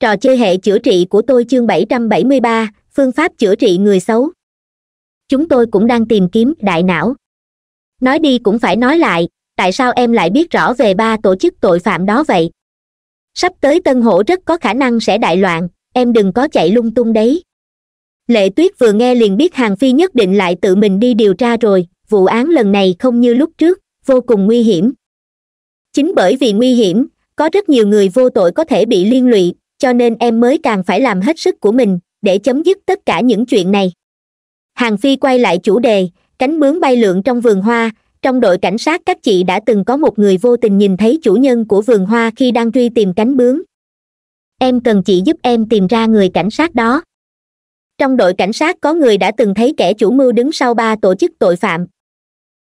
trò chơi hệ chữa trị của tôi chương 773, phương pháp chữa trị người xấu chúng tôi cũng đang tìm kiếm đại não nói đi cũng phải nói lại tại sao em lại biết rõ về ba tổ chức tội phạm đó vậy sắp tới tân hổ rất có khả năng sẽ đại loạn em đừng có chạy lung tung đấy lệ tuyết vừa nghe liền biết hàng phi nhất định lại tự mình đi điều tra rồi vụ án lần này không như lúc trước vô cùng nguy hiểm chính bởi vì nguy hiểm có rất nhiều người vô tội có thể bị liên lụy cho nên em mới càng phải làm hết sức của mình để chấm dứt tất cả những chuyện này hàng phi quay lại chủ đề cánh bướm bay lượn trong vườn hoa trong đội cảnh sát các chị đã từng có một người vô tình nhìn thấy chủ nhân của vườn hoa khi đang truy tìm cánh bướm em cần chị giúp em tìm ra người cảnh sát đó trong đội cảnh sát có người đã từng thấy kẻ chủ mưu đứng sau ba tổ chức tội phạm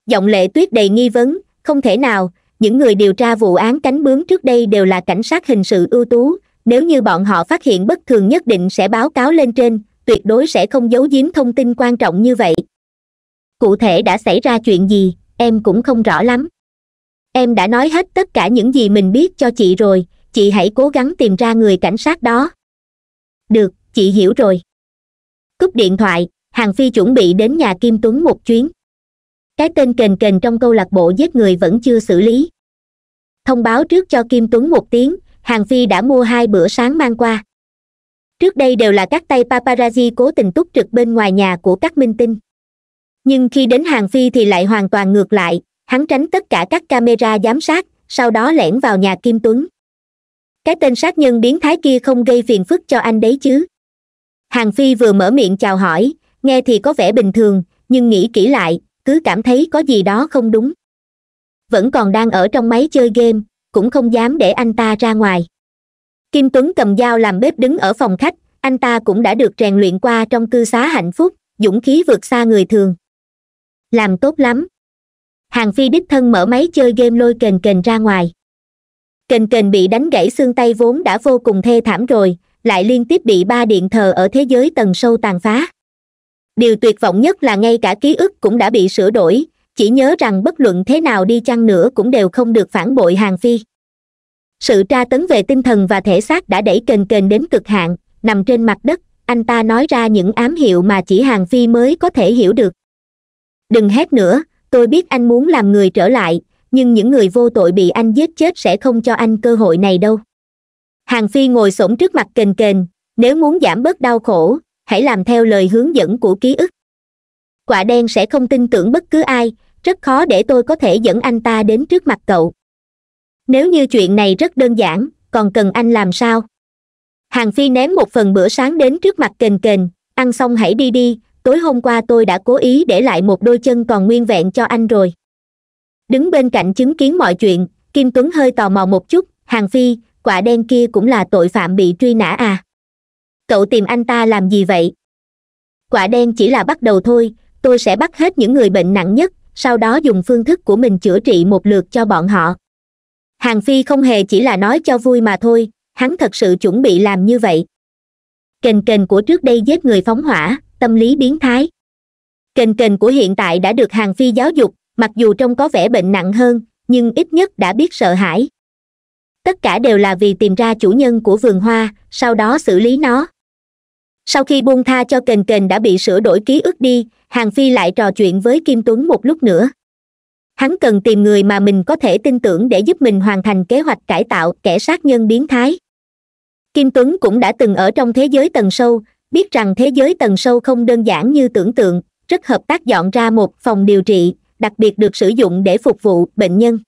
giọng lệ tuyết đầy nghi vấn không thể nào những người điều tra vụ án cánh bướm trước đây đều là cảnh sát hình sự ưu tú nếu như bọn họ phát hiện bất thường nhất định sẽ báo cáo lên trên tuyệt đối sẽ không giấu giếm thông tin quan trọng như vậy cụ thể đã xảy ra chuyện gì em cũng không rõ lắm em đã nói hết tất cả những gì mình biết cho chị rồi chị hãy cố gắng tìm ra người cảnh sát đó được chị hiểu rồi cúp điện thoại hàng phi chuẩn bị đến nhà kim tuấn một chuyến cái tên kềnh kềnh trong câu lạc bộ giết người vẫn chưa xử lý thông báo trước cho kim tuấn một tiếng hàng phi đã mua hai bữa sáng mang qua trước đây đều là các tay paparazzi cố tình túc trực bên ngoài nhà của các minh tinh nhưng khi đến hàng phi thì lại hoàn toàn ngược lại hắn tránh tất cả các camera giám sát sau đó lẻn vào nhà kim tuấn cái tên sát nhân biến thái kia không gây phiền phức cho anh đấy chứ hàng phi vừa mở miệng chào hỏi nghe thì có vẻ bình thường nhưng nghĩ kỹ lại cứ cảm thấy có gì đó không đúng vẫn còn đang ở trong máy chơi game cũng không dám để anh ta ra ngoài kim tuấn cầm dao làm bếp đứng ở phòng khách anh ta cũng đã được rèn luyện qua trong cư xá hạnh phúc dũng khí vượt xa người thường làm tốt lắm hàng phi đích thân mở máy chơi game lôi kềnh kềnh ra ngoài kềnh kềnh bị đánh gãy xương tay vốn đã vô cùng thê thảm rồi lại liên tiếp bị ba điện thờ ở thế giới tầng sâu tàn phá điều tuyệt vọng nhất là ngay cả ký ức cũng đã bị sửa đổi chỉ nhớ rằng bất luận thế nào đi chăng nữa cũng đều không được phản bội hàng phi sự tra tấn về tinh thần và thể xác đã đẩy kềnh kềnh đến cực hạn nằm trên mặt đất anh ta nói ra những ám hiệu mà chỉ hàng phi mới có thể hiểu được đừng hét nữa tôi biết anh muốn làm người trở lại nhưng những người vô tội bị anh giết chết sẽ không cho anh cơ hội này đâu hàng phi ngồi s trước mặt kềnh kềnh nếu muốn giảm bớt đau khổ hãy làm theo lời hướng dẫn của ký ức quả đen sẽ không tin tưởng bất cứ ai rất khó để tôi có thể dẫn anh ta đến trước mặt cậu nếu như chuyện này rất đơn giản còn cần anh làm sao hàng phi ném một phần bữa sáng đến trước mặt kềnh kềnh ăn xong hãy đi đi tối hôm qua tôi đã cố ý để lại một đôi chân còn nguyên vẹn cho anh rồi đứng bên cạnh chứng kiến mọi chuyện kim tuấn hơi tò mò một chút hàng phi quả đen kia cũng là tội phạm bị truy nã à cậu tìm anh ta làm gì vậy quả đen chỉ là bắt đầu thôi tôi sẽ bắt hết những người bệnh nặng nhất sau đó dùng phương thức của mình chữa trị một lượt cho bọn họ hàng phi không hề chỉ là nói cho vui mà thôi hắn thật sự chuẩn bị làm như vậy kền kền của trước đây giết người phóng hỏa tâm lý biến thái kền kền của hiện tại đã được hàng phi giáo dục mặc dù trông có vẻ bệnh nặng hơn nhưng ít nhất đã biết sợ hãi tất cả đều là vì tìm ra chủ nhân của vườn hoa sau đó xử lý nó sau khi buông tha cho kền kền đã bị sửa đổi ký ức đi hàng phi lại trò chuyện với kim tuấn một lúc nữa hắn cần tìm người mà mình có thể tin tưởng để giúp mình hoàn thành kế hoạch cải tạo kẻ sát nhân biến thái kim tuấn cũng đã từng ở trong thế giới tầng sâu biết rằng thế giới tầng sâu không đơn giản như tưởng tượng rất hợp tác dọn ra một phòng điều trị đặc biệt được sử dụng để phục vụ bệnh nhân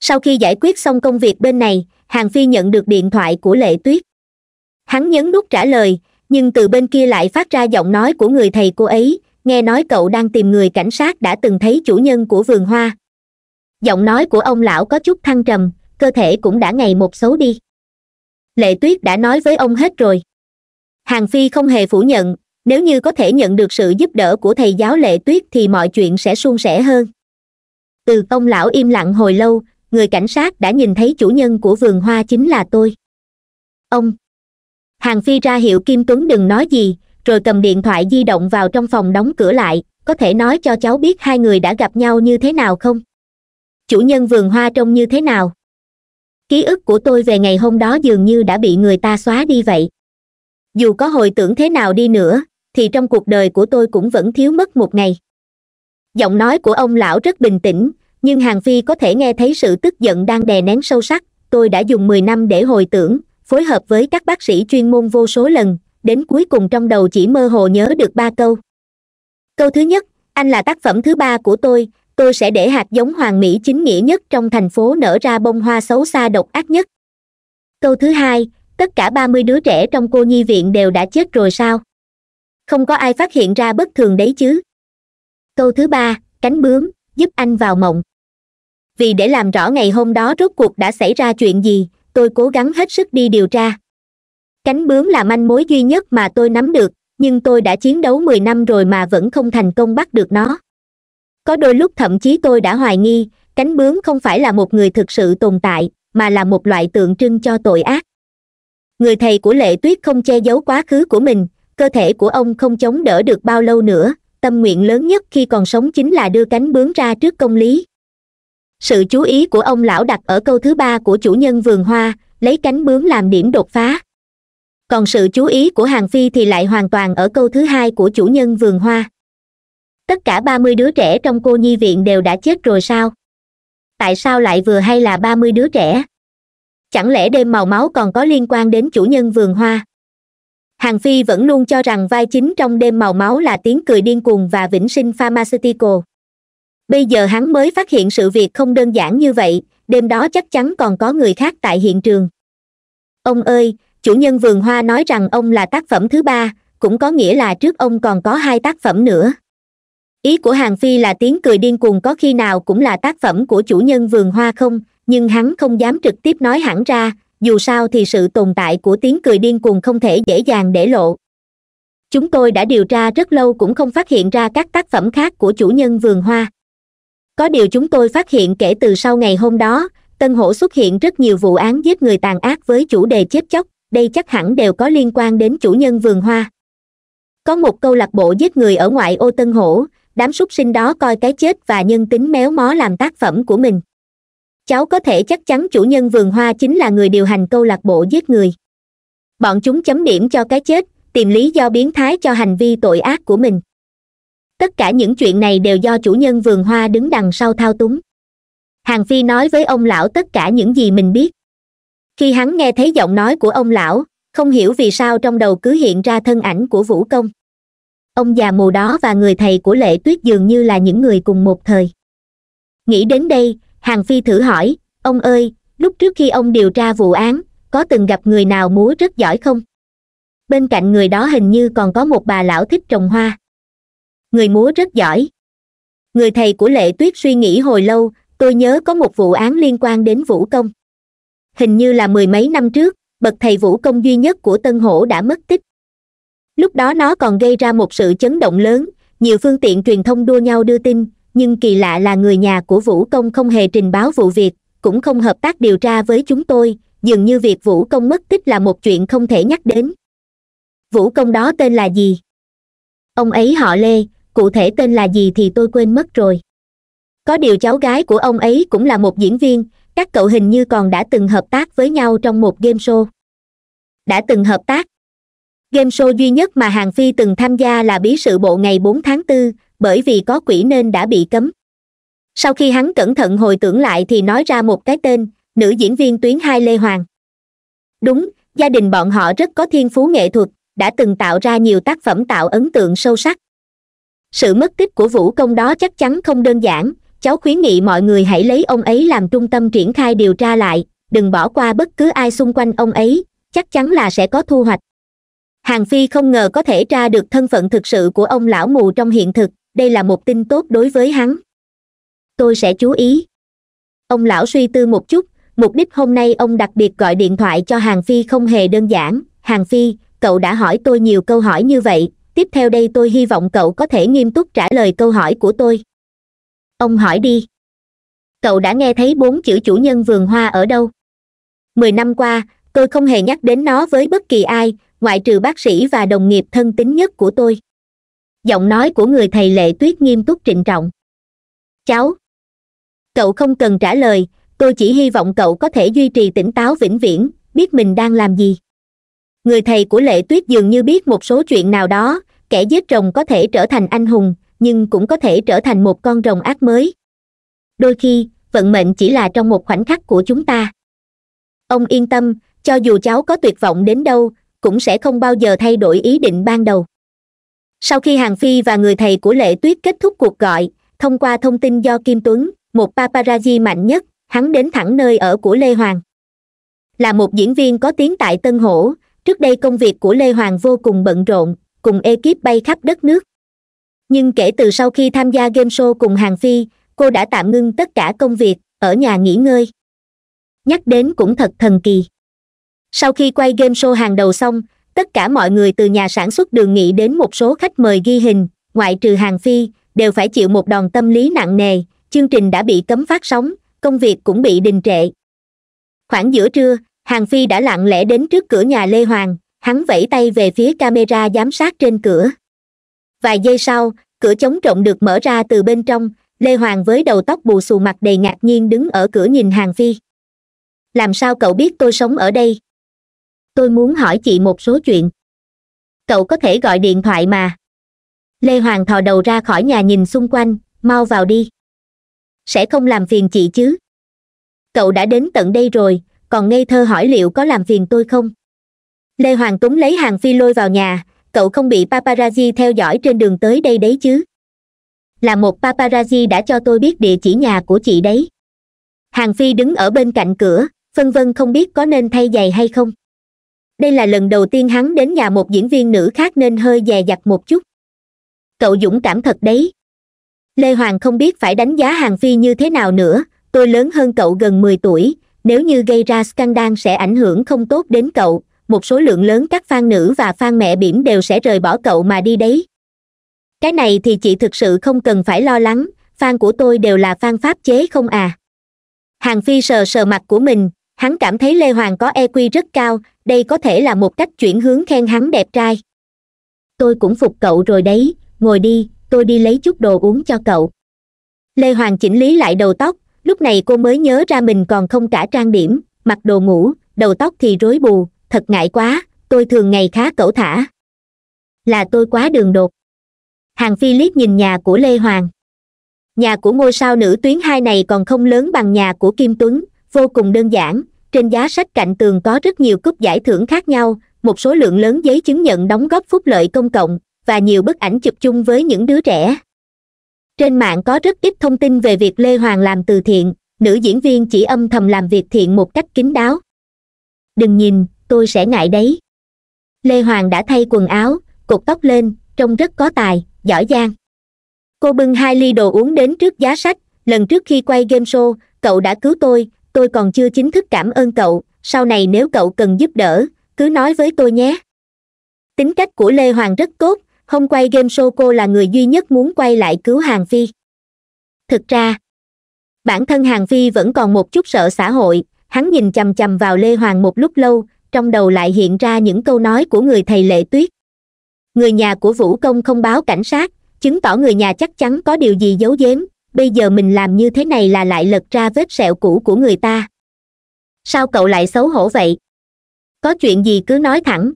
sau khi giải quyết xong công việc bên này hàng phi nhận được điện thoại của lệ tuyết hắn nhấn nút trả lời nhưng từ bên kia lại phát ra giọng nói của người thầy cô ấy nghe nói cậu đang tìm người cảnh sát đã từng thấy chủ nhân của vườn hoa giọng nói của ông lão có chút thăng trầm cơ thể cũng đã ngày một xấu đi lệ tuyết đã nói với ông hết rồi hàng phi không hề phủ nhận nếu như có thể nhận được sự giúp đỡ của thầy giáo lệ tuyết thì mọi chuyện sẽ suôn sẻ hơn từ ông lão im lặng hồi lâu người cảnh sát đã nhìn thấy chủ nhân của vườn hoa chính là tôi ông hàng phi ra hiệu kim tuấn đừng nói gì rồi cầm điện thoại di động vào trong phòng đóng cửa lại có thể nói cho cháu biết hai người đã gặp nhau như thế nào không chủ nhân vườn hoa trông như thế nào ký ức của tôi về ngày hôm đó dường như đã bị người ta xóa đi vậy dù có hồi tưởng thế nào đi nữa thì trong cuộc đời của tôi cũng vẫn thiếu mất một ngày giọng nói của ông lão rất bình tĩnh nhưng hàng phi có thể nghe thấy sự tức giận đang đè nén sâu sắc tôi đã dùng mười năm để hồi tưởng phối hợp với các bác sĩ chuyên môn vô số lần đến cuối cùng trong đầu chỉ mơ hồ nhớ được ba câu câu thứ nhất anh là tác phẩm thứ ba của tôi tôi sẽ để hạt giống hoàng mỹ chính nghĩa nhất trong thành phố nở ra bông hoa xấu xa độc ác nhất câu thứ hai tất cả ba mươi đứa trẻ trong cô nhi viện đều đã chết rồi sao không có ai phát hiện ra bất thường đấy chứ câu thứ ba cánh bướm giúp anh vào mộng vì để làm rõ ngày hôm đó rốt cuộc đã xảy ra chuyện gì tôi cố gắng hết sức đi điều tra cánh bướm là manh mối duy nhất mà tôi nắm được nhưng tôi đã chiến đấu mười năm rồi mà vẫn không thành công bắt được nó có đôi lúc thậm chí tôi đã hoài nghi cánh bướm không phải là một người thực sự tồn tại mà là một loại tượng trưng cho tội ác người thầy của lệ tuyết không che giấu quá khứ của mình cơ thể của ông không chống đỡ được bao lâu nữa tâm nguyện lớn nhất khi còn sống chính là đưa cánh bướm ra trước công lý sự chú ý của ông lão đặt ở câu thứ ba của chủ nhân vườn hoa lấy cánh bướm làm điểm đột phá còn sự chú ý của hàng phi thì lại hoàn toàn ở câu thứ hai của chủ nhân vườn hoa tất cả ba mươi đứa trẻ trong cô nhi viện đều đã chết rồi sao tại sao lại vừa hay là ba mươi đứa trẻ chẳng lẽ đêm màu máu còn có liên quan đến chủ nhân vườn hoa hàng phi vẫn luôn cho rằng vai chính trong đêm màu máu là tiếng cười điên cuồng và vĩnh sinh pharmaceutical bây giờ hắn mới phát hiện sự việc không đơn giản như vậy đêm đó chắc chắn còn có người khác tại hiện trường ông ơi chủ nhân vườn hoa nói rằng ông là tác phẩm thứ ba cũng có nghĩa là trước ông còn có hai tác phẩm nữa ý của hàng phi là tiếng cười điên cuồng có khi nào cũng là tác phẩm của chủ nhân vườn hoa không nhưng hắn không dám trực tiếp nói hẳn ra dù sao thì sự tồn tại của tiếng cười điên cuồng không thể dễ dàng để lộ chúng tôi đã điều tra rất lâu cũng không phát hiện ra các tác phẩm khác của chủ nhân vườn hoa có điều chúng tôi phát hiện kể từ sau ngày hôm đó tân hổ xuất hiện rất nhiều vụ án giết người tàn ác với chủ đề chết chóc đây chắc hẳn đều có liên quan đến chủ nhân vườn hoa có một câu lạc bộ giết người ở ngoại ô tân hổ đám súc sinh đó coi cái chết và nhân tính méo mó làm tác phẩm của mình cháu có thể chắc chắn chủ nhân vườn hoa chính là người điều hành câu lạc bộ giết người bọn chúng chấm điểm cho cái chết tìm lý do biến thái cho hành vi tội ác của mình tất cả những chuyện này đều do chủ nhân vườn hoa đứng đằng sau thao túng hàng phi nói với ông lão tất cả những gì mình biết khi hắn nghe thấy giọng nói của ông lão không hiểu vì sao trong đầu cứ hiện ra thân ảnh của vũ công ông già mù đó và người thầy của lệ tuyết dường như là những người cùng một thời nghĩ đến đây hàng phi thử hỏi ông ơi lúc trước khi ông điều tra vụ án có từng gặp người nào múa rất giỏi không bên cạnh người đó hình như còn có một bà lão thích trồng hoa người múa rất giỏi người thầy của lệ tuyết suy nghĩ hồi lâu tôi nhớ có một vụ án liên quan đến vũ công hình như là mười mấy năm trước bậc thầy vũ công duy nhất của tân hổ đã mất tích lúc đó nó còn gây ra một sự chấn động lớn nhiều phương tiện truyền thông đua nhau đưa tin nhưng kỳ lạ là người nhà của vũ công không hề trình báo vụ việc cũng không hợp tác điều tra với chúng tôi dường như việc vũ công mất tích là một chuyện không thể nhắc đến vũ công đó tên là gì ông ấy họ lê cụ thể tên là gì thì tôi quên mất rồi có điều cháu gái của ông ấy cũng là một diễn viên các cậu hình như còn đã từng hợp tác với nhau trong một game show đã từng hợp tác game show duy nhất mà hàng phi từng tham gia là bí sự bộ ngày 4 tháng 4, bởi vì có quỷ nên đã bị cấm sau khi hắn cẩn thận hồi tưởng lại thì nói ra một cái tên nữ diễn viên tuyến hai lê hoàng đúng gia đình bọn họ rất có thiên phú nghệ thuật đã từng tạo ra nhiều tác phẩm tạo ấn tượng sâu sắc sự mất tích của vũ công đó chắc chắn không đơn giản cháu khuyến nghị mọi người hãy lấy ông ấy làm trung tâm triển khai điều tra lại đừng bỏ qua bất cứ ai xung quanh ông ấy chắc chắn là sẽ có thu hoạch hàng phi không ngờ có thể tra được thân phận thực sự của ông lão mù trong hiện thực đây là một tin tốt đối với hắn tôi sẽ chú ý ông lão suy tư một chút mục đích hôm nay ông đặc biệt gọi điện thoại cho hàng phi không hề đơn giản hàng phi cậu đã hỏi tôi nhiều câu hỏi như vậy tiếp theo đây tôi hy vọng cậu có thể nghiêm túc trả lời câu hỏi của tôi ông hỏi đi cậu đã nghe thấy bốn chữ chủ nhân vườn hoa ở đâu mười năm qua tôi không hề nhắc đến nó với bất kỳ ai ngoại trừ bác sĩ và đồng nghiệp thân tín nhất của tôi giọng nói của người thầy lệ tuyết nghiêm túc trịnh trọng cháu cậu không cần trả lời tôi chỉ hy vọng cậu có thể duy trì tỉnh táo vĩnh viễn biết mình đang làm gì người thầy của lệ tuyết dường như biết một số chuyện nào đó kẻ giết rồng có thể trở thành anh hùng nhưng cũng có thể trở thành một con rồng ác mới đôi khi vận mệnh chỉ là trong một khoảnh khắc của chúng ta ông yên tâm cho dù cháu có tuyệt vọng đến đâu cũng sẽ không bao giờ thay đổi ý định ban đầu sau khi hàng phi và người thầy của lệ tuyết kết thúc cuộc gọi thông qua thông tin do kim tuấn một paparazzi mạnh nhất hắn đến thẳng nơi ở của lê hoàng là một diễn viên có tiếng tại tân hổ trước đây công việc của lê hoàng vô cùng bận rộn cùng ekip bay khắp đất nước nhưng kể từ sau khi tham gia game show cùng hàng phi cô đã tạm ngưng tất cả công việc ở nhà nghỉ ngơi nhắc đến cũng thật thần kỳ sau khi quay game show hàng đầu xong tất cả mọi người từ nhà sản xuất đường nghị đến một số khách mời ghi hình ngoại trừ hàng phi đều phải chịu một đòn tâm lý nặng nề chương trình đã bị cấm phát sóng công việc cũng bị đình trệ khoảng giữa trưa hàng phi đã lặng lẽ đến trước cửa nhà lê hoàng hắn vẫy tay về phía camera giám sát trên cửa vài giây sau cửa chống trộn được mở ra từ bên trong lê hoàng với đầu tóc bù xù mặt đầy ngạc nhiên đứng ở cửa nhìn hàng phi làm sao cậu biết tôi sống ở đây tôi muốn hỏi chị một số chuyện cậu có thể gọi điện thoại mà lê hoàng thò đầu ra khỏi nhà nhìn xung quanh mau vào đi sẽ không làm phiền chị chứ cậu đã đến tận đây rồi còn ngây thơ hỏi liệu có làm phiền tôi không lê hoàng túng lấy hàng phi lôi vào nhà cậu không bị paparazzi theo dõi trên đường tới đây đấy chứ là một paparazzi đã cho tôi biết địa chỉ nhà của chị đấy hàng phi đứng ở bên cạnh cửa phân vân không biết có nên thay giày hay không đây là lần đầu tiên hắn đến nhà một diễn viên nữ khác nên hơi dè dặt một chút cậu dũng cảm thật đấy lê hoàng không biết phải đánh giá hàng phi như thế nào nữa tôi lớn hơn cậu gần mười tuổi nếu như gây ra scandal sẽ ảnh hưởng không tốt đến cậu một số lượng lớn các fan nữ và fan mẹ bỉm đều sẽ rời bỏ cậu mà đi đấy cái này thì chị thực sự không cần phải lo lắng fan của tôi đều là fan pháp chế không à hàng phi sờ sờ mặt của mình hắn cảm thấy lê hoàng có eq rất cao đây có thể là một cách chuyển hướng khen hắn đẹp trai tôi cũng phục cậu rồi đấy ngồi đi tôi đi lấy chút đồ uống cho cậu lê hoàng chỉnh lý lại đầu tóc lúc này cô mới nhớ ra mình còn không cả trang điểm mặc đồ ngủ đầu tóc thì rối bù thật ngại quá tôi thường ngày khá cẩu thả là tôi quá đường đột hàng phi liếc nhìn nhà của lê hoàng nhà của ngôi sao nữ tuyến hai này còn không lớn bằng nhà của kim tuấn vô cùng đơn giản trên giá sách cạnh tường có rất nhiều cúp giải thưởng khác nhau một số lượng lớn giấy chứng nhận đóng góp phúc lợi công cộng và nhiều bức ảnh chụp chung với những đứa trẻ trên mạng có rất ít thông tin về việc lê hoàng làm từ thiện nữ diễn viên chỉ âm thầm làm việc thiện một cách kín đáo đừng nhìn tôi sẽ ngại đấy lê hoàng đã thay quần áo cột tóc lên trông rất có tài giỏi giang cô bưng hai ly đồ uống đến trước giá sách lần trước khi quay game show cậu đã cứu tôi tôi còn chưa chính thức cảm ơn cậu sau này nếu cậu cần giúp đỡ cứ nói với tôi nhé tính cách của lê hoàng rất tốt không quay game show cô là người duy nhất muốn quay lại cứu hàng phi thực ra bản thân hàng phi vẫn còn một chút sợ xã hội hắn nhìn chằm chằm vào lê hoàng một lúc lâu trong đầu lại hiện ra những câu nói của người thầy lệ tuyết người nhà của vũ công không báo cảnh sát chứng tỏ người nhà chắc chắn có điều gì giấu giếm bây giờ mình làm như thế này là lại lật ra vết sẹo cũ của người ta sao cậu lại xấu hổ vậy có chuyện gì cứ nói thẳng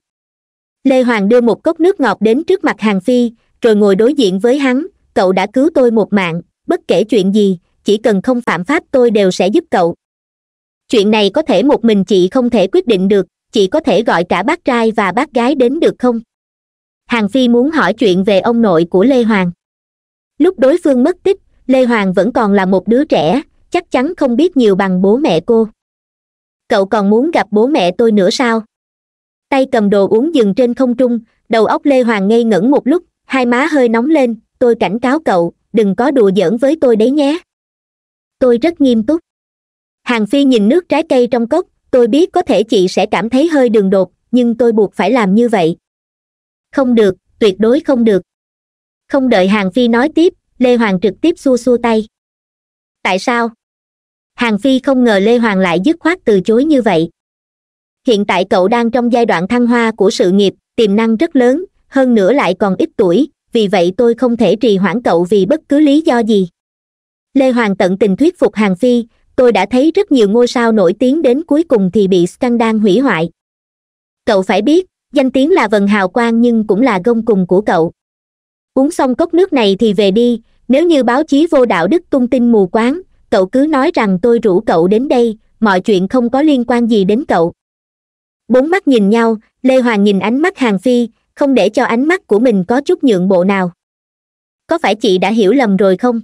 lê hoàng đưa một cốc nước ngọt đến trước mặt hàng phi rồi ngồi đối diện với hắn cậu đã cứu tôi một mạng bất kể chuyện gì chỉ cần không phạm pháp tôi đều sẽ giúp cậu chuyện này có thể một mình chị không thể quyết định được chị có thể gọi cả bác trai và bác gái đến được không hàng phi muốn hỏi chuyện về ông nội của lê hoàng lúc đối phương mất tích lê hoàng vẫn còn là một đứa trẻ chắc chắn không biết nhiều bằng bố mẹ cô cậu còn muốn gặp bố mẹ tôi nữa sao tay cầm đồ uống dừng trên không trung đầu óc lê hoàng ngây ngẩn một lúc hai má hơi nóng lên tôi cảnh cáo cậu đừng có đùa giỡn với tôi đấy nhé tôi rất nghiêm túc hàng phi nhìn nước trái cây trong cốc tôi biết có thể chị sẽ cảm thấy hơi đường đột nhưng tôi buộc phải làm như vậy không được tuyệt đối không được không đợi hàng phi nói tiếp lê hoàng trực tiếp xua xua tay tại sao hàng phi không ngờ lê hoàng lại dứt khoát từ chối như vậy hiện tại cậu đang trong giai đoạn thăng hoa của sự nghiệp tiềm năng rất lớn hơn nữa lại còn ít tuổi vì vậy tôi không thể trì hoãn cậu vì bất cứ lý do gì lê hoàng tận tình thuyết phục hàng phi tôi đã thấy rất nhiều ngôi sao nổi tiếng đến cuối cùng thì bị scandal hủy hoại cậu phải biết danh tiếng là vần hào quang nhưng cũng là gông cùng của cậu uống xong cốc nước này thì về đi nếu như báo chí vô đạo đức tung tin mù quáng cậu cứ nói rằng tôi rủ cậu đến đây mọi chuyện không có liên quan gì đến cậu bốn mắt nhìn nhau lê hoàng nhìn ánh mắt hàng phi không để cho ánh mắt của mình có chút nhượng bộ nào có phải chị đã hiểu lầm rồi không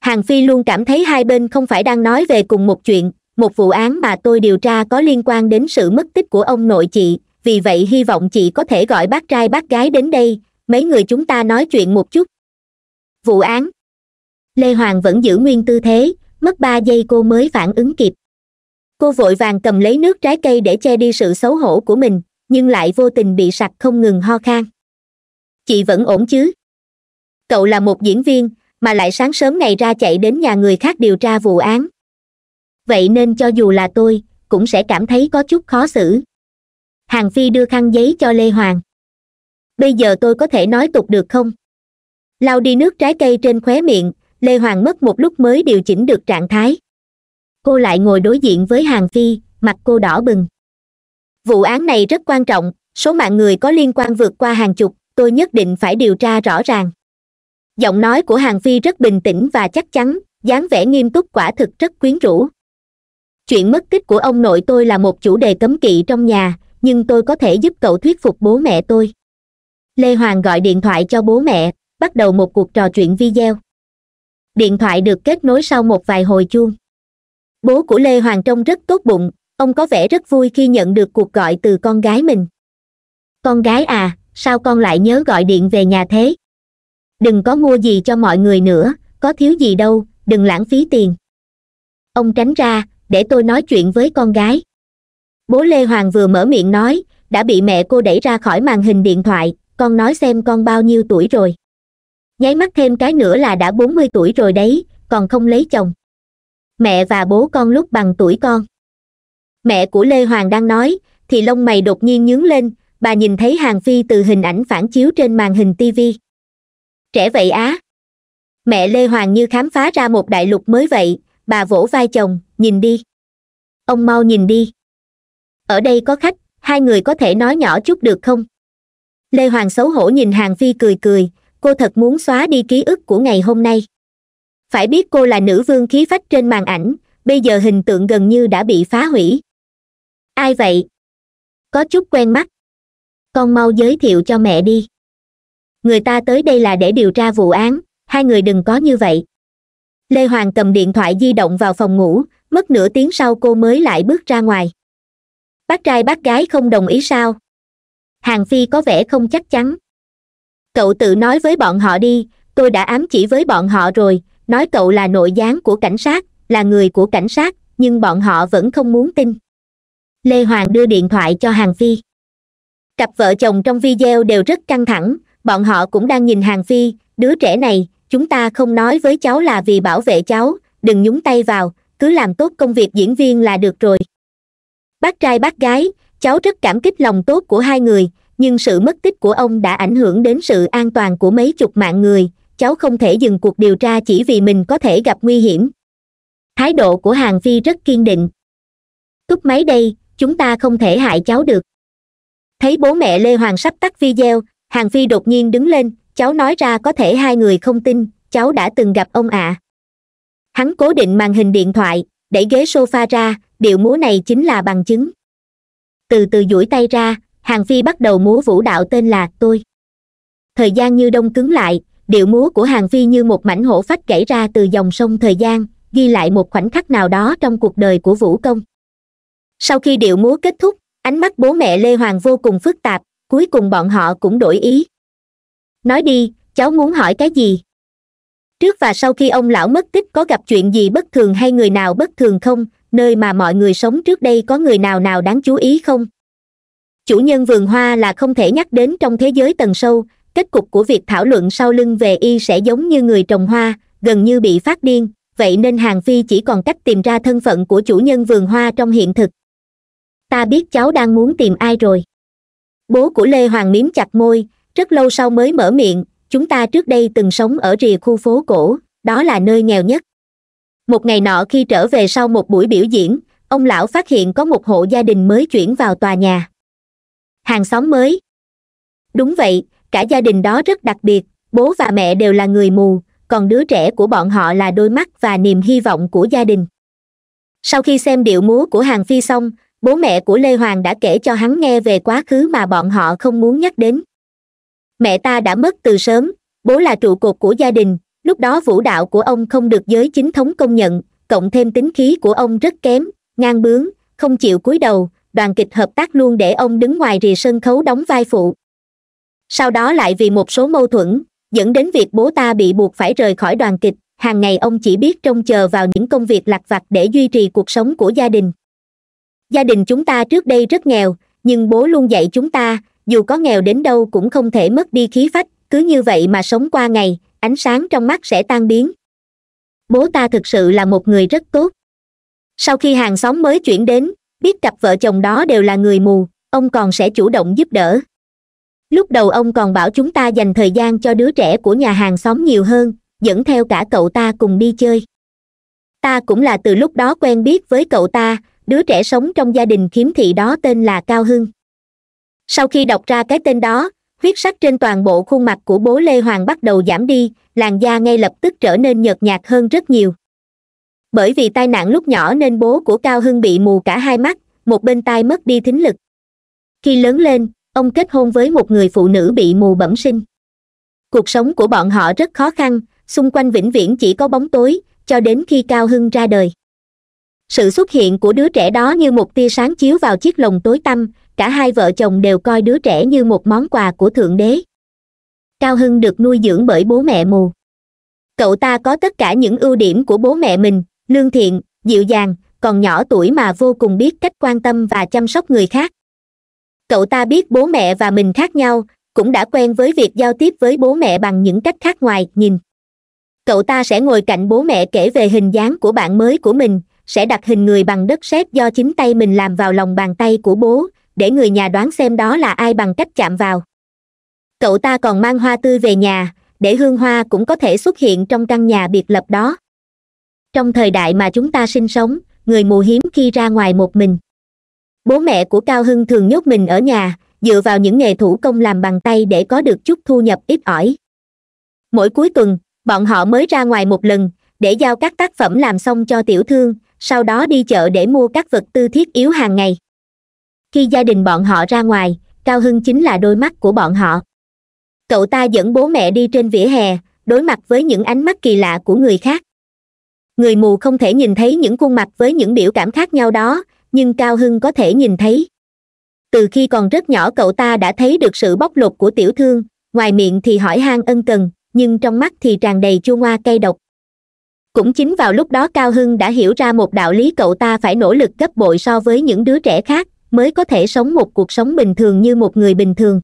hàng phi luôn cảm thấy hai bên không phải đang nói về cùng một chuyện một vụ án mà tôi điều tra có liên quan đến sự mất tích của ông nội chị vì vậy hy vọng chị có thể gọi bác trai bác gái đến đây mấy người chúng ta nói chuyện một chút vụ án lê hoàng vẫn giữ nguyên tư thế mất ba giây cô mới phản ứng kịp cô vội vàng cầm lấy nước trái cây để che đi sự xấu hổ của mình nhưng lại vô tình bị sặc không ngừng ho khan chị vẫn ổn chứ cậu là một diễn viên mà lại sáng sớm ngày ra chạy đến nhà người khác điều tra vụ án vậy nên cho dù là tôi cũng sẽ cảm thấy có chút khó xử hàng phi đưa khăn giấy cho lê hoàng bây giờ tôi có thể nói tục được không lau đi nước trái cây trên khóe miệng lê hoàng mất một lúc mới điều chỉnh được trạng thái cô lại ngồi đối diện với hàng phi mặt cô đỏ bừng vụ án này rất quan trọng số mạng người có liên quan vượt qua hàng chục tôi nhất định phải điều tra rõ ràng giọng nói của hàng phi rất bình tĩnh và chắc chắn dáng vẻ nghiêm túc quả thực rất quyến rũ chuyện mất tích của ông nội tôi là một chủ đề cấm kỵ trong nhà nhưng tôi có thể giúp cậu thuyết phục bố mẹ tôi lê hoàng gọi điện thoại cho bố mẹ bắt đầu một cuộc trò chuyện video điện thoại được kết nối sau một vài hồi chuông bố của lê hoàng trông rất tốt bụng ông có vẻ rất vui khi nhận được cuộc gọi từ con gái mình con gái à sao con lại nhớ gọi điện về nhà thế đừng có mua gì cho mọi người nữa có thiếu gì đâu đừng lãng phí tiền ông tránh ra để tôi nói chuyện với con gái bố lê hoàng vừa mở miệng nói đã bị mẹ cô đẩy ra khỏi màn hình điện thoại con nói xem con bao nhiêu tuổi rồi nháy mắt thêm cái nữa là đã bốn mươi tuổi rồi đấy còn không lấy chồng mẹ và bố con lúc bằng tuổi con mẹ của lê hoàng đang nói thì lông mày đột nhiên nhướng lên bà nhìn thấy hàng phi từ hình ảnh phản chiếu trên màn hình tv trẻ vậy á mẹ lê hoàng như khám phá ra một đại lục mới vậy bà vỗ vai chồng nhìn đi ông mau nhìn đi ở đây có khách hai người có thể nói nhỏ chút được không lê hoàng xấu hổ nhìn hàng phi cười cười cô thật muốn xóa đi ký ức của ngày hôm nay phải biết cô là nữ vương khí phách trên màn ảnh bây giờ hình tượng gần như đã bị phá hủy ai vậy có chút quen mắt con mau giới thiệu cho mẹ đi người ta tới đây là để điều tra vụ án hai người đừng có như vậy lê hoàng cầm điện thoại di động vào phòng ngủ mất nửa tiếng sau cô mới lại bước ra ngoài bác trai bác gái không đồng ý sao hàng phi có vẻ không chắc chắn cậu tự nói với bọn họ đi tôi đã ám chỉ với bọn họ rồi nói cậu là nội gián của cảnh sát là người của cảnh sát nhưng bọn họ vẫn không muốn tin lê hoàng đưa điện thoại cho hàng phi cặp vợ chồng trong video đều rất căng thẳng bọn họ cũng đang nhìn hàng phi đứa trẻ này chúng ta không nói với cháu là vì bảo vệ cháu đừng nhúng tay vào cứ làm tốt công việc diễn viên là được rồi bác trai bác gái cháu rất cảm kích lòng tốt của hai người nhưng sự mất tích của ông đã ảnh hưởng đến sự an toàn của mấy chục mạng người cháu không thể dừng cuộc điều tra chỉ vì mình có thể gặp nguy hiểm thái độ của hàng phi rất kiên định cúp máy đây chúng ta không thể hại cháu được thấy bố mẹ lê hoàng sắp tắt video hàng phi đột nhiên đứng lên cháu nói ra có thể hai người không tin cháu đã từng gặp ông ạ à. hắn cố định màn hình điện thoại đẩy ghế sofa ra điệu múa này chính là bằng chứng từ từ duỗi tay ra hàng phi bắt đầu múa vũ đạo tên là tôi thời gian như đông cứng lại điệu múa của hàng phi như một mảnh hổ phách chảy ra từ dòng sông thời gian ghi lại một khoảnh khắc nào đó trong cuộc đời của vũ công sau khi điệu múa kết thúc ánh mắt bố mẹ lê hoàng vô cùng phức tạp cuối cùng bọn họ cũng đổi ý nói đi cháu muốn hỏi cái gì trước và sau khi ông lão mất tích có gặp chuyện gì bất thường hay người nào bất thường không nơi mà mọi người sống trước đây có người nào nào đáng chú ý không chủ nhân vườn hoa là không thể nhắc đến trong thế giới tầng sâu kết cục của việc thảo luận sau lưng về y sẽ giống như người trồng hoa gần như bị phát điên vậy nên hàng phi chỉ còn cách tìm ra thân phận của chủ nhân vườn hoa trong hiện thực ta biết cháu đang muốn tìm ai rồi bố của lê hoàng miếm chặt môi rất lâu sau mới mở miệng chúng ta trước đây từng sống ở rìa khu phố cổ đó là nơi nghèo nhất một ngày nọ khi trở về sau một buổi biểu diễn ông lão phát hiện có một hộ gia đình mới chuyển vào tòa nhà hàng xóm mới đúng vậy cả gia đình đó rất đặc biệt bố và mẹ đều là người mù còn đứa trẻ của bọn họ là đôi mắt và niềm hy vọng của gia đình sau khi xem điệu múa của hàng phi xong bố mẹ của lê hoàng đã kể cho hắn nghe về quá khứ mà bọn họ không muốn nhắc đến mẹ ta đã mất từ sớm bố là trụ cột của gia đình lúc đó vũ đạo của ông không được giới chính thống công nhận cộng thêm tính khí của ông rất kém ngang bướng không chịu cúi đầu đoàn kịch hợp tác luôn để ông đứng ngoài rìa sân khấu đóng vai phụ sau đó lại vì một số mâu thuẫn dẫn đến việc bố ta bị buộc phải rời khỏi đoàn kịch hàng ngày ông chỉ biết trông chờ vào những công việc lặt vặt để duy trì cuộc sống của gia đình gia đình chúng ta trước đây rất nghèo nhưng bố luôn dạy chúng ta dù có nghèo đến đâu cũng không thể mất đi khí phách cứ như vậy mà sống qua ngày ánh sáng trong mắt sẽ tan biến bố ta thực sự là một người rất tốt sau khi hàng xóm mới chuyển đến biết cặp vợ chồng đó đều là người mù ông còn sẽ chủ động giúp đỡ lúc đầu ông còn bảo chúng ta dành thời gian cho đứa trẻ của nhà hàng xóm nhiều hơn dẫn theo cả cậu ta cùng đi chơi ta cũng là từ lúc đó quen biết với cậu ta đứa trẻ sống trong gia đình khiếm thị đó tên là cao hưng sau khi đọc ra cái tên đó huyết sắc trên toàn bộ khuôn mặt của bố lê hoàng bắt đầu giảm đi làn da ngay lập tức trở nên nhợt nhạt hơn rất nhiều bởi vì tai nạn lúc nhỏ nên bố của cao hưng bị mù cả hai mắt một bên tai mất đi thính lực khi lớn lên ông kết hôn với một người phụ nữ bị mù bẩm sinh cuộc sống của bọn họ rất khó khăn xung quanh vĩnh viễn chỉ có bóng tối cho đến khi cao hưng ra đời sự xuất hiện của đứa trẻ đó như một tia sáng chiếu vào chiếc lồng tối tăm cả hai vợ chồng đều coi đứa trẻ như một món quà của thượng đế cao hưng được nuôi dưỡng bởi bố mẹ mù cậu ta có tất cả những ưu điểm của bố mẹ mình lương thiện dịu dàng còn nhỏ tuổi mà vô cùng biết cách quan tâm và chăm sóc người khác cậu ta biết bố mẹ và mình khác nhau cũng đã quen với việc giao tiếp với bố mẹ bằng những cách khác ngoài nhìn cậu ta sẽ ngồi cạnh bố mẹ kể về hình dáng của bạn mới của mình sẽ đặt hình người bằng đất sét do chính tay mình làm vào lòng bàn tay của bố để người nhà đoán xem đó là ai bằng cách chạm vào cậu ta còn mang hoa tươi về nhà để hương hoa cũng có thể xuất hiện trong căn nhà biệt lập đó trong thời đại mà chúng ta sinh sống người mù hiếm khi ra ngoài một mình bố mẹ của cao hưng thường nhốt mình ở nhà dựa vào những nghề thủ công làm bằng tay để có được chút thu nhập ít ỏi mỗi cuối tuần bọn họ mới ra ngoài một lần để giao các tác phẩm làm xong cho tiểu thương sau đó đi chợ để mua các vật tư thiết yếu hàng ngày khi gia đình bọn họ ra ngoài cao hưng chính là đôi mắt của bọn họ cậu ta dẫn bố mẹ đi trên vỉa hè đối mặt với những ánh mắt kỳ lạ của người khác người mù không thể nhìn thấy những khuôn mặt với những biểu cảm khác nhau đó nhưng cao hưng có thể nhìn thấy từ khi còn rất nhỏ cậu ta đã thấy được sự bóc lột của tiểu thương ngoài miệng thì hỏi han ân cần nhưng trong mắt thì tràn đầy chua ngoa cay độc cũng chính vào lúc đó cao hưng đã hiểu ra một đạo lý cậu ta phải nỗ lực gấp bội so với những đứa trẻ khác mới có thể sống một cuộc sống bình thường như một người bình thường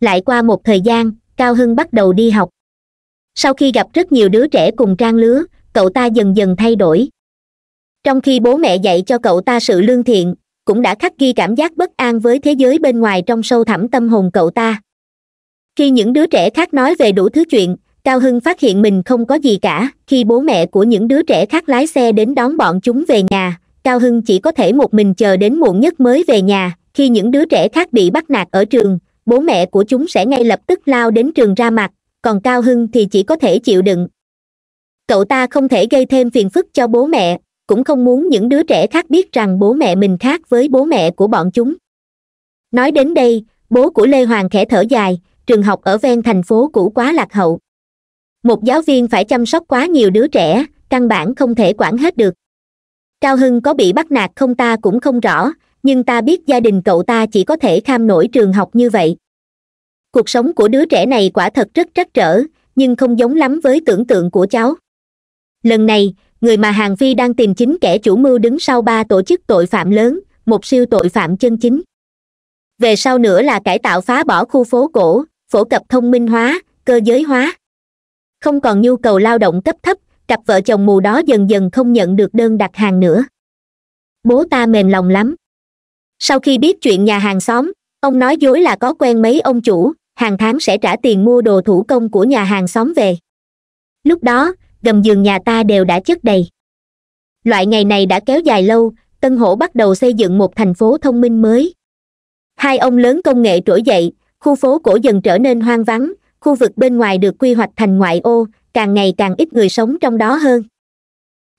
lại qua một thời gian cao hưng bắt đầu đi học sau khi gặp rất nhiều đứa trẻ cùng trang lứa cậu ta dần dần thay đổi trong khi bố mẹ dạy cho cậu ta sự lương thiện cũng đã khắc ghi cảm giác bất an với thế giới bên ngoài trong sâu thẳm tâm hồn cậu ta khi những đứa trẻ khác nói về đủ thứ chuyện cao hưng phát hiện mình không có gì cả khi bố mẹ của những đứa trẻ khác lái xe đến đón bọn chúng về nhà cao hưng chỉ có thể một mình chờ đến muộn nhất mới về nhà khi những đứa trẻ khác bị bắt nạt ở trường bố mẹ của chúng sẽ ngay lập tức lao đến trường ra mặt còn cao hưng thì chỉ có thể chịu đựng cậu ta không thể gây thêm phiền phức cho bố mẹ cũng không muốn những đứa trẻ khác biết rằng bố mẹ mình khác với bố mẹ của bọn chúng nói đến đây bố của lê hoàng khẽ thở dài trường học ở ven thành phố cũ quá lạc hậu một giáo viên phải chăm sóc quá nhiều đứa trẻ căn bản không thể quản hết được cao hưng có bị bắt nạt không ta cũng không rõ nhưng ta biết gia đình cậu ta chỉ có thể kham nổi trường học như vậy cuộc sống của đứa trẻ này quả thật rất trắc trở nhưng không giống lắm với tưởng tượng của cháu lần này người mà hàng phi đang tìm chính kẻ chủ mưu đứng sau ba tổ chức tội phạm lớn một siêu tội phạm chân chính về sau nữa là cải tạo phá bỏ khu phố cổ phổ cập thông minh hóa cơ giới hóa không còn nhu cầu lao động cấp thấp cặp vợ chồng mù đó dần dần không nhận được đơn đặt hàng nữa bố ta mềm lòng lắm sau khi biết chuyện nhà hàng xóm ông nói dối là có quen mấy ông chủ hàng tháng sẽ trả tiền mua đồ thủ công của nhà hàng xóm về lúc đó gầm giường nhà ta đều đã chất đầy loại ngày này đã kéo dài lâu tân hổ bắt đầu xây dựng một thành phố thông minh mới hai ông lớn công nghệ trỗi dậy khu phố cổ dần trở nên hoang vắng khu vực bên ngoài được quy hoạch thành ngoại ô càng ngày càng ít người sống trong đó hơn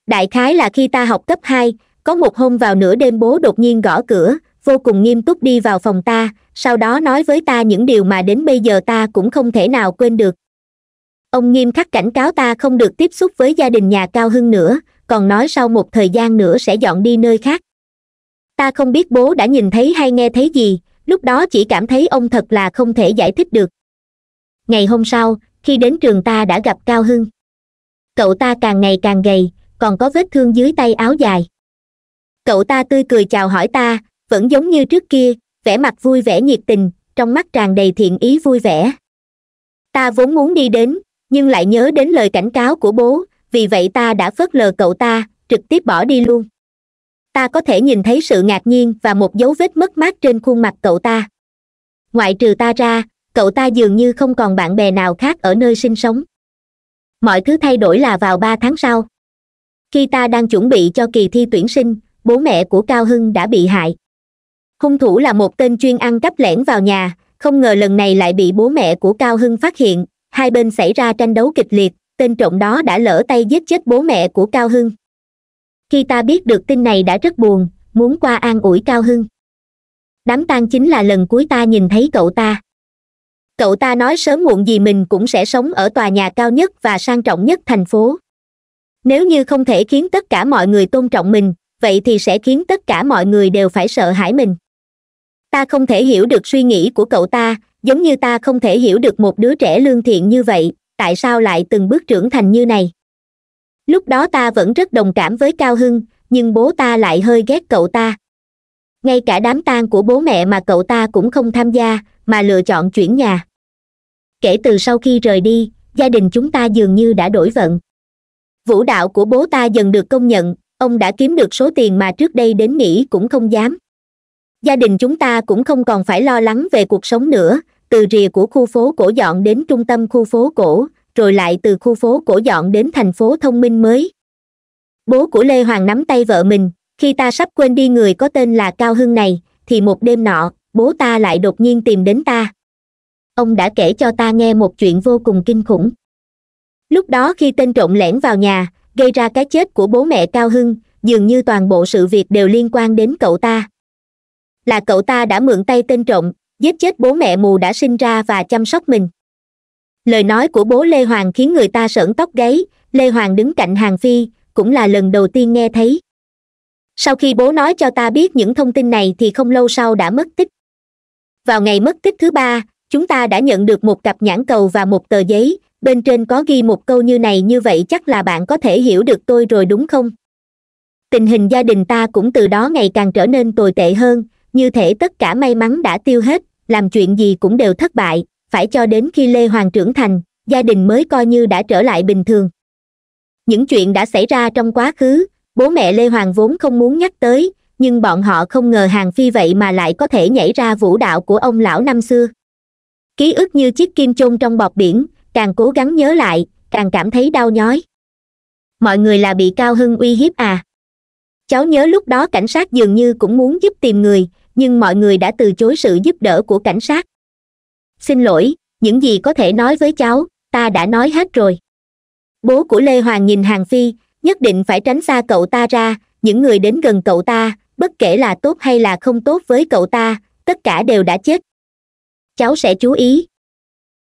đại khái là khi ta học cấp hai có một hôm vào nửa đêm bố đột nhiên gõ cửa vô cùng nghiêm túc đi vào phòng ta sau đó nói với ta những điều mà đến bây giờ ta cũng không thể nào quên được ông nghiêm khắc cảnh cáo ta không được tiếp xúc với gia đình nhà cao hưng nữa còn nói sau một thời gian nữa sẽ dọn đi nơi khác ta không biết bố đã nhìn thấy hay nghe thấy gì lúc đó chỉ cảm thấy ông thật là không thể giải thích được ngày hôm sau khi đến trường ta đã gặp cao hưng cậu ta càng ngày càng gầy còn có vết thương dưới tay áo dài cậu ta tươi cười chào hỏi ta vẫn giống như trước kia vẻ mặt vui vẻ nhiệt tình trong mắt tràn đầy thiện ý vui vẻ ta vốn muốn đi đến nhưng lại nhớ đến lời cảnh cáo của bố vì vậy ta đã phớt lờ cậu ta trực tiếp bỏ đi luôn ta có thể nhìn thấy sự ngạc nhiên và một dấu vết mất mát trên khuôn mặt cậu ta ngoại trừ ta ra cậu ta dường như không còn bạn bè nào khác ở nơi sinh sống mọi thứ thay đổi là vào ba tháng sau khi ta đang chuẩn bị cho kỳ thi tuyển sinh bố mẹ của cao hưng đã bị hại hung thủ là một tên chuyên ăn cắp lẻn vào nhà không ngờ lần này lại bị bố mẹ của cao hưng phát hiện hai bên xảy ra tranh đấu kịch liệt tên trộm đó đã lỡ tay giết chết bố mẹ của cao hưng khi ta biết được tin này đã rất buồn muốn qua an ủi cao hưng đám tang chính là lần cuối ta nhìn thấy cậu ta cậu ta nói sớm muộn gì mình cũng sẽ sống ở tòa nhà cao nhất và sang trọng nhất thành phố nếu như không thể khiến tất cả mọi người tôn trọng mình vậy thì sẽ khiến tất cả mọi người đều phải sợ hãi mình ta không thể hiểu được suy nghĩ của cậu ta giống như ta không thể hiểu được một đứa trẻ lương thiện như vậy tại sao lại từng bước trưởng thành như này lúc đó ta vẫn rất đồng cảm với cao hưng nhưng bố ta lại hơi ghét cậu ta ngay cả đám tang của bố mẹ mà cậu ta cũng không tham gia mà lựa chọn chuyển nhà kể từ sau khi rời đi gia đình chúng ta dường như đã đổi vận vũ đạo của bố ta dần được công nhận ông đã kiếm được số tiền mà trước đây đến nghĩ cũng không dám gia đình chúng ta cũng không còn phải lo lắng về cuộc sống nữa từ rìa của khu phố cổ dọn đến trung tâm khu phố cổ rồi lại từ khu phố cổ dọn đến thành phố thông minh mới bố của lê hoàng nắm tay vợ mình khi ta sắp quên đi người có tên là cao hưng này thì một đêm nọ bố ta lại đột nhiên tìm đến ta ông đã kể cho ta nghe một chuyện vô cùng kinh khủng lúc đó khi tên trộm lẻn vào nhà gây ra cái chết của bố mẹ cao hưng dường như toàn bộ sự việc đều liên quan đến cậu ta là cậu ta đã mượn tay tên trộm giết chết bố mẹ mù đã sinh ra và chăm sóc mình lời nói của bố lê hoàng khiến người ta sởn tóc gáy lê hoàng đứng cạnh hàng phi cũng là lần đầu tiên nghe thấy sau khi bố nói cho ta biết những thông tin này thì không lâu sau đã mất tích vào ngày mất tích thứ ba chúng ta đã nhận được một cặp nhãn cầu và một tờ giấy bên trên có ghi một câu như này như vậy chắc là bạn có thể hiểu được tôi rồi đúng không tình hình gia đình ta cũng từ đó ngày càng trở nên tồi tệ hơn như thể tất cả may mắn đã tiêu hết làm chuyện gì cũng đều thất bại phải cho đến khi lê hoàng trưởng thành gia đình mới coi như đã trở lại bình thường những chuyện đã xảy ra trong quá khứ bố mẹ lê hoàng vốn không muốn nhắc tới nhưng bọn họ không ngờ hàng phi vậy mà lại có thể nhảy ra vũ đạo của ông lão năm xưa ký ức như chiếc kim chôn trong bọt biển càng cố gắng nhớ lại càng cảm thấy đau nhói mọi người là bị cao hưng uy hiếp à cháu nhớ lúc đó cảnh sát dường như cũng muốn giúp tìm người nhưng mọi người đã từ chối sự giúp đỡ của cảnh sát xin lỗi những gì có thể nói với cháu ta đã nói hết rồi bố của lê hoàng nhìn Hàn phi nhất định phải tránh xa cậu ta ra những người đến gần cậu ta bất kể là tốt hay là không tốt với cậu ta tất cả đều đã chết cháu sẽ chú ý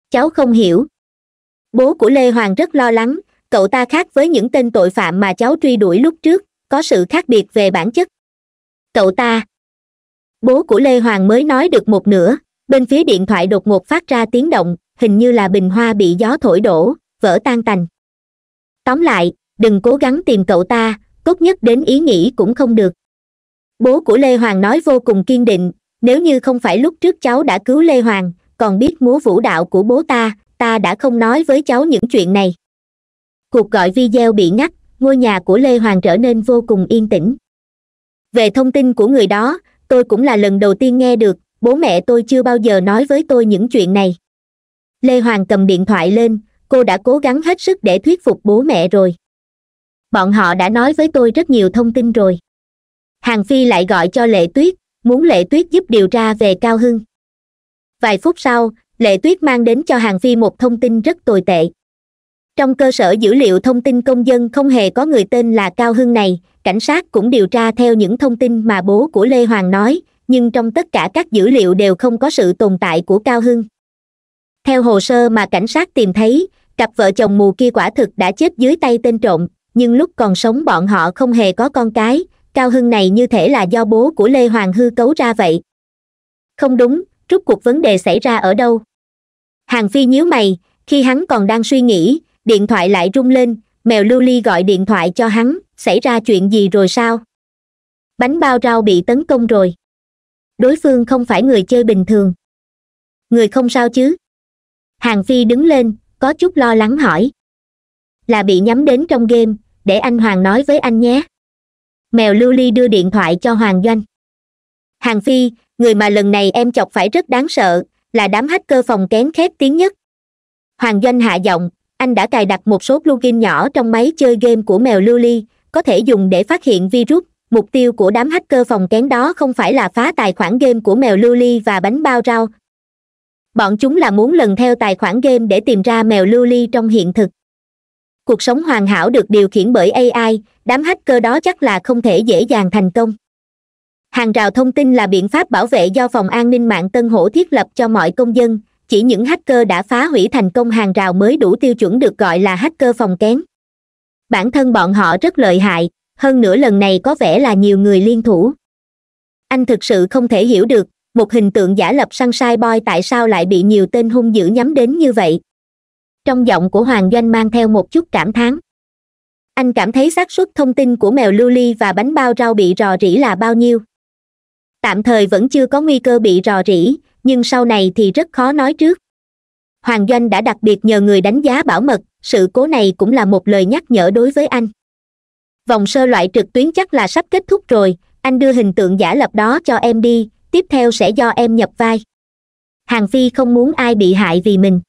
cháu không hiểu bố của lê hoàng rất lo lắng cậu ta khác với những tên tội phạm mà cháu truy đuổi lúc trước có sự khác biệt về bản chất cậu ta bố của lê hoàng mới nói được một nửa bên phía điện thoại đột ngột phát ra tiếng động hình như là bình hoa bị gió thổi đổ vỡ tan tành tóm lại đừng cố gắng tìm cậu ta tốt nhất đến ý nghĩ cũng không được bố của lê hoàng nói vô cùng kiên định nếu như không phải lúc trước cháu đã cứu lê hoàng còn biết múa vũ đạo của bố ta ta đã không nói với cháu những chuyện này cuộc gọi video bị ngắt ngôi nhà của lê hoàng trở nên vô cùng yên tĩnh về thông tin của người đó tôi cũng là lần đầu tiên nghe được bố mẹ tôi chưa bao giờ nói với tôi những chuyện này lê hoàng cầm điện thoại lên cô đã cố gắng hết sức để thuyết phục bố mẹ rồi bọn họ đã nói với tôi rất nhiều thông tin rồi hàng phi lại gọi cho lệ tuyết muốn lệ tuyết giúp điều tra về cao hưng vài phút sau lệ tuyết mang đến cho hàng phi một thông tin rất tồi tệ trong cơ sở dữ liệu thông tin công dân không hề có người tên là cao hưng này cảnh sát cũng điều tra theo những thông tin mà bố của lê hoàng nói nhưng trong tất cả các dữ liệu đều không có sự tồn tại của cao hưng theo hồ sơ mà cảnh sát tìm thấy cặp vợ chồng mù kia quả thực đã chết dưới tay tên trộm nhưng lúc còn sống bọn họ không hề có con cái cao hưng này như thể là do bố của lê hoàng hư cấu ra vậy không đúng rút cuộc vấn đề xảy ra ở đâu hàng phi nhíu mày khi hắn còn đang suy nghĩ điện thoại lại rung lên mèo lưu ly gọi điện thoại cho hắn xảy ra chuyện gì rồi sao bánh bao rau bị tấn công rồi đối phương không phải người chơi bình thường người không sao chứ hàng phi đứng lên có chút lo lắng hỏi là bị nhắm đến trong game để anh hoàng nói với anh nhé mèo lưu ly đưa điện thoại cho hoàng doanh hàng phi người mà lần này em chọc phải rất đáng sợ là đám hacker phòng kén khép tiếng nhất hoàng doanh hạ giọng anh đã cài đặt một số plugin nhỏ trong máy chơi game của mèo lưu có thể dùng để phát hiện virus mục tiêu của đám hacker phòng kén đó không phải là phá tài khoản game của mèo lưu và bánh bao rau bọn chúng là muốn lần theo tài khoản game để tìm ra mèo lưu trong hiện thực cuộc sống hoàn hảo được điều khiển bởi ai đám hacker đó chắc là không thể dễ dàng thành công hàng rào thông tin là biện pháp bảo vệ do phòng an ninh mạng tân hổ thiết lập cho mọi công dân chỉ những hacker đã phá hủy thành công hàng rào mới đủ tiêu chuẩn được gọi là hacker phòng kén bản thân bọn họ rất lợi hại hơn nữa lần này có vẻ là nhiều người liên thủ anh thực sự không thể hiểu được một hình tượng giả lập săn sai boy tại sao lại bị nhiều tên hung dữ nhắm đến như vậy trong giọng của hoàng doanh mang theo một chút cảm thán anh cảm thấy xác suất thông tin của mèo lưu và bánh bao rau bị rò rỉ là bao nhiêu tạm thời vẫn chưa có nguy cơ bị rò rỉ nhưng sau này thì rất khó nói trước hoàng doanh đã đặc biệt nhờ người đánh giá bảo mật sự cố này cũng là một lời nhắc nhở đối với anh vòng sơ loại trực tuyến chắc là sắp kết thúc rồi anh đưa hình tượng giả lập đó cho em đi tiếp theo sẽ do em nhập vai hàng phi không muốn ai bị hại vì mình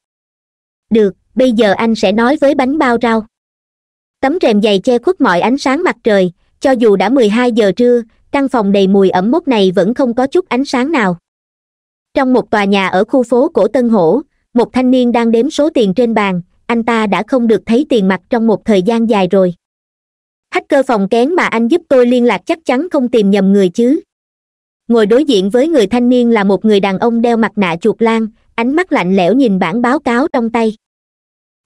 được bây giờ anh sẽ nói với bánh bao rau tấm rèm dày che khuất mọi ánh sáng mặt trời cho dù đã mười hai giờ trưa căn phòng đầy mùi ẩm mốc này vẫn không có chút ánh sáng nào trong một tòa nhà ở khu phố cổ tân hổ một thanh niên đang đếm số tiền trên bàn anh ta đã không được thấy tiền mặt trong một thời gian dài rồi hacker phòng kén mà anh giúp tôi liên lạc chắc chắn không tìm nhầm người chứ ngồi đối diện với người thanh niên là một người đàn ông đeo mặt nạ chuột lan ánh mắt lạnh lẽo nhìn bản báo cáo trong tay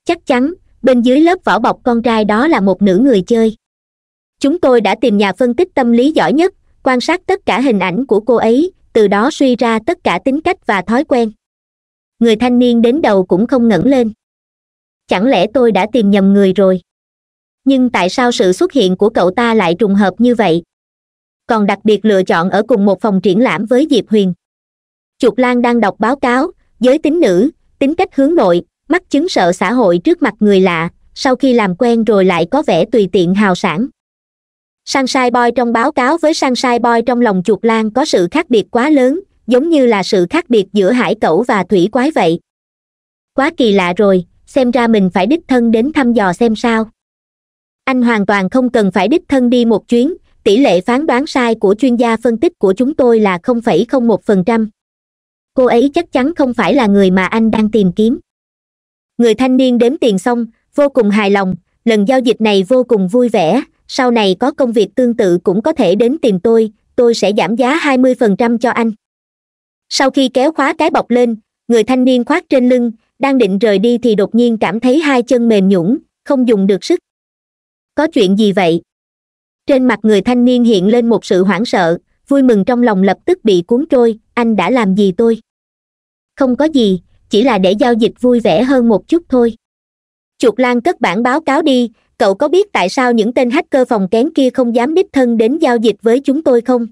chắc chắn bên dưới lớp vỏ bọc con trai đó là một nữ người chơi chúng tôi đã tìm nhà phân tích tâm lý giỏi nhất quan sát tất cả hình ảnh của cô ấy từ đó suy ra tất cả tính cách và thói quen người thanh niên đến đầu cũng không ngẩng lên chẳng lẽ tôi đã tìm nhầm người rồi nhưng tại sao sự xuất hiện của cậu ta lại trùng hợp như vậy còn đặc biệt lựa chọn ở cùng một phòng triển lãm với diệp huyền chuột lan đang đọc báo cáo giới tính nữ tính cách hướng nội mắc chứng sợ xã hội trước mặt người lạ sau khi làm quen rồi lại có vẻ tùy tiện hào sản sunshine boy trong báo cáo với sunshine boy trong lòng chuột lan có sự khác biệt quá lớn giống như là sự khác biệt giữa hải cẩu và thủy quái vậy quá kỳ lạ rồi xem ra mình phải đích thân đến thăm dò xem sao anh hoàn toàn không cần phải đích thân đi một chuyến tỷ lệ phán đoán sai của chuyên gia phân tích của chúng tôi là 0,01%. cô ấy chắc chắn không phải là người mà anh đang tìm kiếm người thanh niên đếm tiền xong vô cùng hài lòng lần giao dịch này vô cùng vui vẻ sau này có công việc tương tự cũng có thể đến tìm tôi tôi sẽ giảm giá hai mươi phần trăm cho anh sau khi kéo khóa cái bọc lên người thanh niên khoác trên lưng đang định rời đi thì đột nhiên cảm thấy hai chân mềm nhũng không dùng được sức có chuyện gì vậy trên mặt người thanh niên hiện lên một sự hoảng sợ vui mừng trong lòng lập tức bị cuốn trôi anh đã làm gì tôi không có gì chỉ là để giao dịch vui vẻ hơn một chút thôi chuột lan cất bản báo cáo đi cậu có biết tại sao những tên hacker phòng kén kia không dám đích thân đến giao dịch với chúng tôi không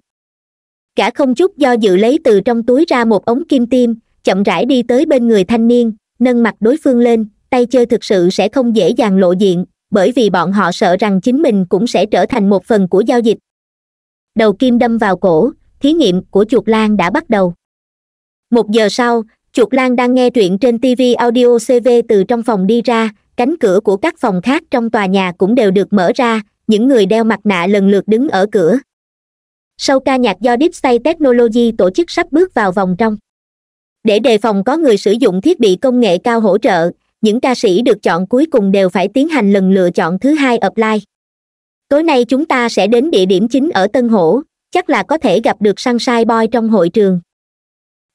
cả không chút do dự lấy từ trong túi ra một ống kim tiêm chậm rãi đi tới bên người thanh niên nâng mặt đối phương lên tay chơi thực sự sẽ không dễ dàng lộ diện bởi vì bọn họ sợ rằng chính mình cũng sẽ trở thành một phần của giao dịch đầu kim đâm vào cổ thí nghiệm của chuột lan đã bắt đầu một giờ sau chuột lan đang nghe truyện trên tv audio cv từ trong phòng đi ra cánh cửa của các phòng khác trong tòa nhà cũng đều được mở ra những người đeo mặt nạ lần lượt đứng ở cửa sau ca nhạc do Deepsay Technology tổ chức sắp bước vào vòng trong để đề phòng có người sử dụng thiết bị công nghệ cao hỗ trợ những ca sĩ được chọn cuối cùng đều phải tiến hành lần lựa chọn thứ hai apply tối nay chúng ta sẽ đến địa điểm chính ở tân hổ chắc là có thể gặp được sunshine boy trong hội trường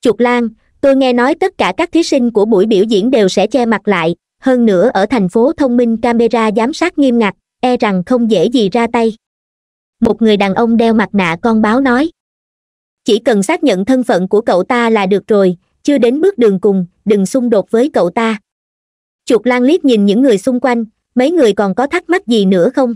chuột lan tôi nghe nói tất cả các thí sinh của buổi biểu diễn đều sẽ che mặt lại hơn nữa ở thành phố thông minh camera giám sát nghiêm ngặt e rằng không dễ gì ra tay một người đàn ông đeo mặt nạ con báo nói chỉ cần xác nhận thân phận của cậu ta là được rồi chưa đến bước đường cùng đừng xung đột với cậu ta chuột lan liếc nhìn những người xung quanh mấy người còn có thắc mắc gì nữa không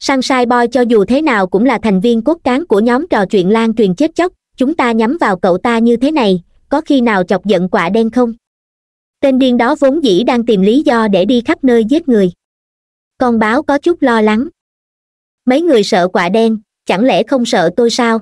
sunshine boy cho dù thế nào cũng là thành viên cốt cán của nhóm trò chuyện lan truyền chết chóc chúng ta nhắm vào cậu ta như thế này có khi nào chọc giận quả đen không tên điên đó vốn dĩ đang tìm lý do để đi khắp nơi giết người con báo có chút lo lắng mấy người sợ quả đen chẳng lẽ không sợ tôi sao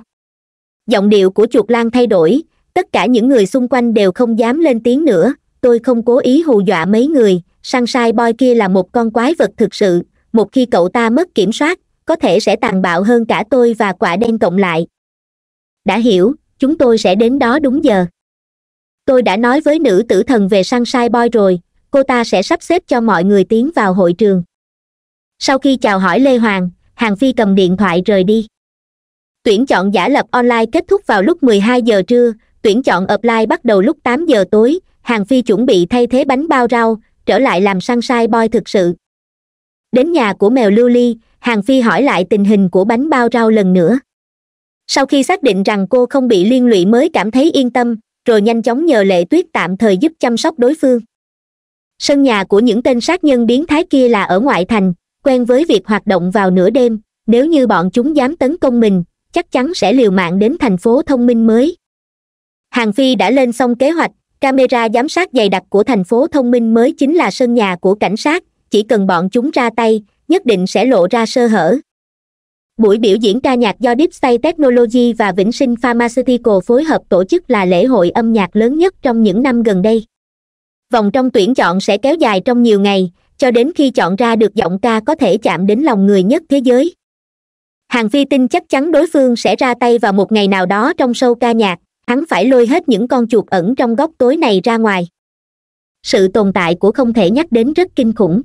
giọng điệu của chuột lang thay đổi tất cả những người xung quanh đều không dám lên tiếng nữa tôi không cố ý hù dọa mấy người Sang sai boy kia là một con quái vật thực sự một khi cậu ta mất kiểm soát có thể sẽ tàn bạo hơn cả tôi và quả đen cộng lại đã hiểu chúng tôi sẽ đến đó đúng giờ tôi đã nói với nữ tử thần về săn sai boy rồi cô ta sẽ sắp xếp cho mọi người tiến vào hội trường sau khi chào hỏi lê hoàng hàng phi cầm điện thoại rời đi tuyển chọn giả lập online kết thúc vào lúc 12 giờ trưa tuyển chọn offline bắt đầu lúc 8 giờ tối hàng phi chuẩn bị thay thế bánh bao rau trở lại làm săn sai boy thực sự đến nhà của mèo lưu ly hàng phi hỏi lại tình hình của bánh bao rau lần nữa sau khi xác định rằng cô không bị liên lụy mới cảm thấy yên tâm rồi nhanh chóng nhờ lệ tuyết tạm thời giúp chăm sóc đối phương sân nhà của những tên sát nhân biến thái kia là ở ngoại thành quen với việc hoạt động vào nửa đêm nếu như bọn chúng dám tấn công mình chắc chắn sẽ liều mạng đến thành phố thông minh mới hàng phi đã lên xong kế hoạch camera giám sát dày đặc của thành phố thông minh mới chính là sân nhà của cảnh sát chỉ cần bọn chúng ra tay nhất định sẽ lộ ra sơ hở buổi biểu diễn ca nhạc do Deep Deepstay Technology và Vĩnh Sinh Pharmaceutical phối hợp tổ chức là lễ hội âm nhạc lớn nhất trong những năm gần đây vòng trong tuyển chọn sẽ kéo dài trong nhiều ngày cho đến khi chọn ra được giọng ca có thể chạm đến lòng người nhất thế giới hàng phi tin chắc chắn đối phương sẽ ra tay vào một ngày nào đó trong show ca nhạc hắn phải lôi hết những con chuột ẩn trong góc tối này ra ngoài sự tồn tại của không thể nhắc đến rất kinh khủng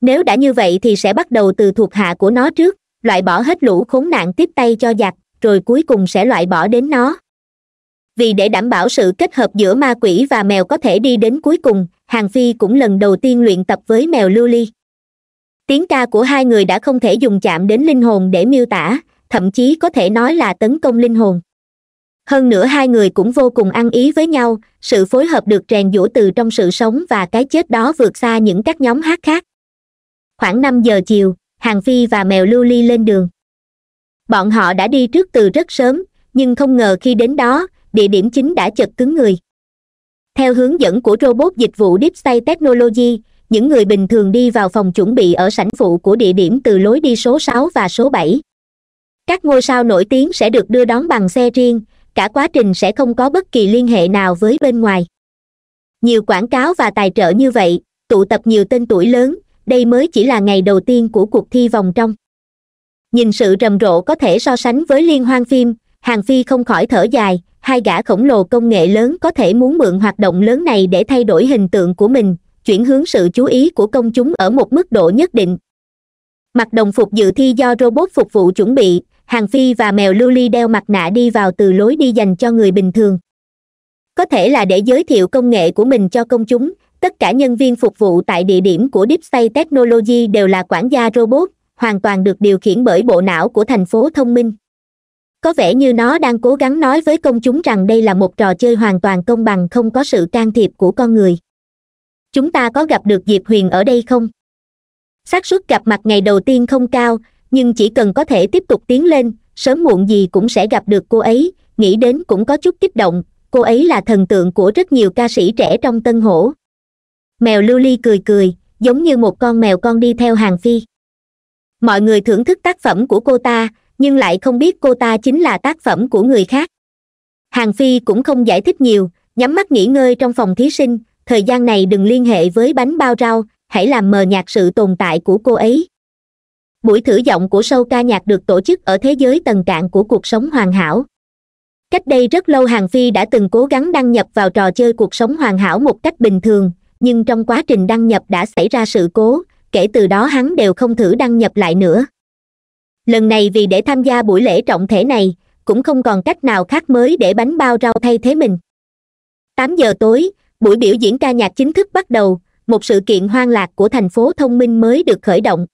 nếu đã như vậy thì sẽ bắt đầu từ thuộc hạ của nó trước loại bỏ hết lũ khốn nạn tiếp tay cho giặc rồi cuối cùng sẽ loại bỏ đến nó vì để đảm bảo sự kết hợp giữa ma quỷ và mèo có thể đi đến cuối cùng hàng phi cũng lần đầu tiên luyện tập với mèo lưu ly tiếng ca của hai người đã không thể dùng chạm đến linh hồn để miêu tả thậm chí có thể nói là tấn công linh hồn hơn nữa hai người cũng vô cùng ăn ý với nhau sự phối hợp được rèn giũa từ trong sự sống và cái chết đó vượt xa những các nhóm hát khác khoảng năm giờ chiều hàng phi và mèo lưu ly lên đường bọn họ đã đi trước từ rất sớm nhưng không ngờ khi đến đó địa điểm chính đã chật cứng người theo hướng dẫn của robot dịch vụ Deep deepstate technology những người bình thường đi vào phòng chuẩn bị ở sảnh phụ của địa điểm từ lối đi số sáu và số bảy các ngôi sao nổi tiếng sẽ được đưa đón bằng xe riêng cả quá trình sẽ không có bất kỳ liên hệ nào với bên ngoài nhiều quảng cáo và tài trợ như vậy tụ tập nhiều tên tuổi lớn đây mới chỉ là ngày đầu tiên của cuộc thi vòng trong nhìn sự rầm rộ có thể so sánh với liên hoan phim hàng phi không khỏi thở dài hai gã khổng lồ công nghệ lớn có thể muốn mượn hoạt động lớn này để thay đổi hình tượng của mình chuyển hướng sự chú ý của công chúng ở một mức độ nhất định mặc đồng phục dự thi do robot phục vụ chuẩn bị hàng phi và mèo lưu đeo mặt nạ đi vào từ lối đi dành cho người bình thường có thể là để giới thiệu công nghệ của mình cho công chúng tất cả nhân viên phục vụ tại địa điểm của Deep deepspace technology đều là quản gia robot hoàn toàn được điều khiển bởi bộ não của thành phố thông minh có vẻ như nó đang cố gắng nói với công chúng rằng đây là một trò chơi hoàn toàn công bằng không có sự can thiệp của con người chúng ta có gặp được diệp huyền ở đây không xác suất gặp mặt ngày đầu tiên không cao nhưng chỉ cần có thể tiếp tục tiến lên sớm muộn gì cũng sẽ gặp được cô ấy nghĩ đến cũng có chút kích động cô ấy là thần tượng của rất nhiều ca sĩ trẻ trong tân hổ mèo lưu ly cười cười giống như một con mèo con đi theo hàng phi mọi người thưởng thức tác phẩm của cô ta nhưng lại không biết cô ta chính là tác phẩm của người khác hàng phi cũng không giải thích nhiều nhắm mắt nghỉ ngơi trong phòng thí sinh thời gian này đừng liên hệ với bánh bao rau hãy làm mờ nhạt sự tồn tại của cô ấy buổi thử giọng của sâu ca nhạc được tổ chức ở thế giới tầng cạn của cuộc sống hoàn hảo cách đây rất lâu hàng phi đã từng cố gắng đăng nhập vào trò chơi cuộc sống hoàn hảo một cách bình thường nhưng trong quá trình đăng nhập đã xảy ra sự cố kể từ đó hắn đều không thử đăng nhập lại nữa lần này vì để tham gia buổi lễ trọng thể này cũng không còn cách nào khác mới để bánh bao rau thay thế mình tám giờ tối buổi biểu diễn ca nhạc chính thức bắt đầu một sự kiện hoang lạc của thành phố thông minh mới được khởi động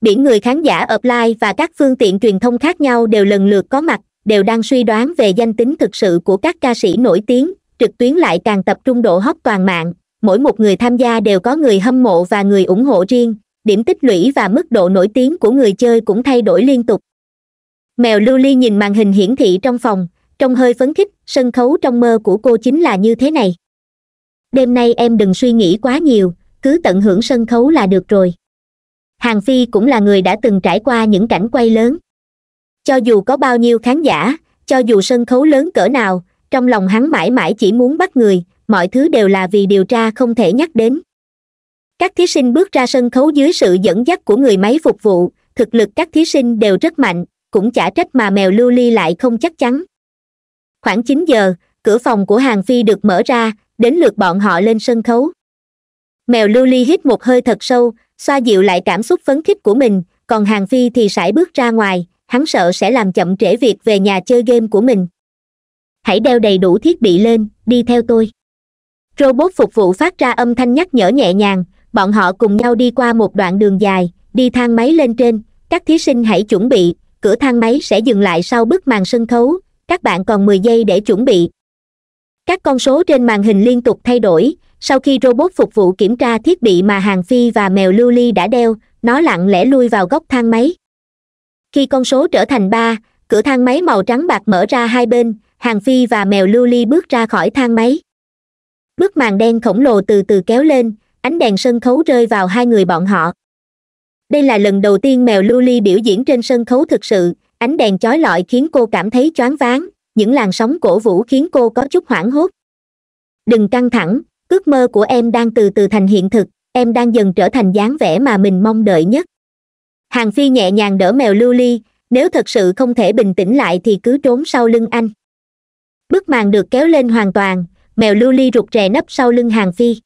biển người khán giả offline và các phương tiện truyền thông khác nhau đều lần lượt có mặt đều đang suy đoán về danh tính thực sự của các ca sĩ nổi tiếng trực tuyến lại càng tập trung độ hóc toàn mạng mỗi một người tham gia đều có người hâm mộ và người ủng hộ riêng điểm tích lũy và mức độ nổi tiếng của người chơi cũng thay đổi liên tục mèo lưu ly nhìn màn hình hiển thị trong phòng trông hơi phấn khích sân khấu trong mơ của cô chính là như thế này đêm nay em đừng suy nghĩ quá nhiều cứ tận hưởng sân khấu là được rồi hàng phi cũng là người đã từng trải qua những cảnh quay lớn cho dù có bao nhiêu khán giả cho dù sân khấu lớn cỡ nào trong lòng hắn mãi mãi chỉ muốn bắt người mọi thứ đều là vì điều tra không thể nhắc đến các thí sinh bước ra sân khấu dưới sự dẫn dắt của người máy phục vụ thực lực các thí sinh đều rất mạnh cũng chả trách mà mèo lưu ly lại không chắc chắn khoảng chín giờ cửa phòng của hàng phi được mở ra đến lượt bọn họ lên sân khấu mèo lưu ly hít một hơi thật sâu xoa dịu lại cảm xúc phấn khích của mình còn hàng phi thì sải bước ra ngoài hắn sợ sẽ làm chậm trễ việc về nhà chơi game của mình hãy đeo đầy đủ thiết bị lên đi theo tôi robot phục vụ phát ra âm thanh nhắc nhở nhẹ nhàng bọn họ cùng nhau đi qua một đoạn đường dài đi thang máy lên trên các thí sinh hãy chuẩn bị cửa thang máy sẽ dừng lại sau bức màn sân khấu các bạn còn 10 giây để chuẩn bị các con số trên màn hình liên tục thay đổi sau khi robot phục vụ kiểm tra thiết bị mà hàng phi và mèo lưu ly đã đeo nó lặng lẽ lui vào góc thang máy khi con số trở thành ba cửa thang máy màu trắng bạc mở ra hai bên hàng phi và mèo lưu ly bước ra khỏi thang máy bức màn đen khổng lồ từ từ kéo lên ánh đèn sân khấu rơi vào hai người bọn họ đây là lần đầu tiên mèo Luli biểu diễn trên sân khấu thực sự ánh đèn chói lọi khiến cô cảm thấy choáng váng những làn sóng cổ vũ khiến cô có chút hoảng hốt đừng căng thẳng ước mơ của em đang từ từ thành hiện thực em đang dần trở thành dáng vẻ mà mình mong đợi nhất hàng phi nhẹ nhàng đỡ mèo Luli. nếu thật sự không thể bình tĩnh lại thì cứ trốn sau lưng anh bức màn được kéo lên hoàn toàn mèo lưu ly rụt rè nấp sau lưng hàng phi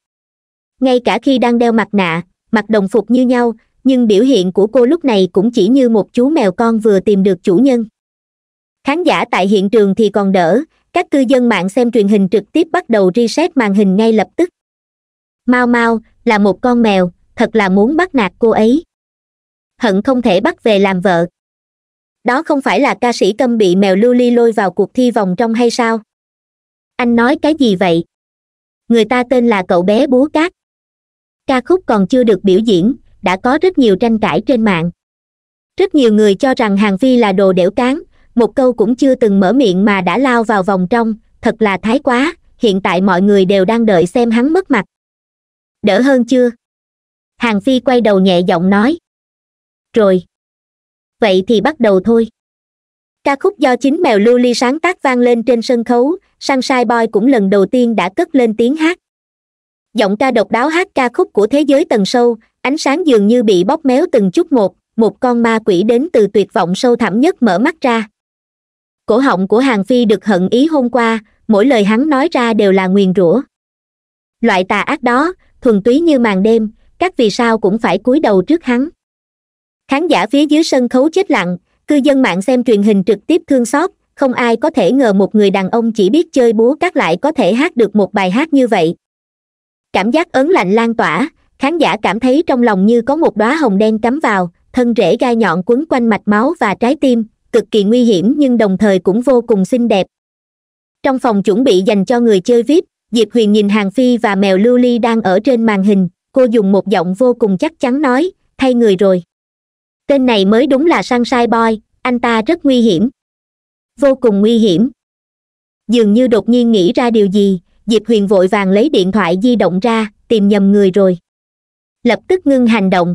ngay cả khi đang đeo mặt nạ mặc đồng phục như nhau nhưng biểu hiện của cô lúc này cũng chỉ như một chú mèo con vừa tìm được chủ nhân khán giả tại hiện trường thì còn đỡ các cư dân mạng xem truyền hình trực tiếp bắt đầu reset màn hình ngay lập tức mau mau là một con mèo thật là muốn bắt nạt cô ấy hận không thể bắt về làm vợ đó không phải là ca sĩ câm bị mèo lưu ly lôi vào cuộc thi vòng trong hay sao anh nói cái gì vậy người ta tên là cậu bé búa cát ca khúc còn chưa được biểu diễn đã có rất nhiều tranh cãi trên mạng rất nhiều người cho rằng hàng phi là đồ đẻo cán một câu cũng chưa từng mở miệng mà đã lao vào vòng trong thật là thái quá hiện tại mọi người đều đang đợi xem hắn mất mặt đỡ hơn chưa hàng phi quay đầu nhẹ giọng nói rồi vậy thì bắt đầu thôi ca khúc do chính mèo luli sáng tác vang lên trên sân khấu sunshine boy cũng lần đầu tiên đã cất lên tiếng hát giọng ca độc đáo hát ca khúc của thế giới tầng sâu ánh sáng dường như bị bóp méo từng chút một một con ma quỷ đến từ tuyệt vọng sâu thẳm nhất mở mắt ra cổ họng của hàng phi được hận ý hôm qua mỗi lời hắn nói ra đều là nguyền rủa loại tà ác đó thuần túy như màn đêm các vì sao cũng phải cúi đầu trước hắn khán giả phía dưới sân khấu chết lặng cư dân mạng xem truyền hình trực tiếp thương xót không ai có thể ngờ một người đàn ông chỉ biết chơi búa cát lại có thể hát được một bài hát như vậy cảm giác ấn lạnh lan tỏa khán giả cảm thấy trong lòng như có một đóa hồng đen cắm vào thân rễ gai nhọn quấn quanh mạch máu và trái tim cực kỳ nguy hiểm nhưng đồng thời cũng vô cùng xinh đẹp trong phòng chuẩn bị dành cho người chơi vip diệp huyền nhìn hàng phi và mèo lưu ly đang ở trên màn hình cô dùng một giọng vô cùng chắc chắn nói thay người rồi tên này mới đúng là sunshine boy anh ta rất nguy hiểm vô cùng nguy hiểm dường như đột nhiên nghĩ ra điều gì diệp huyền vội vàng lấy điện thoại di động ra tìm nhầm người rồi lập tức ngưng hành động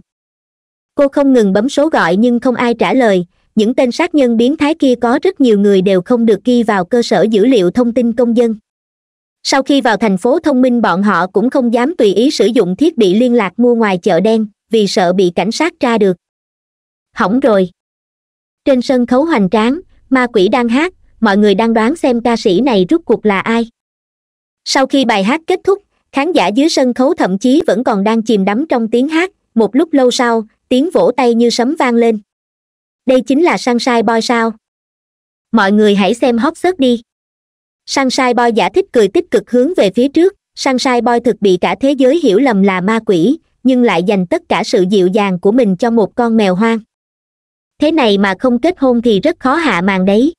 cô không ngừng bấm số gọi nhưng không ai trả lời những tên sát nhân biến thái kia có rất nhiều người đều không được ghi vào cơ sở dữ liệu thông tin công dân sau khi vào thành phố thông minh bọn họ cũng không dám tùy ý sử dụng thiết bị liên lạc mua ngoài chợ đen vì sợ bị cảnh sát tra được hỏng rồi trên sân khấu hoành tráng ma quỷ đang hát mọi người đang đoán xem ca sĩ này rút cuộc là ai sau khi bài hát kết thúc khán giả dưới sân khấu thậm chí vẫn còn đang chìm đắm trong tiếng hát một lúc lâu sau tiếng vỗ tay như sấm vang lên đây chính là sang sai boy sao mọi người hãy xem hót search đi sang sai boy giả thích cười tích cực hướng về phía trước sang sai boy thực bị cả thế giới hiểu lầm là ma quỷ nhưng lại dành tất cả sự dịu dàng của mình cho một con mèo hoang thế này mà không kết hôn thì rất khó hạ màn đấy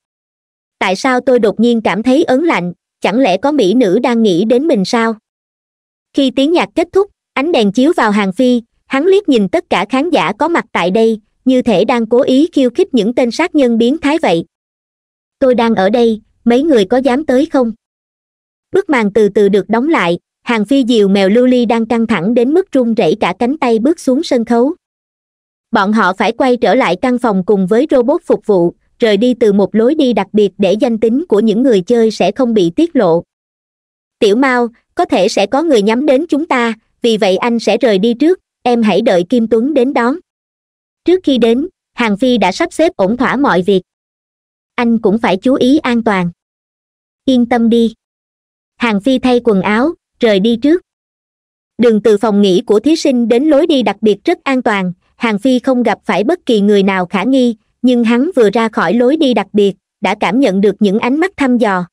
tại sao tôi đột nhiên cảm thấy ớn lạnh chẳng lẽ có mỹ nữ đang nghĩ đến mình sao khi tiếng nhạc kết thúc ánh đèn chiếu vào hàng phi hắn liếc nhìn tất cả khán giả có mặt tại đây như thể đang cố ý khiêu khích những tên sát nhân biến thái vậy tôi đang ở đây mấy người có dám tới không bức màn từ từ được đóng lại hàng phi diều mèo lưu ly đang căng thẳng đến mức run rẩy cả cánh tay bước xuống sân khấu bọn họ phải quay trở lại căn phòng cùng với robot phục vụ rời đi từ một lối đi đặc biệt để danh tính của những người chơi sẽ không bị tiết lộ tiểu mao có thể sẽ có người nhắm đến chúng ta vì vậy anh sẽ rời đi trước em hãy đợi kim tuấn đến đón trước khi đến hàng phi đã sắp xếp ổn thỏa mọi việc anh cũng phải chú ý an toàn yên tâm đi hàng phi thay quần áo rời đi trước đường từ phòng nghỉ của thí sinh đến lối đi đặc biệt rất an toàn hàng phi không gặp phải bất kỳ người nào khả nghi nhưng hắn vừa ra khỏi lối đi đặc biệt đã cảm nhận được những ánh mắt thăm dò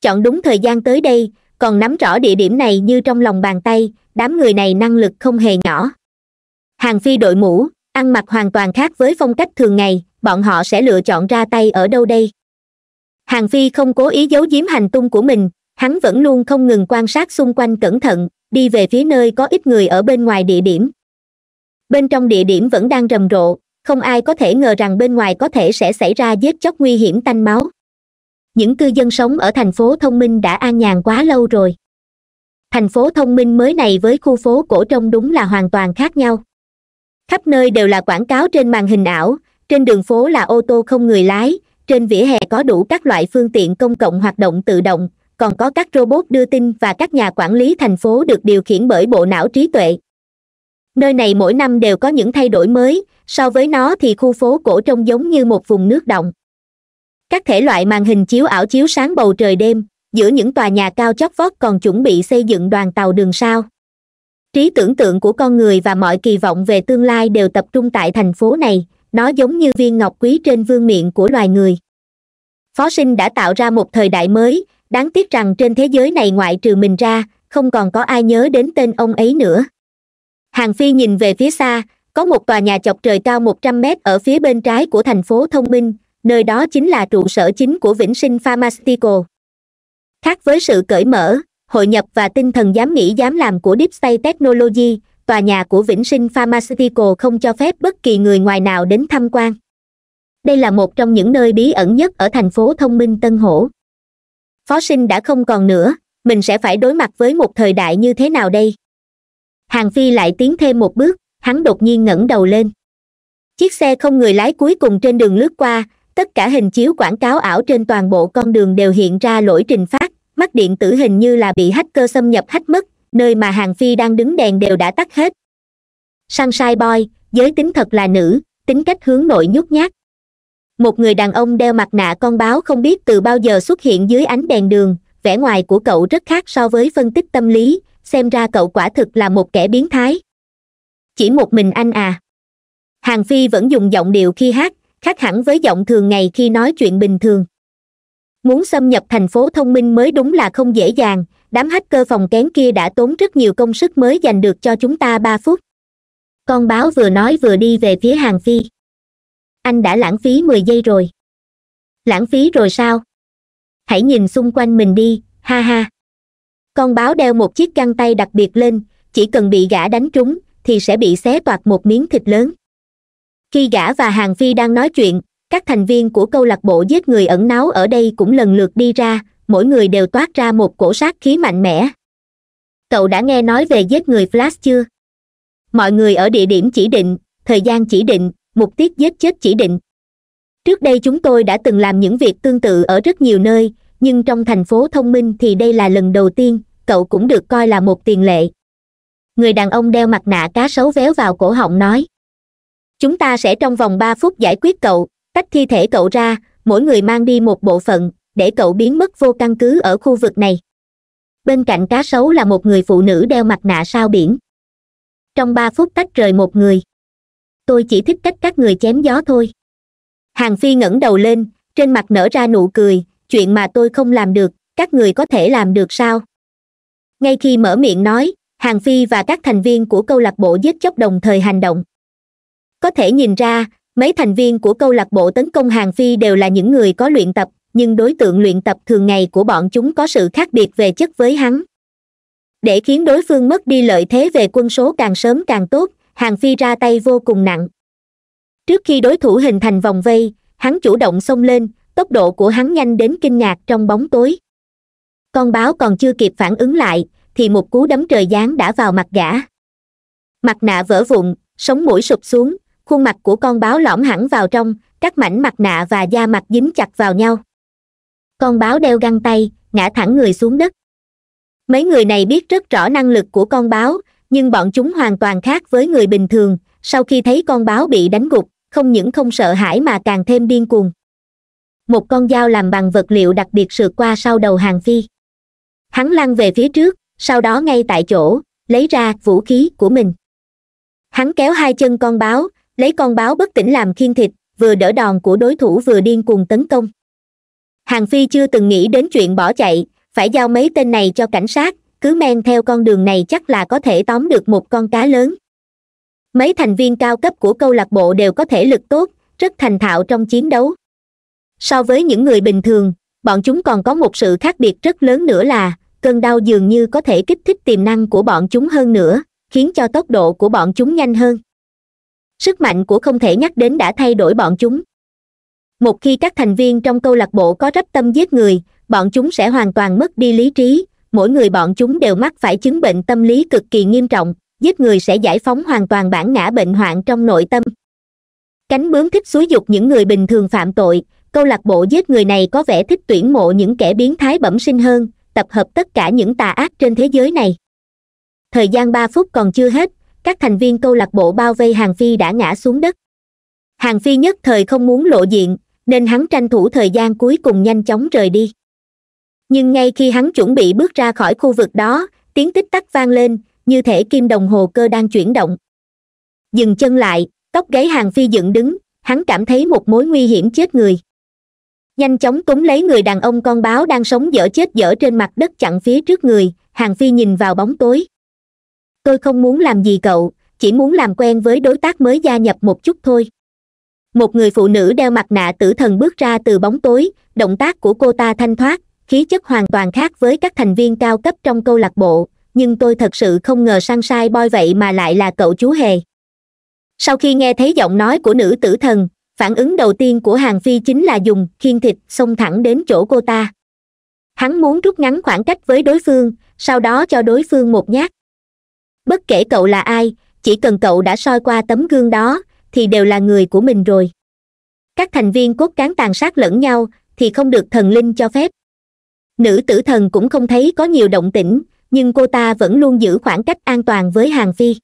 chọn đúng thời gian tới đây còn nắm rõ địa điểm này như trong lòng bàn tay đám người này năng lực không hề nhỏ hàng phi đội mũ ăn mặc hoàn toàn khác với phong cách thường ngày bọn họ sẽ lựa chọn ra tay ở đâu đây hàng phi không cố ý giấu giếm hành tung của mình hắn vẫn luôn không ngừng quan sát xung quanh cẩn thận đi về phía nơi có ít người ở bên ngoài địa điểm bên trong địa điểm vẫn đang rầm rộ không ai có thể ngờ rằng bên ngoài có thể sẽ xảy ra giết chóc nguy hiểm tanh máu những cư dân sống ở thành phố thông minh đã an nhàn quá lâu rồi thành phố thông minh mới này với khu phố cổ trông đúng là hoàn toàn khác nhau khắp nơi đều là quảng cáo trên màn hình ảo trên đường phố là ô tô không người lái trên vỉa hè có đủ các loại phương tiện công cộng hoạt động tự động còn có các robot đưa tin và các nhà quản lý thành phố được điều khiển bởi bộ não trí tuệ nơi này mỗi năm đều có những thay đổi mới so với nó thì khu phố cổ trông giống như một vùng nước động các thể loại màn hình chiếu ảo chiếu sáng bầu trời đêm giữa những tòa nhà cao chót vót còn chuẩn bị xây dựng đoàn tàu đường sao trí tưởng tượng của con người và mọi kỳ vọng về tương lai đều tập trung tại thành phố này nó giống như viên ngọc quý trên vương miện của loài người phó sinh đã tạo ra một thời đại mới đáng tiếc rằng trên thế giới này ngoại trừ mình ra không còn có ai nhớ đến tên ông ấy nữa hàng phi nhìn về phía xa có một tòa nhà chọc trời cao một trăm mét ở phía bên trái của thành phố thông minh nơi đó chính là trụ sở chính của vĩnh sinh pharmaceutical khác với sự cởi mở hội nhập và tinh thần dám nghĩ dám làm của deep state technology tòa nhà của vĩnh sinh pharmaceutical không cho phép bất kỳ người ngoài nào đến tham quan đây là một trong những nơi bí ẩn nhất ở thành phố thông minh tân hổ phó sinh đã không còn nữa mình sẽ phải đối mặt với một thời đại như thế nào đây hàng phi lại tiến thêm một bước hắn đột nhiên ngẩng đầu lên chiếc xe không người lái cuối cùng trên đường lướt qua tất cả hình chiếu quảng cáo ảo trên toàn bộ con đường đều hiện ra lỗi trình phát mắt điện tử hình như là bị hacker xâm nhập hách mất nơi mà hàng phi đang đứng đèn đều đã tắt hết sunshine boy giới tính thật là nữ tính cách hướng nội nhút nhát một người đàn ông đeo mặt nạ con báo không biết từ bao giờ xuất hiện dưới ánh đèn đường vẻ ngoài của cậu rất khác so với phân tích tâm lý xem ra cậu quả thực là một kẻ biến thái chỉ một mình anh à hàng phi vẫn dùng giọng điệu khi hát khác hẳn với giọng thường ngày khi nói chuyện bình thường muốn xâm nhập thành phố thông minh mới đúng là không dễ dàng đám hacker phòng kén kia đã tốn rất nhiều công sức mới giành được cho chúng ta ba phút con báo vừa nói vừa đi về phía hàng phi anh đã lãng phí mười giây rồi lãng phí rồi sao hãy nhìn xung quanh mình đi ha ha con báo đeo một chiếc găng tay đặc biệt lên chỉ cần bị gã đánh trúng thì sẽ bị xé toạc một miếng thịt lớn khi gã và hàng phi đang nói chuyện các thành viên của câu lạc bộ giết người ẩn náu ở đây cũng lần lượt đi ra mỗi người đều toát ra một cổ sát khí mạnh mẽ cậu đã nghe nói về giết người flash chưa mọi người ở địa điểm chỉ định thời gian chỉ định mục tiết giết chết chỉ định trước đây chúng tôi đã từng làm những việc tương tự ở rất nhiều nơi nhưng trong thành phố thông minh thì đây là lần đầu tiên cậu cũng được coi là một tiền lệ người đàn ông đeo mặt nạ cá sấu véo vào cổ họng nói chúng ta sẽ trong vòng ba phút giải quyết cậu tách thi thể cậu ra mỗi người mang đi một bộ phận để cậu biến mất vô căn cứ ở khu vực này bên cạnh cá sấu là một người phụ nữ đeo mặt nạ sao biển trong ba phút tách rời một người tôi chỉ thích cách các người chém gió thôi hàng phi ngẩng đầu lên trên mặt nở ra nụ cười chuyện mà tôi không làm được các người có thể làm được sao ngay khi mở miệng nói hàng phi và các thành viên của câu lạc bộ giết chóc đồng thời hành động có thể nhìn ra mấy thành viên của câu lạc bộ tấn công hàng phi đều là những người có luyện tập nhưng đối tượng luyện tập thường ngày của bọn chúng có sự khác biệt về chất với hắn để khiến đối phương mất đi lợi thế về quân số càng sớm càng tốt hàng phi ra tay vô cùng nặng trước khi đối thủ hình thành vòng vây hắn chủ động xông lên tốc độ của hắn nhanh đến kinh ngạc trong bóng tối con báo còn chưa kịp phản ứng lại thì một cú đấm trời giáng đã vào mặt gã mặt nạ vỡ vụn sống mũi sụp xuống khuôn mặt của con báo lõm hẳn vào trong các mảnh mặt nạ và da mặt dính chặt vào nhau con báo đeo găng tay ngã thẳng người xuống đất mấy người này biết rất rõ năng lực của con báo nhưng bọn chúng hoàn toàn khác với người bình thường sau khi thấy con báo bị đánh gục không những không sợ hãi mà càng thêm điên cuồng một con dao làm bằng vật liệu đặc biệt sượt qua sau đầu hàng phi hắn lăn về phía trước sau đó ngay tại chỗ lấy ra vũ khí của mình hắn kéo hai chân con báo lấy con báo bất tỉnh làm khiên thịt vừa đỡ đòn của đối thủ vừa điên cuồng tấn công hàng phi chưa từng nghĩ đến chuyện bỏ chạy phải giao mấy tên này cho cảnh sát cứ men theo con đường này chắc là có thể tóm được một con cá lớn mấy thành viên cao cấp của câu lạc bộ đều có thể lực tốt rất thành thạo trong chiến đấu so với những người bình thường bọn chúng còn có một sự khác biệt rất lớn nữa là cơn đau dường như có thể kích thích tiềm năng của bọn chúng hơn nữa khiến cho tốc độ của bọn chúng nhanh hơn sức mạnh của không thể nhắc đến đã thay đổi bọn chúng một khi các thành viên trong câu lạc bộ có rắp tâm giết người bọn chúng sẽ hoàn toàn mất đi lý trí mỗi người bọn chúng đều mắc phải chứng bệnh tâm lý cực kỳ nghiêm trọng giết người sẽ giải phóng hoàn toàn bản ngã bệnh hoạn trong nội tâm cánh bướm thích xúi dục những người bình thường phạm tội câu lạc bộ giết người này có vẻ thích tuyển mộ những kẻ biến thái bẩm sinh hơn tập hợp tất cả những tà ác trên thế giới này thời gian ba phút còn chưa hết các thành viên câu lạc bộ bao vây hàng phi đã ngã xuống đất hàng phi nhất thời không muốn lộ diện nên hắn tranh thủ thời gian cuối cùng nhanh chóng rời đi nhưng ngay khi hắn chuẩn bị bước ra khỏi khu vực đó tiếng tích tắc vang lên như thể kim đồng hồ cơ đang chuyển động dừng chân lại tóc gáy hàng phi dựng đứng hắn cảm thấy một mối nguy hiểm chết người nhanh chóng túm lấy người đàn ông con báo đang sống dở chết dở trên mặt đất chặn phía trước người hàng phi nhìn vào bóng tối tôi không muốn làm gì cậu chỉ muốn làm quen với đối tác mới gia nhập một chút thôi một người phụ nữ đeo mặt nạ tử thần bước ra từ bóng tối động tác của cô ta thanh thoát khí chất hoàn toàn khác với các thành viên cao cấp trong câu lạc bộ nhưng tôi thật sự không ngờ sang sai boy vậy mà lại là cậu chú hề sau khi nghe thấy giọng nói của nữ tử thần phản ứng đầu tiên của hàng phi chính là dùng khiên thịt xông thẳng đến chỗ cô ta hắn muốn rút ngắn khoảng cách với đối phương sau đó cho đối phương một nhát bất kể cậu là ai chỉ cần cậu đã soi qua tấm gương đó thì đều là người của mình rồi các thành viên cốt cán tàn sát lẫn nhau thì không được thần linh cho phép nữ tử thần cũng không thấy có nhiều động tĩnh nhưng cô ta vẫn luôn giữ khoảng cách an toàn với hàng phi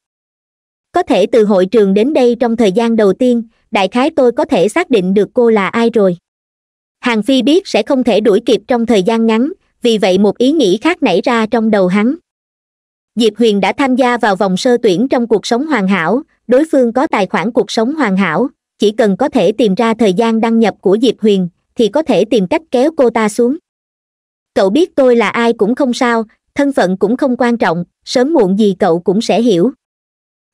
có thể từ hội trường đến đây trong thời gian đầu tiên đại khái tôi có thể xác định được cô là ai rồi hàng phi biết sẽ không thể đuổi kịp trong thời gian ngắn vì vậy một ý nghĩ khác nảy ra trong đầu hắn diệp huyền đã tham gia vào vòng sơ tuyển trong cuộc sống hoàn hảo đối phương có tài khoản cuộc sống hoàn hảo chỉ cần có thể tìm ra thời gian đăng nhập của diệp huyền thì có thể tìm cách kéo cô ta xuống cậu biết tôi là ai cũng không sao thân phận cũng không quan trọng sớm muộn gì cậu cũng sẽ hiểu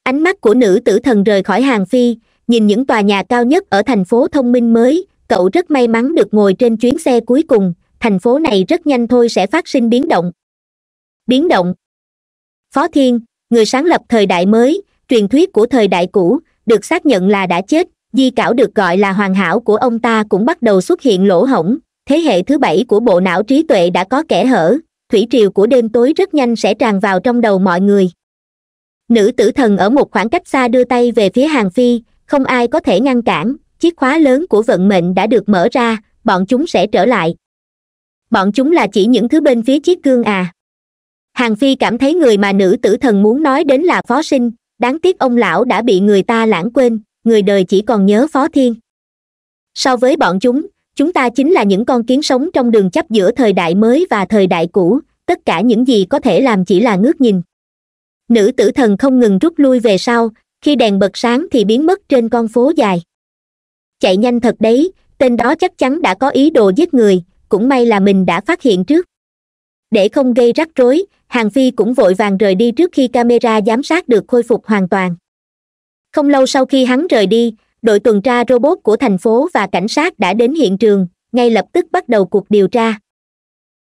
ánh mắt của nữ tử thần rời khỏi hàng phi nhìn những tòa nhà cao nhất ở thành phố thông minh mới cậu rất may mắn được ngồi trên chuyến xe cuối cùng thành phố này rất nhanh thôi sẽ phát sinh biến động biến động phó thiên người sáng lập thời đại mới truyền thuyết của thời đại cũ được xác nhận là đã chết di cảo được gọi là hoàn hảo của ông ta cũng bắt đầu xuất hiện lỗ hổng thế hệ thứ bảy của bộ não trí tuệ đã có kẻ hở thủy triều của đêm tối rất nhanh sẽ tràn vào trong đầu mọi người nữ tử thần ở một khoảng cách xa đưa tay về phía hàng phi không ai có thể ngăn cản chiếc khóa lớn của vận mệnh đã được mở ra bọn chúng sẽ trở lại bọn chúng là chỉ những thứ bên phía chiếc gương à hàng phi cảm thấy người mà nữ tử thần muốn nói đến là phó sinh đáng tiếc ông lão đã bị người ta lãng quên người đời chỉ còn nhớ phó thiên so với bọn chúng chúng ta chính là những con kiến sống trong đường chấp giữa thời đại mới và thời đại cũ tất cả những gì có thể làm chỉ là ngước nhìn nữ tử thần không ngừng rút lui về sau khi đèn bật sáng thì biến mất trên con phố dài chạy nhanh thật đấy tên đó chắc chắn đã có ý đồ giết người cũng may là mình đã phát hiện trước để không gây rắc rối hàng phi cũng vội vàng rời đi trước khi camera giám sát được khôi phục hoàn toàn không lâu sau khi hắn rời đi đội tuần tra robot của thành phố và cảnh sát đã đến hiện trường ngay lập tức bắt đầu cuộc điều tra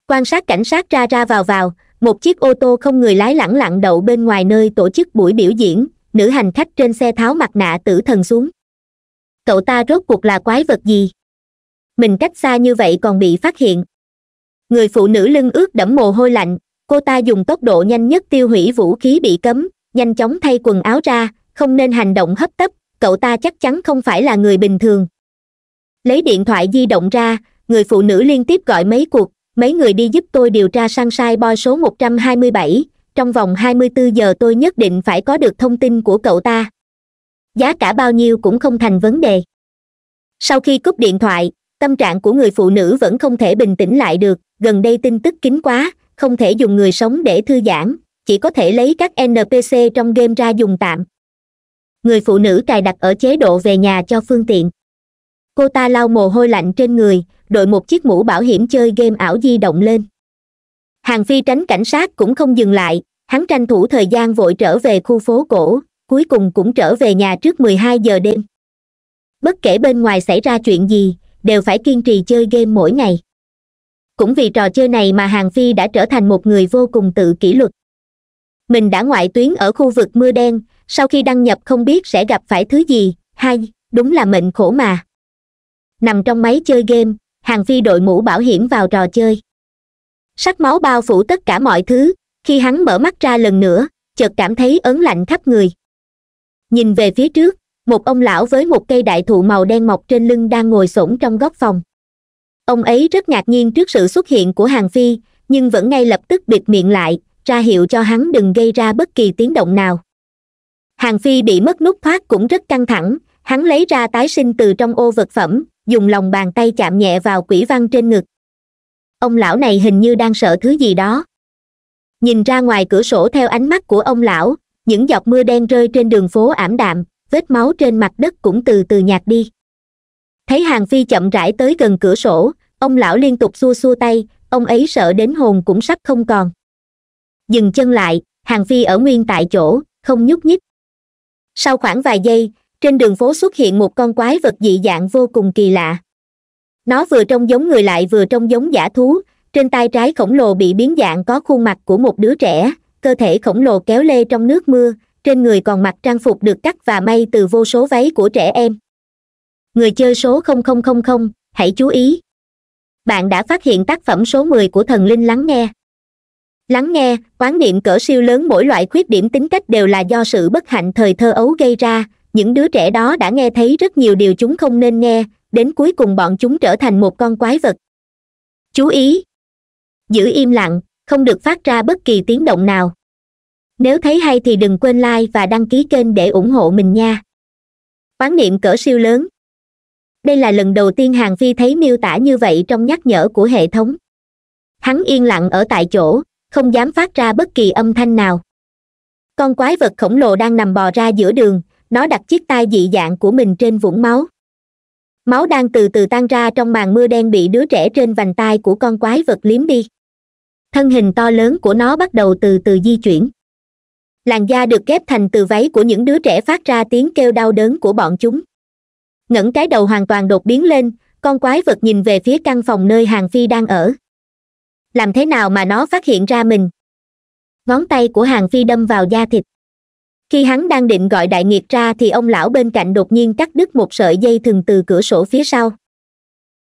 quan sát cảnh sát ra ra vào vào một chiếc ô tô không người lái lẳng lặng đậu bên ngoài nơi tổ chức buổi biểu diễn nữ hành khách trên xe tháo mặt nạ tử thần xuống cậu ta rốt cuộc là quái vật gì mình cách xa như vậy còn bị phát hiện người phụ nữ lưng ướt đẫm mồ hôi lạnh cô ta dùng tốc độ nhanh nhất tiêu hủy vũ khí bị cấm nhanh chóng thay quần áo ra không nên hành động hấp tấp cậu ta chắc chắn không phải là người bình thường lấy điện thoại di động ra người phụ nữ liên tiếp gọi mấy cuộc mấy người đi giúp tôi điều tra sunshine boy số 127, trong vòng hai mươi bốn giờ tôi nhất định phải có được thông tin của cậu ta giá cả bao nhiêu cũng không thành vấn đề sau khi cúp điện thoại tâm trạng của người phụ nữ vẫn không thể bình tĩnh lại được gần đây tin tức kín quá không thể dùng người sống để thư giãn chỉ có thể lấy các npc trong game ra dùng tạm người phụ nữ cài đặt ở chế độ về nhà cho phương tiện cô ta lau mồ hôi lạnh trên người đội một chiếc mũ bảo hiểm chơi game ảo di động lên hàng phi tránh cảnh sát cũng không dừng lại hắn tranh thủ thời gian vội trở về khu phố cổ cuối cùng cũng trở về nhà trước mười hai giờ đêm bất kể bên ngoài xảy ra chuyện gì đều phải kiên trì chơi game mỗi ngày cũng vì trò chơi này mà hàng phi đã trở thành một người vô cùng tự kỷ luật mình đã ngoại tuyến ở khu vực mưa đen sau khi đăng nhập không biết sẽ gặp phải thứ gì hay đúng là mệnh khổ mà nằm trong máy chơi game hàng phi đội mũ bảo hiểm vào trò chơi sắc máu bao phủ tất cả mọi thứ khi hắn mở mắt ra lần nữa chợt cảm thấy ớn lạnh khắp người nhìn về phía trước một ông lão với một cây đại thụ màu đen mọc trên lưng đang ngồi s trong góc phòng ông ấy rất ngạc nhiên trước sự xuất hiện của hàng phi nhưng vẫn ngay lập tức bịt miệng lại ra hiệu cho hắn đừng gây ra bất kỳ tiếng động nào hàng phi bị mất nút thoát cũng rất căng thẳng hắn lấy ra tái sinh từ trong ô vật phẩm dùng lòng bàn tay chạm nhẹ vào quỷ văn trên ngực ông lão này hình như đang sợ thứ gì đó nhìn ra ngoài cửa sổ theo ánh mắt của ông lão những giọt mưa đen rơi trên đường phố ảm đạm vết máu trên mặt đất cũng từ từ nhạt đi thấy hàng phi chậm rãi tới gần cửa sổ ông lão liên tục xua xua tay ông ấy sợ đến hồn cũng sắp không còn dừng chân lại hàng phi ở nguyên tại chỗ không nhúc nhích sau khoảng vài giây trên đường phố xuất hiện một con quái vật dị dạng vô cùng kỳ lạ nó vừa trông giống người lại vừa trông giống giả thú trên tay trái khổng lồ bị biến dạng có khuôn mặt của một đứa trẻ cơ thể khổng lồ kéo lê trong nước mưa trên người còn mặc trang phục được cắt và may từ vô số váy của trẻ em người chơi số 0000, hãy chú ý bạn đã phát hiện tác phẩm số 10 của thần linh lắng nghe lắng nghe oán niệm cỡ siêu lớn mỗi loại khuyết điểm tính cách đều là do sự bất hạnh thời thơ ấu gây ra những đứa trẻ đó đã nghe thấy rất nhiều điều chúng không nên nghe đến cuối cùng bọn chúng trở thành một con quái vật chú ý giữ im lặng không được phát ra bất kỳ tiếng động nào nếu thấy hay thì đừng quên like và đăng ký kênh để ủng hộ mình nha quán niệm cỡ siêu lớn đây là lần đầu tiên hàng phi thấy miêu tả như vậy trong nhắc nhở của hệ thống hắn yên lặng ở tại chỗ không dám phát ra bất kỳ âm thanh nào con quái vật khổng lồ đang nằm bò ra giữa đường nó đặt chiếc tai dị dạng của mình trên vũng máu máu đang từ từ tan ra trong màn mưa đen bị đứa trẻ trên vành tai của con quái vật liếm đi thân hình to lớn của nó bắt đầu từ từ di chuyển làn da được ghép thành từ váy của những đứa trẻ phát ra tiếng kêu đau đớn của bọn chúng ngẩng cái đầu hoàn toàn đột biến lên con quái vật nhìn về phía căn phòng nơi hàng phi đang ở làm thế nào mà nó phát hiện ra mình ngón tay của hàng phi đâm vào da thịt khi hắn đang định gọi đại nghiệt ra thì ông lão bên cạnh đột nhiên cắt đứt một sợi dây thừng từ cửa sổ phía sau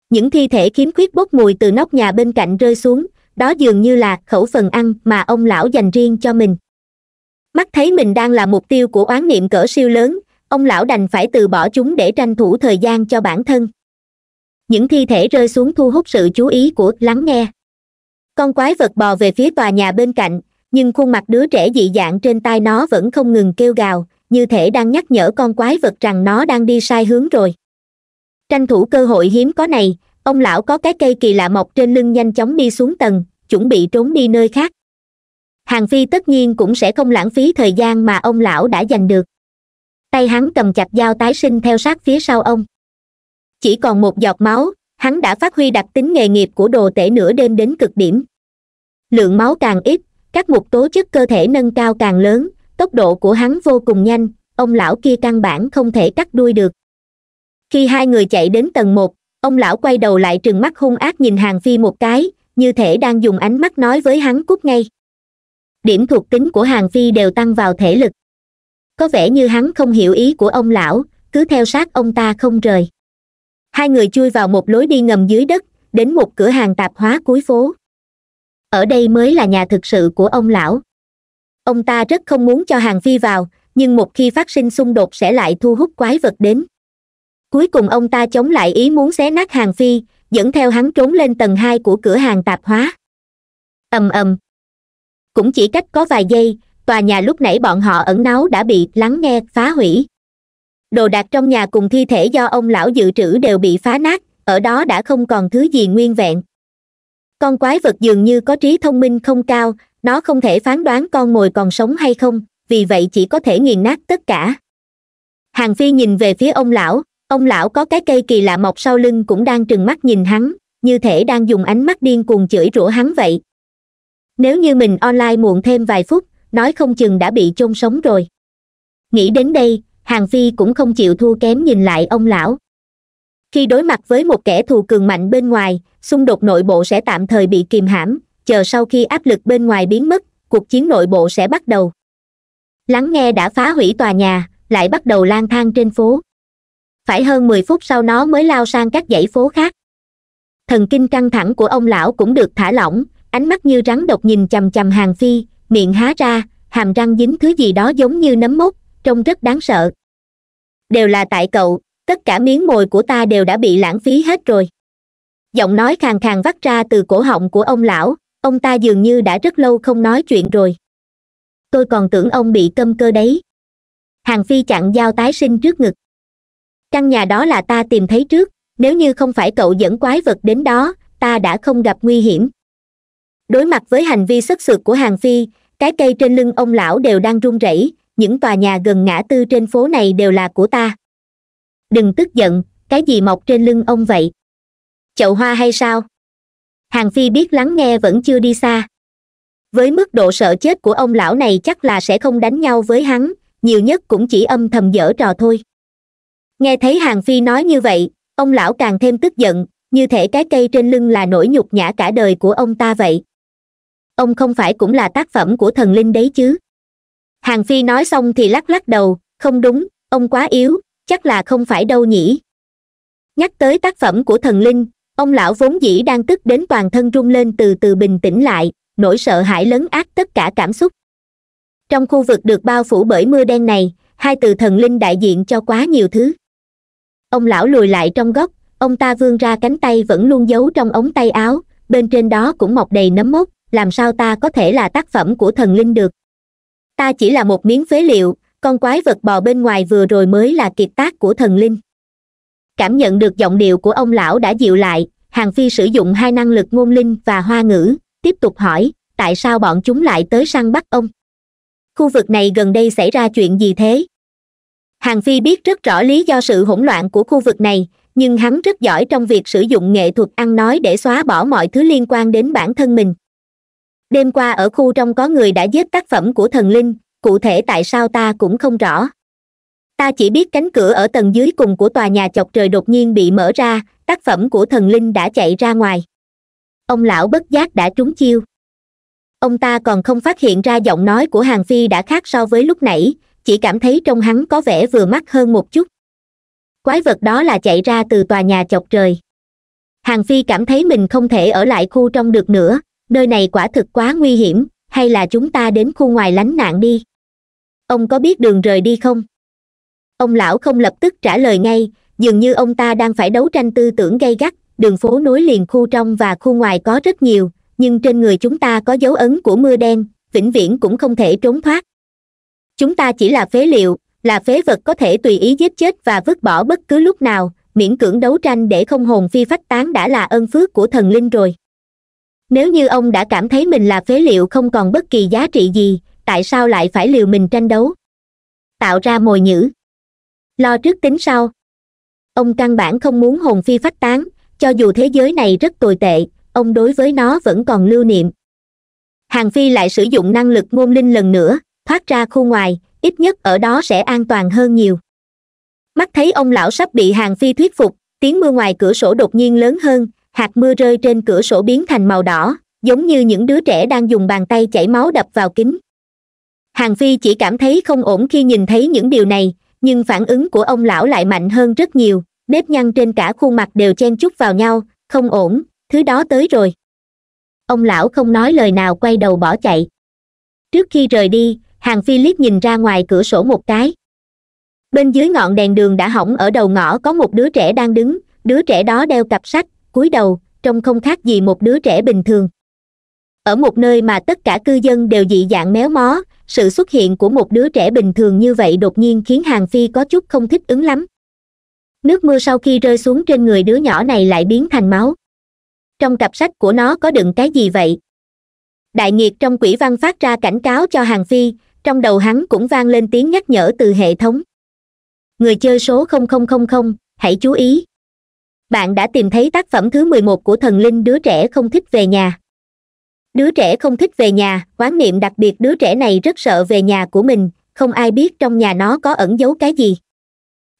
những thi thể khiếm khuyết bốc mùi từ nóc nhà bên cạnh rơi xuống đó dường như là khẩu phần ăn mà ông lão dành riêng cho mình mắt thấy mình đang là mục tiêu của oán niệm cỡ siêu lớn ông lão đành phải từ bỏ chúng để tranh thủ thời gian cho bản thân những thi thể rơi xuống thu hút sự chú ý của lắng nghe con quái vật bò về phía tòa nhà bên cạnh nhưng khuôn mặt đứa trẻ dị dạng trên tai nó vẫn không ngừng kêu gào như thể đang nhắc nhở con quái vật rằng nó đang đi sai hướng rồi tranh thủ cơ hội hiếm có này ông lão có cái cây kỳ lạ mọc trên lưng nhanh chóng đi xuống tầng chuẩn bị trốn đi nơi khác hàng phi tất nhiên cũng sẽ không lãng phí thời gian mà ông lão đã giành được tay hắn cầm chặt dao tái sinh theo sát phía sau ông chỉ còn một giọt máu hắn đã phát huy đặc tính nghề nghiệp của đồ tể nửa đêm đến cực điểm lượng máu càng ít các mục tố chất cơ thể nâng cao càng lớn tốc độ của hắn vô cùng nhanh ông lão kia căn bản không thể cắt đuôi được khi hai người chạy đến tầng một ông lão quay đầu lại trừng mắt hung ác nhìn hàng phi một cái như thể đang dùng ánh mắt nói với hắn cút ngay điểm thuộc tính của hàng phi đều tăng vào thể lực có vẻ như hắn không hiểu ý của ông lão cứ theo sát ông ta không rời hai người chui vào một lối đi ngầm dưới đất đến một cửa hàng tạp hóa cuối phố ở đây mới là nhà thực sự của ông lão ông ta rất không muốn cho hàng phi vào nhưng một khi phát sinh xung đột sẽ lại thu hút quái vật đến cuối cùng ông ta chống lại ý muốn xé nát hàng phi dẫn theo hắn trốn lên tầng hai của cửa hàng tạp hóa ầm ầm cũng chỉ cách có vài giây tòa nhà lúc nãy bọn họ ẩn náu đã bị lắng nghe phá hủy đồ đạc trong nhà cùng thi thể do ông lão dự trữ đều bị phá nát ở đó đã không còn thứ gì nguyên vẹn con quái vật dường như có trí thông minh không cao nó không thể phán đoán con mồi còn sống hay không vì vậy chỉ có thể nghiền nát tất cả hàng phi nhìn về phía ông lão ông lão có cái cây kỳ lạ mọc sau lưng cũng đang trừng mắt nhìn hắn như thể đang dùng ánh mắt điên cuồng chửi rủa hắn vậy nếu như mình online muộn thêm vài phút nói không chừng đã bị chôn sống rồi nghĩ đến đây hàng phi cũng không chịu thua kém nhìn lại ông lão khi đối mặt với một kẻ thù cường mạnh bên ngoài xung đột nội bộ sẽ tạm thời bị kìm hãm chờ sau khi áp lực bên ngoài biến mất cuộc chiến nội bộ sẽ bắt đầu lắng nghe đã phá hủy tòa nhà lại bắt đầu lang thang trên phố phải hơn mười phút sau nó mới lao sang các dãy phố khác thần kinh căng thẳng của ông lão cũng được thả lỏng ánh mắt như rắn độc nhìn chằm chằm hàng phi miệng há ra hàm răng dính thứ gì đó giống như nấm mốc trông rất đáng sợ đều là tại cậu tất cả miếng mồi của ta đều đã bị lãng phí hết rồi giọng nói khàn khàn vắt ra từ cổ họng của ông lão ông ta dường như đã rất lâu không nói chuyện rồi tôi còn tưởng ông bị câm cơ đấy hàng phi chặn dao tái sinh trước ngực căn nhà đó là ta tìm thấy trước nếu như không phải cậu dẫn quái vật đến đó ta đã không gặp nguy hiểm đối mặt với hành vi s ấ của hàng phi cái cây trên lưng ông lão đều đang run rẩy những tòa nhà gần ngã tư trên phố này đều là của ta đừng tức giận cái gì mọc trên lưng ông vậy chậu hoa hay sao hàng phi biết lắng nghe vẫn chưa đi xa với mức độ sợ chết của ông lão này chắc là sẽ không đánh nhau với hắn nhiều nhất cũng chỉ âm thầm dở trò thôi nghe thấy hàng phi nói như vậy ông lão càng thêm tức giận như thể cái cây trên lưng là nỗi nhục nhã cả đời của ông ta vậy ông không phải cũng là tác phẩm của thần linh đấy chứ hàng phi nói xong thì lắc lắc đầu không đúng ông quá yếu chắc là không phải đâu nhỉ nhắc tới tác phẩm của thần linh ông lão vốn dĩ đang tức đến toàn thân rung lên từ từ bình tĩnh lại nỗi sợ hãi lấn át tất cả cảm xúc trong khu vực được bao phủ bởi mưa đen này hai từ thần linh đại diện cho quá nhiều thứ ông lão lùi lại trong góc ông ta vươn ra cánh tay vẫn luôn giấu trong ống tay áo bên trên đó cũng mọc đầy nấm mốc làm sao ta có thể là tác phẩm của thần linh được ta chỉ là một miếng phế liệu con quái vật bò bên ngoài vừa rồi mới là kiệt tác của thần linh cảm nhận được giọng điệu của ông lão đã dịu lại hàng phi sử dụng hai năng lực ngôn linh và hoa ngữ tiếp tục hỏi tại sao bọn chúng lại tới săn bắt ông khu vực này gần đây xảy ra chuyện gì thế hàng phi biết rất rõ lý do sự hỗn loạn của khu vực này nhưng hắn rất giỏi trong việc sử dụng nghệ thuật ăn nói để xóa bỏ mọi thứ liên quan đến bản thân mình đêm qua ở khu trong có người đã giết tác phẩm của thần linh cụ thể tại sao ta cũng không rõ ta chỉ biết cánh cửa ở tầng dưới cùng của tòa nhà chọc trời đột nhiên bị mở ra tác phẩm của thần linh đã chạy ra ngoài ông lão bất giác đã trúng chiêu ông ta còn không phát hiện ra giọng nói của hàng phi đã khác so với lúc nãy chỉ cảm thấy trong hắn có vẻ vừa mắt hơn một chút quái vật đó là chạy ra từ tòa nhà chọc trời hàng phi cảm thấy mình không thể ở lại khu trong được nữa nơi này quả thực quá nguy hiểm hay là chúng ta đến khu ngoài lánh nạn đi ông có biết đường rời đi không ông lão không lập tức trả lời ngay dường như ông ta đang phải đấu tranh tư tưởng gay gắt đường phố nối liền khu trong và khu ngoài có rất nhiều nhưng trên người chúng ta có dấu ấn của mưa đen vĩnh viễn cũng không thể trốn thoát chúng ta chỉ là phế liệu là phế vật có thể tùy ý giết chết và vứt bỏ bất cứ lúc nào miễn cưỡng đấu tranh để không hồn phi phách tán đã là ân phước của thần linh rồi nếu như ông đã cảm thấy mình là phế liệu không còn bất kỳ giá trị gì tại sao lại phải liều mình tranh đấu tạo ra mồi nhữ lo trước tính sau ông căn bản không muốn hồn phi phách tán cho dù thế giới này rất tồi tệ ông đối với nó vẫn còn lưu niệm hàng phi lại sử dụng năng lực ngôn linh lần nữa thoát ra khu ngoài ít nhất ở đó sẽ an toàn hơn nhiều mắt thấy ông lão sắp bị hàng phi thuyết phục tiếng mưa ngoài cửa sổ đột nhiên lớn hơn hạt mưa rơi trên cửa sổ biến thành màu đỏ giống như những đứa trẻ đang dùng bàn tay chảy máu đập vào kính hàng phi chỉ cảm thấy không ổn khi nhìn thấy những điều này nhưng phản ứng của ông lão lại mạnh hơn rất nhiều nếp nhăn trên cả khuôn mặt đều chen chúc vào nhau không ổn thứ đó tới rồi ông lão không nói lời nào quay đầu bỏ chạy trước khi rời đi hàng phi liếc nhìn ra ngoài cửa sổ một cái bên dưới ngọn đèn đường đã hỏng ở đầu ngõ có một đứa trẻ đang đứng đứa trẻ đó đeo cặp sách cúi đầu trông không khác gì một đứa trẻ bình thường ở một nơi mà tất cả cư dân đều dị dạng méo mó sự xuất hiện của một đứa trẻ bình thường như vậy đột nhiên khiến hàng phi có chút không thích ứng lắm nước mưa sau khi rơi xuống trên người đứa nhỏ này lại biến thành máu trong cặp sách của nó có đựng cái gì vậy đại nghiệt trong quỷ văn phát ra cảnh cáo cho hàng phi trong đầu hắn cũng vang lên tiếng nhắc nhở từ hệ thống người chơi số 0000, hãy chú ý bạn đã tìm thấy tác phẩm thứ 11 của thần linh đứa trẻ không thích về nhà đứa trẻ không thích về nhà quán niệm đặc biệt đứa trẻ này rất sợ về nhà của mình không ai biết trong nhà nó có ẩn giấu cái gì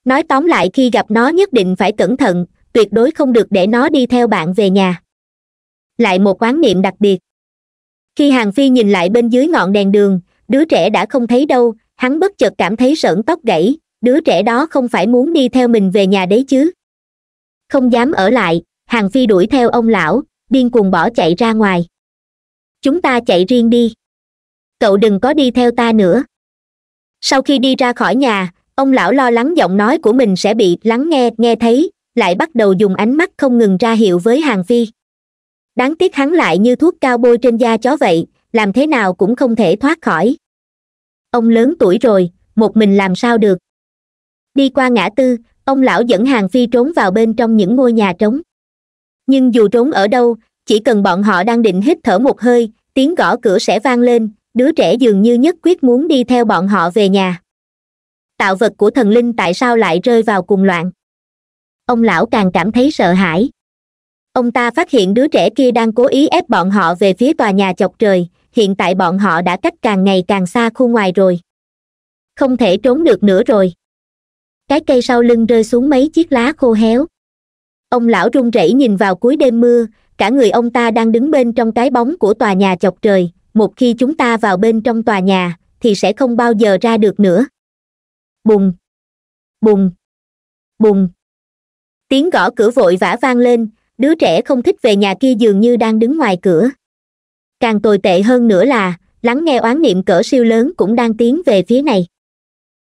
nói tóm lại khi gặp nó nhất định phải cẩn thận tuyệt đối không được để nó đi theo bạn về nhà lại một quán niệm đặc biệt khi hàng phi nhìn lại bên dưới ngọn đèn đường đứa trẻ đã không thấy đâu hắn bất chợt cảm thấy sợn tóc gãy đứa trẻ đó không phải muốn đi theo mình về nhà đấy chứ không dám ở lại hàng phi đuổi theo ông lão điên cuồng bỏ chạy ra ngoài chúng ta chạy riêng đi cậu đừng có đi theo ta nữa sau khi đi ra khỏi nhà ông lão lo lắng giọng nói của mình sẽ bị lắng nghe nghe thấy lại bắt đầu dùng ánh mắt không ngừng ra hiệu với hàng phi đáng tiếc hắn lại như thuốc cao bôi trên da chó vậy làm thế nào cũng không thể thoát khỏi ông lớn tuổi rồi một mình làm sao được đi qua ngã tư ông lão dẫn hàng phi trốn vào bên trong những ngôi nhà trống nhưng dù trốn ở đâu chỉ cần bọn họ đang định hít thở một hơi tiếng gõ cửa sẽ vang lên đứa trẻ dường như nhất quyết muốn đi theo bọn họ về nhà tạo vật của thần linh tại sao lại rơi vào cùng loạn ông lão càng cảm thấy sợ hãi ông ta phát hiện đứa trẻ kia đang cố ý ép bọn họ về phía tòa nhà chọc trời hiện tại bọn họ đã cách càng ngày càng xa khu ngoài rồi không thể trốn được nữa rồi cái cây sau lưng rơi xuống mấy chiếc lá khô héo ông lão run rẩy nhìn vào cuối đêm mưa cả người ông ta đang đứng bên trong cái bóng của tòa nhà chọc trời một khi chúng ta vào bên trong tòa nhà thì sẽ không bao giờ ra được nữa bùng bùng bùng tiếng gõ cửa vội vã vang lên đứa trẻ không thích về nhà kia dường như đang đứng ngoài cửa càng tồi tệ hơn nữa là lắng nghe oán niệm cỡ siêu lớn cũng đang tiến về phía này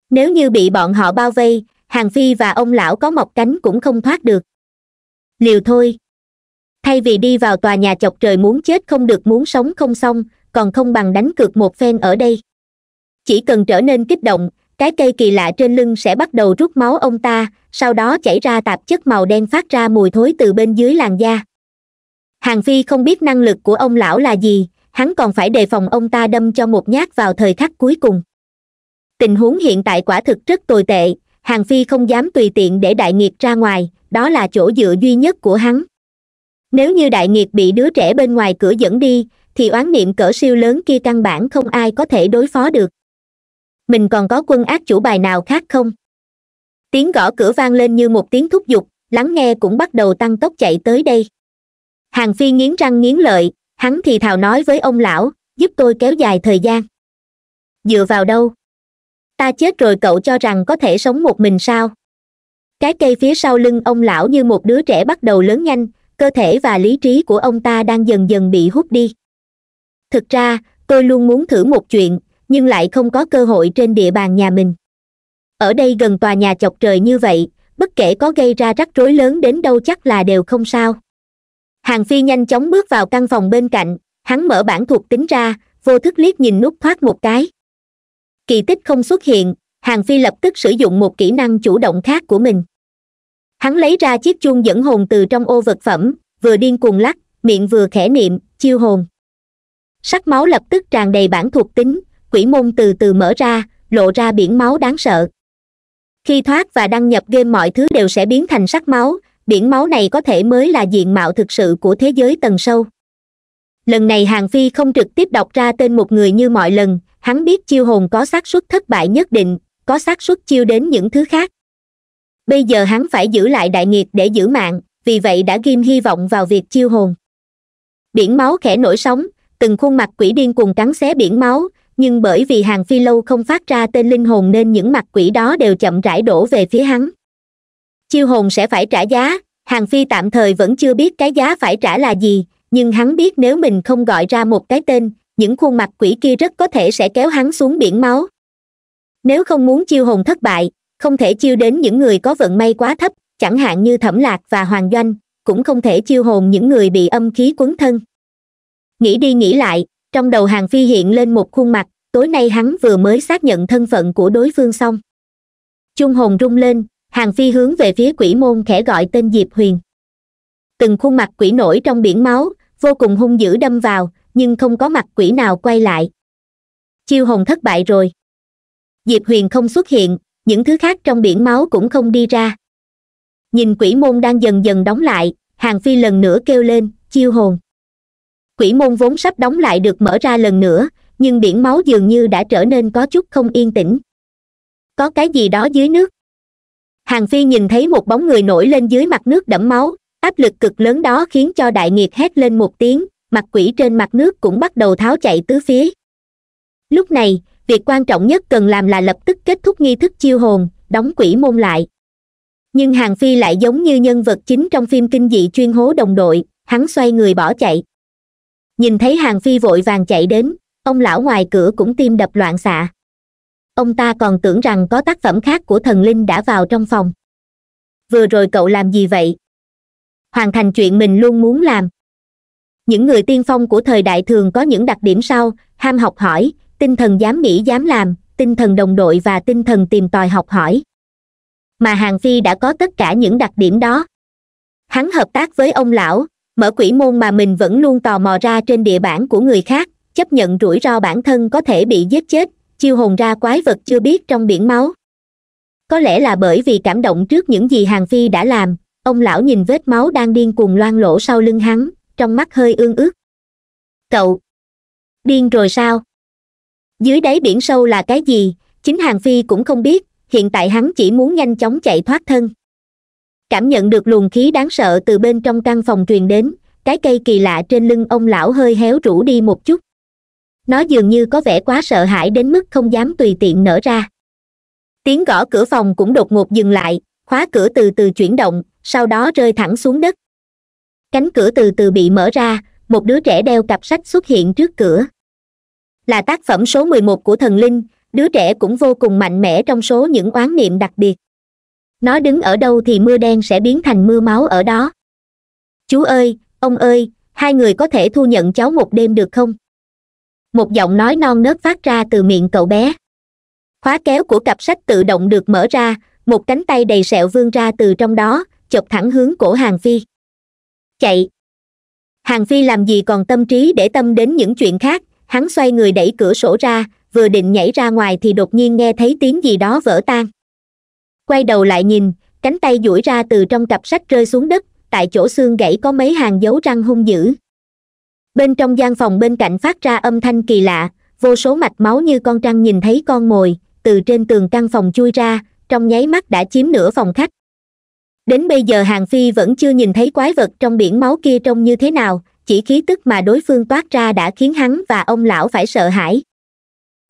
nếu như bị bọn họ bao vây hàng phi và ông lão có mọc cánh cũng không thoát được liều thôi thay vì đi vào tòa nhà chọc trời muốn chết không được muốn sống không xong còn không bằng đánh cược một phen ở đây chỉ cần trở nên kích động cái cây kỳ lạ trên lưng sẽ bắt đầu rút máu ông ta sau đó chảy ra tạp chất màu đen phát ra mùi thối từ bên dưới làn da hàng phi không biết năng lực của ông lão là gì hắn còn phải đề phòng ông ta đâm cho một nhát vào thời khắc cuối cùng tình huống hiện tại quả thực rất tồi tệ hàng phi không dám tùy tiện để đại nghiệp ra ngoài đó là chỗ dựa duy nhất của hắn nếu như đại nghiệp bị đứa trẻ bên ngoài cửa dẫn đi thì oán niệm cỡ siêu lớn kia căn bản không ai có thể đối phó được mình còn có quân ác chủ bài nào khác không tiếng gõ cửa vang lên như một tiếng thúc giục lắng nghe cũng bắt đầu tăng tốc chạy tới đây hàng phi nghiến răng nghiến lợi hắn thì thào nói với ông lão giúp tôi kéo dài thời gian dựa vào đâu ta chết rồi cậu cho rằng có thể sống một mình sao cái cây phía sau lưng ông lão như một đứa trẻ bắt đầu lớn nhanh cơ thể và lý trí của ông ta đang dần dần bị hút đi thực ra tôi luôn muốn thử một chuyện nhưng lại không có cơ hội trên địa bàn nhà mình ở đây gần tòa nhà chọc trời như vậy bất kể có gây ra rắc rối lớn đến đâu chắc là đều không sao hàng phi nhanh chóng bước vào căn phòng bên cạnh hắn mở bản thuộc tính ra vô thức liếc nhìn nút thoát một cái kỳ tích không xuất hiện hàng phi lập tức sử dụng một kỹ năng chủ động khác của mình hắn lấy ra chiếc chuông dẫn hồn từ trong ô vật phẩm vừa điên cuồng lắc miệng vừa khẽ niệm chiêu hồn sắc máu lập tức tràn đầy bản thuộc tính quỷ môn từ từ mở ra lộ ra biển máu đáng sợ khi thoát và đăng nhập game mọi thứ đều sẽ biến thành sắc máu biển máu này có thể mới là diện mạo thực sự của thế giới tầng sâu lần này hàng phi không trực tiếp đọc ra tên một người như mọi lần hắn biết chiêu hồn có xác suất thất bại nhất định có xác suất chiêu đến những thứ khác bây giờ hắn phải giữ lại đại nghiệt để giữ mạng vì vậy đã ghim hy vọng vào việc chiêu hồn biển máu khẽ nổi sóng từng khuôn mặt quỷ điên cùng cắn xé biển máu nhưng bởi vì hàng phi lâu không phát ra tên linh hồn nên những mặt quỷ đó đều chậm rãi đổ về phía hắn chiêu hồn sẽ phải trả giá hàng phi tạm thời vẫn chưa biết cái giá phải trả là gì nhưng hắn biết nếu mình không gọi ra một cái tên những khuôn mặt quỷ kia rất có thể sẽ kéo hắn xuống biển máu nếu không muốn chiêu hồn thất bại không thể chiêu đến những người có vận may quá thấp chẳng hạn như thẩm lạc và hoàng doanh cũng không thể chiêu hồn những người bị âm khí quấn thân nghĩ đi nghĩ lại trong đầu hàng phi hiện lên một khuôn mặt tối nay hắn vừa mới xác nhận thân phận của đối phương xong chung hồn rung lên hàng phi hướng về phía quỷ môn khẽ gọi tên diệp huyền từng khuôn mặt quỷ nổi trong biển máu vô cùng hung dữ đâm vào nhưng không có mặt quỷ nào quay lại chiêu hồn thất bại rồi diệp huyền không xuất hiện những thứ khác trong biển máu cũng không đi ra nhìn quỷ môn đang dần dần đóng lại hàng phi lần nữa kêu lên chiêu hồn quỷ môn vốn sắp đóng lại được mở ra lần nữa nhưng biển máu dường như đã trở nên có chút không yên tĩnh có cái gì đó dưới nước hàng phi nhìn thấy một bóng người nổi lên dưới mặt nước đẫm máu áp lực cực lớn đó khiến cho đại nghiệt hét lên một tiếng mặt quỷ trên mặt nước cũng bắt đầu tháo chạy tứ phía lúc này việc quan trọng nhất cần làm là lập tức kết thúc nghi thức chiêu hồn đóng quỷ môn lại nhưng hàng phi lại giống như nhân vật chính trong phim kinh dị chuyên hố đồng đội hắn xoay người bỏ chạy nhìn thấy hàng phi vội vàng chạy đến ông lão ngoài cửa cũng tim đập loạn xạ ông ta còn tưởng rằng có tác phẩm khác của thần linh đã vào trong phòng vừa rồi cậu làm gì vậy hoàn thành chuyện mình luôn muốn làm những người tiên phong của thời đại thường có những đặc điểm sau ham học hỏi tinh thần dám nghĩ dám làm tinh thần đồng đội và tinh thần tìm tòi học hỏi mà hàng phi đã có tất cả những đặc điểm đó hắn hợp tác với ông lão mở quỹ môn mà mình vẫn luôn tò mò ra trên địa bản của người khác chấp nhận rủi ro bản thân có thể bị giết chết chiêu hồn ra quái vật chưa biết trong biển máu có lẽ là bởi vì cảm động trước những gì hàng phi đã làm ông lão nhìn vết máu đang điên cuồng loang lỗ sau lưng hắn trong mắt hơi ương ước cậu điên rồi sao dưới đáy biển sâu là cái gì chính hàng phi cũng không biết hiện tại hắn chỉ muốn nhanh chóng chạy thoát thân cảm nhận được luồng khí đáng sợ từ bên trong căn phòng truyền đến cái cây kỳ lạ trên lưng ông lão hơi héo rũ đi một chút nó dường như có vẻ quá sợ hãi đến mức không dám tùy tiện nở ra tiếng gõ cửa phòng cũng đột ngột dừng lại khóa cửa từ từ chuyển động sau đó rơi thẳng xuống đất cánh cửa từ từ bị mở ra một đứa trẻ đeo cặp sách xuất hiện trước cửa là tác phẩm số mười một của thần linh đứa trẻ cũng vô cùng mạnh mẽ trong số những oán niệm đặc biệt nó đứng ở đâu thì mưa đen sẽ biến thành mưa máu ở đó chú ơi ông ơi hai người có thể thu nhận cháu một đêm được không một giọng nói non nớt phát ra từ miệng cậu bé khóa kéo của cặp sách tự động được mở ra một cánh tay đầy sẹo vươn ra từ trong đó chộp thẳng hướng cổ hàng phi chạy hàng phi làm gì còn tâm trí để tâm đến những chuyện khác hắn xoay người đẩy cửa sổ ra vừa định nhảy ra ngoài thì đột nhiên nghe thấy tiếng gì đó vỡ tan quay đầu lại nhìn cánh tay duỗi ra từ trong cặp sách rơi xuống đất tại chỗ xương gãy có mấy hàng dấu răng hung dữ bên trong gian phòng bên cạnh phát ra âm thanh kỳ lạ vô số mạch máu như con trăng nhìn thấy con mồi từ trên tường căn phòng chui ra trong nháy mắt đã chiếm nửa phòng khách đến bây giờ hàng phi vẫn chưa nhìn thấy quái vật trong biển máu kia trông như thế nào chỉ khí tức mà đối phương toát ra đã khiến hắn và ông lão phải sợ hãi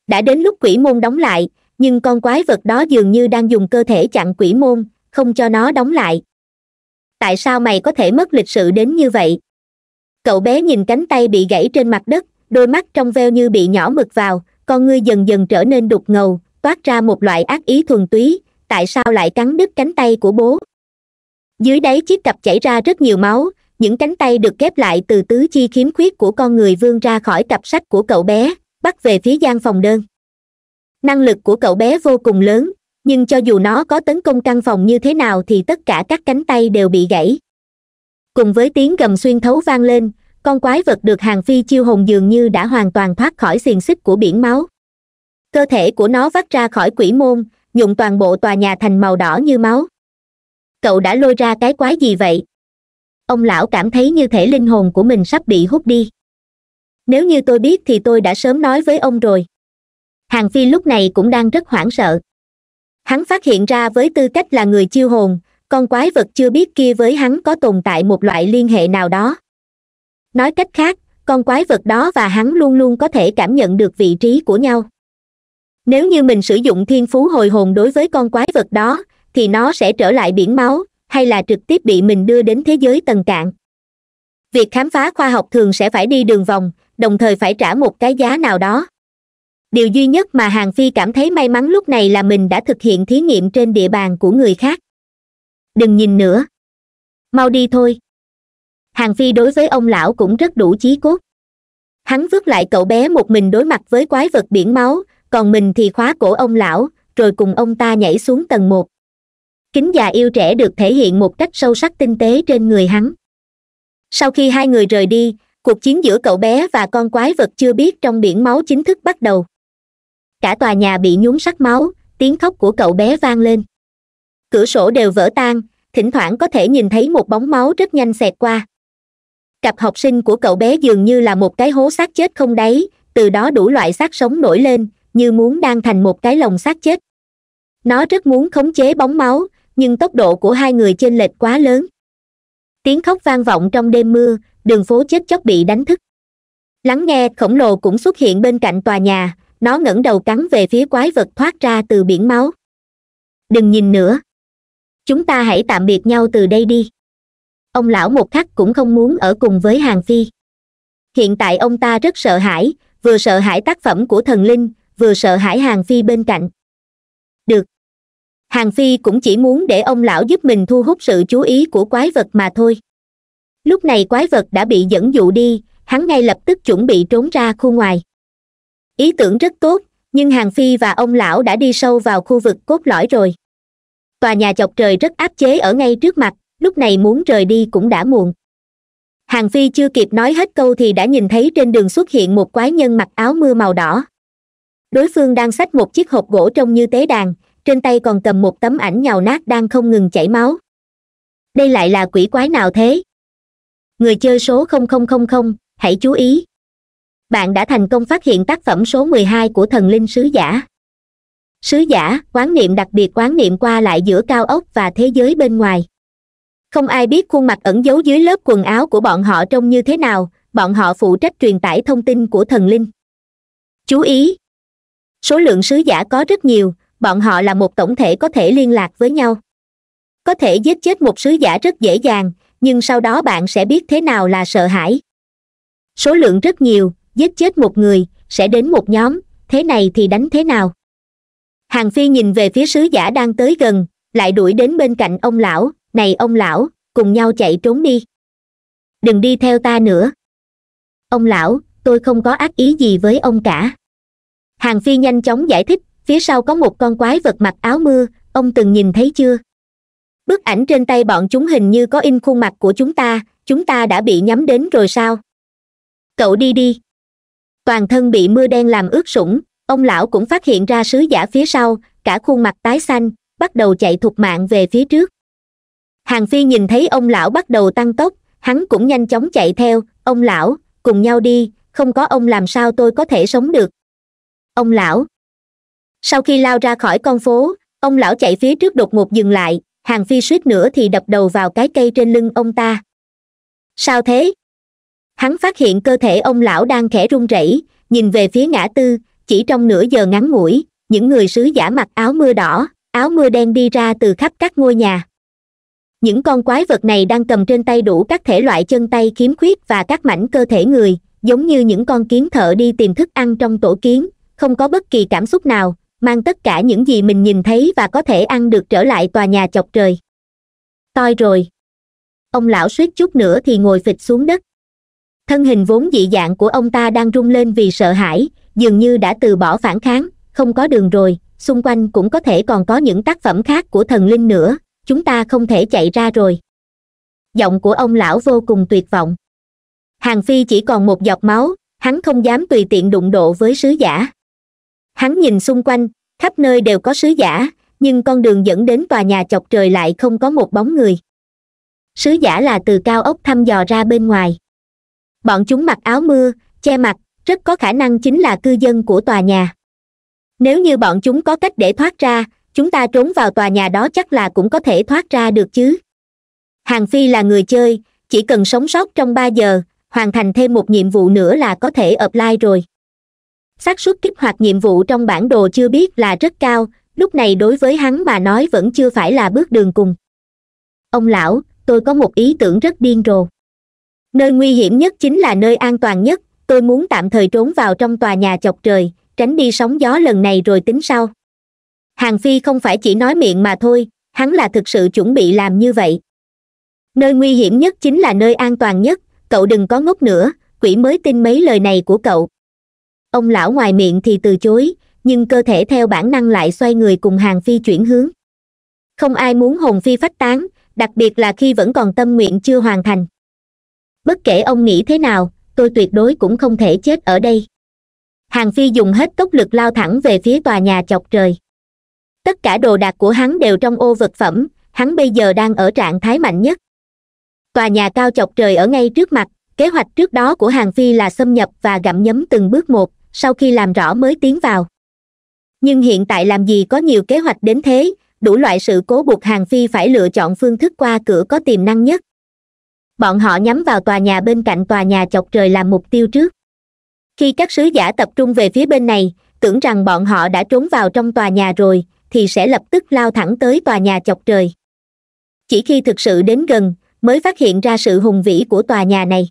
đã đến lúc quỷ môn đóng lại nhưng con quái vật đó dường như đang dùng cơ thể chặn quỷ môn không cho nó đóng lại tại sao mày có thể mất lịch sự đến như vậy cậu bé nhìn cánh tay bị gãy trên mặt đất đôi mắt trong veo như bị nhỏ mực vào con ngươi dần dần trở nên đục ngầu toát ra một loại ác ý thuần túy tại sao lại cắn đứt cánh tay của bố dưới đáy chiếc cặp chảy ra rất nhiều máu những cánh tay được khép lại từ tứ chi khiếm khuyết của con người vươn ra khỏi cặp sách của cậu bé bắt về phía gian phòng đơn năng lực của cậu bé vô cùng lớn nhưng cho dù nó có tấn công căn phòng như thế nào thì tất cả các cánh tay đều bị gãy cùng với tiếng gầm xuyên thấu vang lên con quái vật được hàng phi chiêu hồn dường như đã hoàn toàn thoát khỏi xiềng xích của biển máu cơ thể của nó vắt ra khỏi quỷ môn nhuộm toàn bộ tòa nhà thành màu đỏ như máu cậu đã lôi ra cái quái gì vậy ông lão cảm thấy như thể linh hồn của mình sắp bị hút đi nếu như tôi biết thì tôi đã sớm nói với ông rồi hàng phi lúc này cũng đang rất hoảng sợ hắn phát hiện ra với tư cách là người chiêu hồn con quái vật chưa biết kia với hắn có tồn tại một loại liên hệ nào đó nói cách khác con quái vật đó và hắn luôn luôn có thể cảm nhận được vị trí của nhau nếu như mình sử dụng thiên phú hồi hồn đối với con quái vật đó thì nó sẽ trở lại biển máu hay là trực tiếp bị mình đưa đến thế giới tầng cạn việc khám phá khoa học thường sẽ phải đi đường vòng đồng thời phải trả một cái giá nào đó điều duy nhất mà hàng phi cảm thấy may mắn lúc này là mình đã thực hiện thí nghiệm trên địa bàn của người khác đừng nhìn nữa mau đi thôi hàng phi đối với ông lão cũng rất đủ chí cốt hắn vứt lại cậu bé một mình đối mặt với quái vật biển máu còn mình thì khóa cổ ông lão rồi cùng ông ta nhảy xuống tầng một kính già yêu trẻ được thể hiện một cách sâu sắc tinh tế trên người hắn sau khi hai người rời đi cuộc chiến giữa cậu bé và con quái vật chưa biết trong biển máu chính thức bắt đầu cả tòa nhà bị nhuốm sắc máu tiếng khóc của cậu bé vang lên cửa sổ đều vỡ tan thỉnh thoảng có thể nhìn thấy một bóng máu rất nhanh xẹt qua cặp học sinh của cậu bé dường như là một cái hố xác chết không đáy từ đó đủ loại xác sống nổi lên như muốn đang thành một cái lồng xác chết nó rất muốn khống chế bóng máu nhưng tốc độ của hai người chênh lệch quá lớn tiếng khóc vang vọng trong đêm mưa đường phố chết chóc bị đánh thức lắng nghe khổng lồ cũng xuất hiện bên cạnh tòa nhà nó ngẩng đầu cắn về phía quái vật thoát ra từ biển máu đừng nhìn nữa chúng ta hãy tạm biệt nhau từ đây đi ông lão một khắc cũng không muốn ở cùng với hàng phi hiện tại ông ta rất sợ hãi vừa sợ hãi tác phẩm của thần linh vừa sợ hãi hàng phi bên cạnh hàng phi cũng chỉ muốn để ông lão giúp mình thu hút sự chú ý của quái vật mà thôi lúc này quái vật đã bị dẫn dụ đi hắn ngay lập tức chuẩn bị trốn ra khu ngoài ý tưởng rất tốt nhưng hàng phi và ông lão đã đi sâu vào khu vực cốt lõi rồi tòa nhà chọc trời rất áp chế ở ngay trước mặt lúc này muốn rời đi cũng đã muộn hàng phi chưa kịp nói hết câu thì đã nhìn thấy trên đường xuất hiện một quái nhân mặc áo mưa màu đỏ đối phương đang xách một chiếc hộp gỗ trông như tế đàn trên tay còn cầm một tấm ảnh nhào nát đang không ngừng chảy máu đây lại là quỷ quái nào thế người chơi số không không không không hãy chú ý bạn đã thành công phát hiện tác phẩm số mười hai của thần linh sứ giả sứ giả quán niệm đặc biệt quán niệm qua lại giữa cao ốc và thế giới bên ngoài không ai biết khuôn mặt ẩn giấu dưới lớp quần áo của bọn họ trông như thế nào bọn họ phụ trách truyền tải thông tin của thần linh chú ý số lượng sứ giả có rất nhiều bọn họ là một tổng thể có thể liên lạc với nhau có thể giết chết một sứ giả rất dễ dàng nhưng sau đó bạn sẽ biết thế nào là sợ hãi số lượng rất nhiều giết chết một người sẽ đến một nhóm thế này thì đánh thế nào hàng phi nhìn về phía sứ giả đang tới gần lại đuổi đến bên cạnh ông lão này ông lão cùng nhau chạy trốn đi đừng đi theo ta nữa ông lão tôi không có ác ý gì với ông cả hàng phi nhanh chóng giải thích phía sau có một con quái vật mặc áo mưa ông từng nhìn thấy chưa bức ảnh trên tay bọn chúng hình như có in khuôn mặt của chúng ta chúng ta đã bị nhắm đến rồi sao cậu đi đi toàn thân bị mưa đen làm ướt sũng ông lão cũng phát hiện ra sứ giả phía sau cả khuôn mặt tái xanh bắt đầu chạy thục mạng về phía trước hàng phi nhìn thấy ông lão bắt đầu tăng tốc hắn cũng nhanh chóng chạy theo ông lão cùng nhau đi không có ông làm sao tôi có thể sống được ông lão sau khi lao ra khỏi con phố ông lão chạy phía trước đột ngột dừng lại hàng phi suýt nữa thì đập đầu vào cái cây trên lưng ông ta sao thế hắn phát hiện cơ thể ông lão đang khẽ run rẩy nhìn về phía ngã tư chỉ trong nửa giờ ngắn ngủi những người sứ giả mặc áo mưa đỏ áo mưa đen đi ra từ khắp các ngôi nhà những con quái vật này đang cầm trên tay đủ các thể loại chân tay kiếm khuyết và các mảnh cơ thể người giống như những con kiến thợ đi tìm thức ăn trong tổ kiến không có bất kỳ cảm xúc nào mang tất cả những gì mình nhìn thấy và có thể ăn được trở lại tòa nhà chọc trời toi rồi ông lão suýt chút nữa thì ngồi phịch xuống đất thân hình vốn dị dạng của ông ta đang rung lên vì sợ hãi dường như đã từ bỏ phản kháng không có đường rồi xung quanh cũng có thể còn có những tác phẩm khác của thần linh nữa chúng ta không thể chạy ra rồi giọng của ông lão vô cùng tuyệt vọng hàng phi chỉ còn một giọt máu hắn không dám tùy tiện đụng độ với sứ giả hắn nhìn xung quanh khắp nơi đều có sứ giả nhưng con đường dẫn đến tòa nhà chọc trời lại không có một bóng người sứ giả là từ cao ốc thăm dò ra bên ngoài bọn chúng mặc áo mưa che mặt rất có khả năng chính là cư dân của tòa nhà nếu như bọn chúng có cách để thoát ra chúng ta trốn vào tòa nhà đó chắc là cũng có thể thoát ra được chứ hàng phi là người chơi chỉ cần sống sót trong ba giờ hoàn thành thêm một nhiệm vụ nữa là có thể ập lai rồi xác suất kích hoạt nhiệm vụ trong bản đồ chưa biết là rất cao lúc này đối với hắn mà nói vẫn chưa phải là bước đường cùng ông lão tôi có một ý tưởng rất điên rồ nơi nguy hiểm nhất chính là nơi an toàn nhất tôi muốn tạm thời trốn vào trong tòa nhà chọc trời tránh đi sóng gió lần này rồi tính sau hàng phi không phải chỉ nói miệng mà thôi hắn là thực sự chuẩn bị làm như vậy nơi nguy hiểm nhất chính là nơi an toàn nhất cậu đừng có ngốc nữa quỷ mới tin mấy lời này của cậu ông lão ngoài miệng thì từ chối nhưng cơ thể theo bản năng lại xoay người cùng hàng phi chuyển hướng không ai muốn hồn phi phách tán đặc biệt là khi vẫn còn tâm nguyện chưa hoàn thành bất kể ông nghĩ thế nào tôi tuyệt đối cũng không thể chết ở đây hàng phi dùng hết tốc lực lao thẳng về phía tòa nhà chọc trời tất cả đồ đạc của hắn đều trong ô vật phẩm hắn bây giờ đang ở trạng thái mạnh nhất tòa nhà cao chọc trời ở ngay trước mặt kế hoạch trước đó của hàng phi là xâm nhập và gặm nhấm từng bước một sau khi làm rõ mới tiến vào nhưng hiện tại làm gì có nhiều kế hoạch đến thế đủ loại sự cố buộc hàng phi phải lựa chọn phương thức qua cửa có tiềm năng nhất bọn họ nhắm vào tòa nhà bên cạnh tòa nhà chọc trời làm mục tiêu trước khi các sứ giả tập trung về phía bên này tưởng rằng bọn họ đã trốn vào trong tòa nhà rồi thì sẽ lập tức lao thẳng tới tòa nhà chọc trời chỉ khi thực sự đến gần mới phát hiện ra sự hùng vĩ của tòa nhà này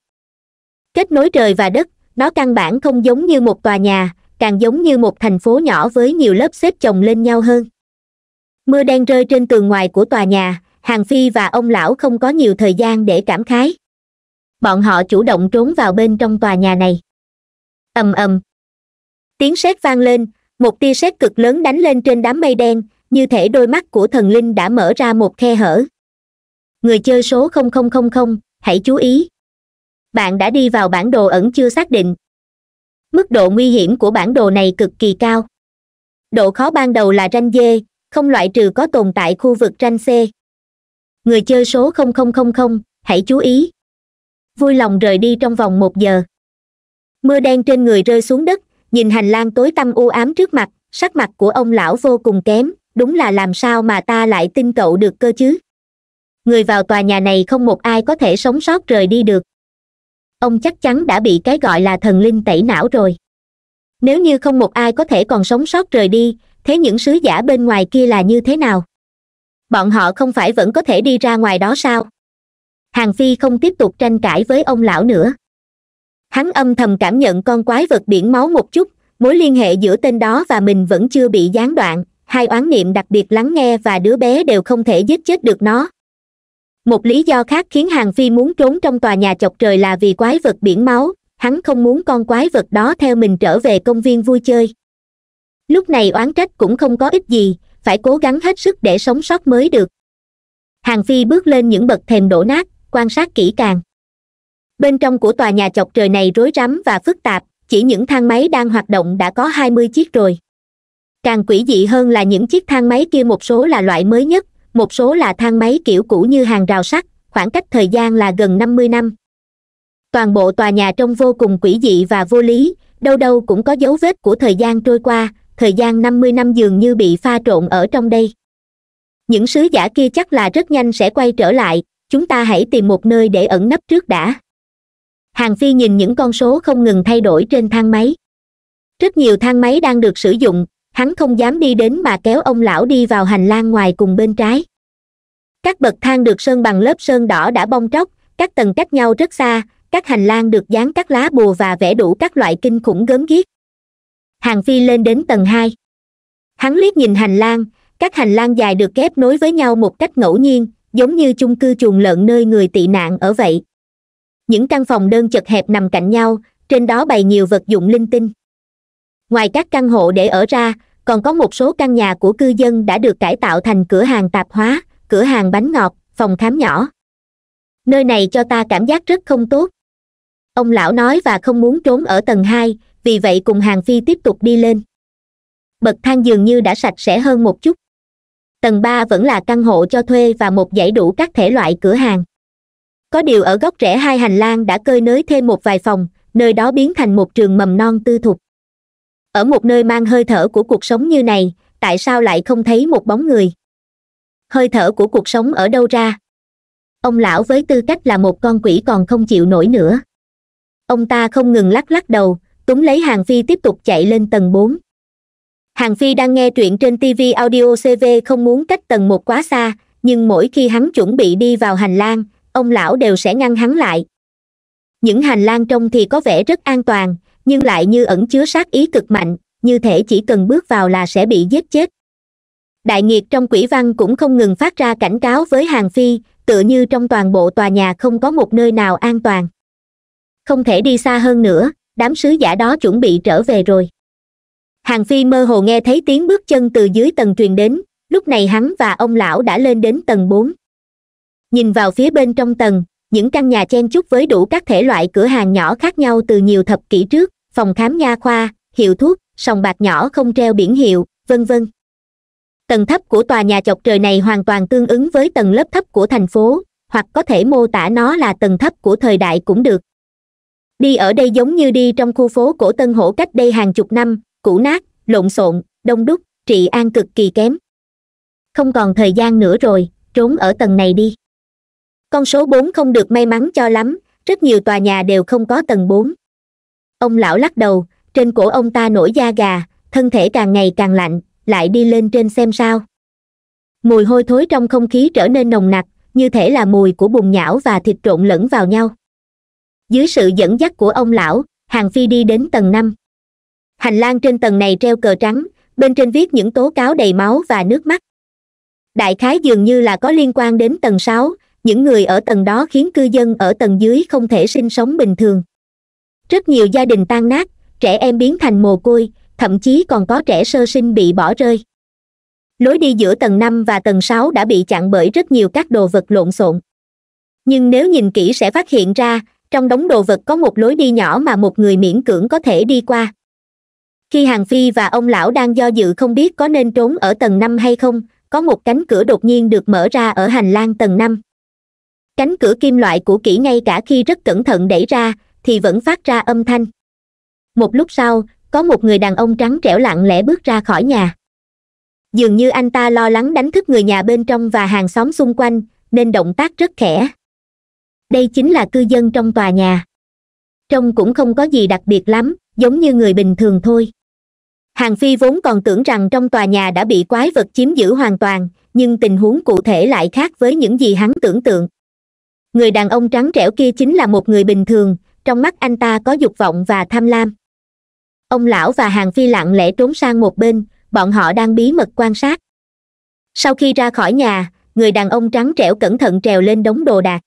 kết nối trời và đất nó căn bản không giống như một tòa nhà càng giống như một thành phố nhỏ với nhiều lớp xếp chồng lên nhau hơn mưa đen rơi trên tường ngoài của tòa nhà hàng phi và ông lão không có nhiều thời gian để cảm khái bọn họ chủ động trốn vào bên trong tòa nhà này ầm ầm tiếng sét vang lên một tia sét cực lớn đánh lên trên đám mây đen như thể đôi mắt của thần linh đã mở ra một khe hở người chơi số hãy chú ý bạn đã đi vào bản đồ ẩn chưa xác định mức độ nguy hiểm của bản đồ này cực kỳ cao độ khó ban đầu là ranh dê không loại trừ có tồn tại khu vực ranh c người chơi số 0000, hãy chú ý vui lòng rời đi trong vòng một giờ mưa đen trên người rơi xuống đất nhìn hành lang tối tăm u ám trước mặt sắc mặt của ông lão vô cùng kém đúng là làm sao mà ta lại tin cậu được cơ chứ người vào tòa nhà này không một ai có thể sống sót rời đi được ông chắc chắn đã bị cái gọi là thần linh tẩy não rồi nếu như không một ai có thể còn sống sót rời đi thế những sứ giả bên ngoài kia là như thế nào bọn họ không phải vẫn có thể đi ra ngoài đó sao hàng phi không tiếp tục tranh cãi với ông lão nữa hắn âm thầm cảm nhận con quái vật biển máu một chút mối liên hệ giữa tên đó và mình vẫn chưa bị gián đoạn hai oán niệm đặc biệt lắng nghe và đứa bé đều không thể giết chết được nó một lý do khác khiến hàng phi muốn trốn trong tòa nhà chọc trời là vì quái vật biển máu hắn không muốn con quái vật đó theo mình trở về công viên vui chơi lúc này oán trách cũng không có ích gì phải cố gắng hết sức để sống sót mới được hàng phi bước lên những bậc thềm đổ nát quan sát kỹ càng bên trong của tòa nhà chọc trời này rối rắm và phức tạp chỉ những thang máy đang hoạt động đã có hai mươi chiếc rồi càng quỷ dị hơn là những chiếc thang máy kia một số là loại mới nhất một số là thang máy kiểu cũ như hàng rào sắt khoảng cách thời gian là gần năm mươi năm toàn bộ tòa nhà trông vô cùng quỷ dị và vô lý đâu đâu cũng có dấu vết của thời gian trôi qua thời gian năm mươi năm dường như bị pha trộn ở trong đây những sứ giả kia chắc là rất nhanh sẽ quay trở lại chúng ta hãy tìm một nơi để ẩn nấp trước đã hàng phi nhìn những con số không ngừng thay đổi trên thang máy rất nhiều thang máy đang được sử dụng hắn không dám đi đến mà kéo ông lão đi vào hành lang ngoài cùng bên trái các bậc thang được sơn bằng lớp sơn đỏ đã bong tróc các tầng cách nhau rất xa các hành lang được dán các lá bùa và vẽ đủ các loại kinh khủng gớm ghiếc hàng phi lên đến tầng hai hắn liếc nhìn hành lang các hành lang dài được ghép nối với nhau một cách ngẫu nhiên giống như chung cư chuồng lợn nơi người tị nạn ở vậy những căn phòng đơn chật hẹp nằm cạnh nhau trên đó bày nhiều vật dụng linh tinh ngoài các căn hộ để ở ra còn có một số căn nhà của cư dân đã được cải tạo thành cửa hàng tạp hóa cửa hàng bánh ngọt phòng khám nhỏ nơi này cho ta cảm giác rất không tốt ông lão nói và không muốn trốn ở tầng hai vì vậy cùng hàng phi tiếp tục đi lên bậc thang dường như đã sạch sẽ hơn một chút tầng ba vẫn là căn hộ cho thuê và một dãy đủ các thể loại cửa hàng có điều ở góc rẽ hai hành lang đã cơi nới thêm một vài phòng nơi đó biến thành một trường mầm non tư thục ở một nơi mang hơi thở của cuộc sống như này tại sao lại không thấy một bóng người hơi thở của cuộc sống ở đâu ra ông lão với tư cách là một con quỷ còn không chịu nổi nữa ông ta không ngừng lắc lắc đầu túng lấy hàng phi tiếp tục chạy lên tầng bốn hàng phi đang nghe truyện trên tv audio cv không muốn cách tầng một quá xa nhưng mỗi khi hắn chuẩn bị đi vào hành lang ông lão đều sẽ ngăn hắn lại những hành lang trong thì có vẻ rất an toàn nhưng lại như ẩn chứa sát ý cực mạnh như thể chỉ cần bước vào là sẽ bị giết chết đại nghiệt trong quỷ văn cũng không ngừng phát ra cảnh cáo với hàng phi tựa như trong toàn bộ tòa nhà không có một nơi nào an toàn không thể đi xa hơn nữa đám sứ giả đó chuẩn bị trở về rồi hàng phi mơ hồ nghe thấy tiếng bước chân từ dưới tầng truyền đến lúc này hắn và ông lão đã lên đến tầng bốn nhìn vào phía bên trong tầng những căn nhà chen chúc với đủ các thể loại cửa hàng nhỏ khác nhau từ nhiều thập kỷ trước phòng khám nha khoa hiệu thuốc sòng bạc nhỏ không treo biển hiệu vân vân tầng thấp của tòa nhà chọc trời này hoàn toàn tương ứng với tầng lớp thấp của thành phố hoặc có thể mô tả nó là tầng thấp của thời đại cũng được đi ở đây giống như đi trong khu phố cổ tân hổ cách đây hàng chục năm cũ nát lộn xộn đông đúc trị an cực kỳ kém không còn thời gian nữa rồi trốn ở tầng này đi con số bốn không được may mắn cho lắm rất nhiều tòa nhà đều không có tầng bốn ông lão lắc đầu trên cổ ông ta nổi da gà thân thể càng ngày càng lạnh lại đi lên trên xem sao mùi hôi thối trong không khí trở nên nồng nặc như thể là mùi của bùn nhão và thịt trộn lẫn vào nhau dưới sự dẫn dắt của ông lão hàng phi đi đến tầng năm hành lang trên tầng này treo cờ trắng bên trên viết những tố cáo đầy máu và nước mắt đại khái dường như là có liên quan đến tầng sáu những người ở tầng đó khiến cư dân ở tầng dưới không thể sinh sống bình thường rất nhiều gia đình tan nát trẻ em biến thành mồ côi thậm chí còn có trẻ sơ sinh bị bỏ rơi lối đi giữa tầng năm và tầng sáu đã bị chặn bởi rất nhiều các đồ vật lộn xộn nhưng nếu nhìn kỹ sẽ phát hiện ra trong đống đồ vật có một lối đi nhỏ mà một người miễn cưỡng có thể đi qua khi hàng phi và ông lão đang do dự không biết có nên trốn ở tầng năm hay không có một cánh cửa đột nhiên được mở ra ở hành lang tầng năm cánh cửa kim loại của kỹ ngay cả khi rất cẩn thận đẩy ra thì vẫn phát ra âm thanh một lúc sau có một người đàn ông trắng trẻo lặng lẽ bước ra khỏi nhà dường như anh ta lo lắng đánh thức người nhà bên trong và hàng xóm xung quanh nên động tác rất khẽ đây chính là cư dân trong tòa nhà trông cũng không có gì đặc biệt lắm giống như người bình thường thôi hàng phi vốn còn tưởng rằng trong tòa nhà đã bị quái vật chiếm giữ hoàn toàn nhưng tình huống cụ thể lại khác với những gì hắn tưởng tượng người đàn ông trắng trẻo kia chính là một người bình thường trong mắt anh ta có dục vọng và tham lam ông lão và hàng phi lặng lẽ trốn sang một bên bọn họ đang bí mật quan sát sau khi ra khỏi nhà người đàn ông trắng trẻo cẩn thận trèo lên đống đồ đạc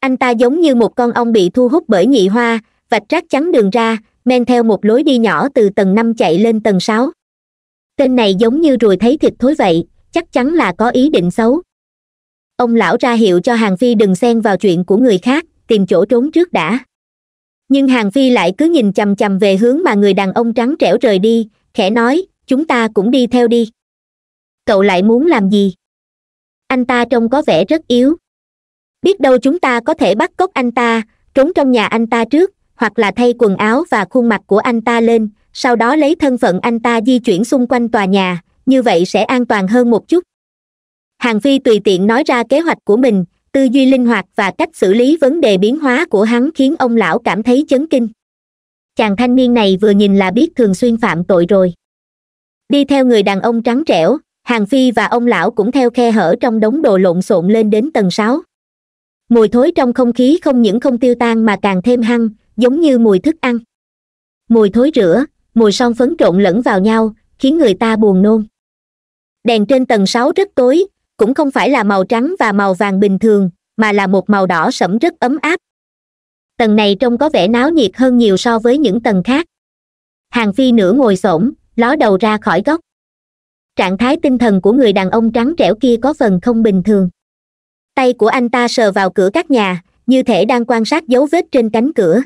anh ta giống như một con ong bị thu hút bởi nhị hoa vạch rác chắn đường ra men theo một lối đi nhỏ từ tầng năm chạy lên tầng sáu tên này giống như ruồi thấy thịt thối vậy chắc chắn là có ý định xấu ông lão ra hiệu cho hàng phi đừng xen vào chuyện của người khác tìm chỗ trốn trước đã nhưng hàng phi lại cứ nhìn chằm chằm về hướng mà người đàn ông trắng trẻo rời đi khẽ nói chúng ta cũng đi theo đi cậu lại muốn làm gì anh ta trông có vẻ rất yếu biết đâu chúng ta có thể bắt cóc anh ta trốn trong nhà anh ta trước hoặc là thay quần áo và khuôn mặt của anh ta lên sau đó lấy thân phận anh ta di chuyển xung quanh tòa nhà như vậy sẽ an toàn hơn một chút hàng phi tùy tiện nói ra kế hoạch của mình tư duy linh hoạt và cách xử lý vấn đề biến hóa của hắn khiến ông lão cảm thấy chấn kinh chàng thanh niên này vừa nhìn là biết thường xuyên phạm tội rồi đi theo người đàn ông trắng trẻo hàng phi và ông lão cũng theo khe hở trong đống đồ lộn xộn lên đến tầng sáu mùi thối trong không khí không những không tiêu tan mà càng thêm hăng giống như mùi thức ăn mùi thối rửa mùi son phấn trộn lẫn vào nhau khiến người ta buồn nôn đèn trên tầng sáu rất tối cũng không phải là màu trắng và màu vàng bình thường mà là một màu đỏ sẫm rất ấm áp tầng này trông có vẻ náo nhiệt hơn nhiều so với những tầng khác hàng phi nửa ngồi xổm ló đầu ra khỏi góc trạng thái tinh thần của người đàn ông trắng trẻo kia có phần không bình thường tay của anh ta sờ vào cửa các nhà như thể đang quan sát dấu vết trên cánh cửa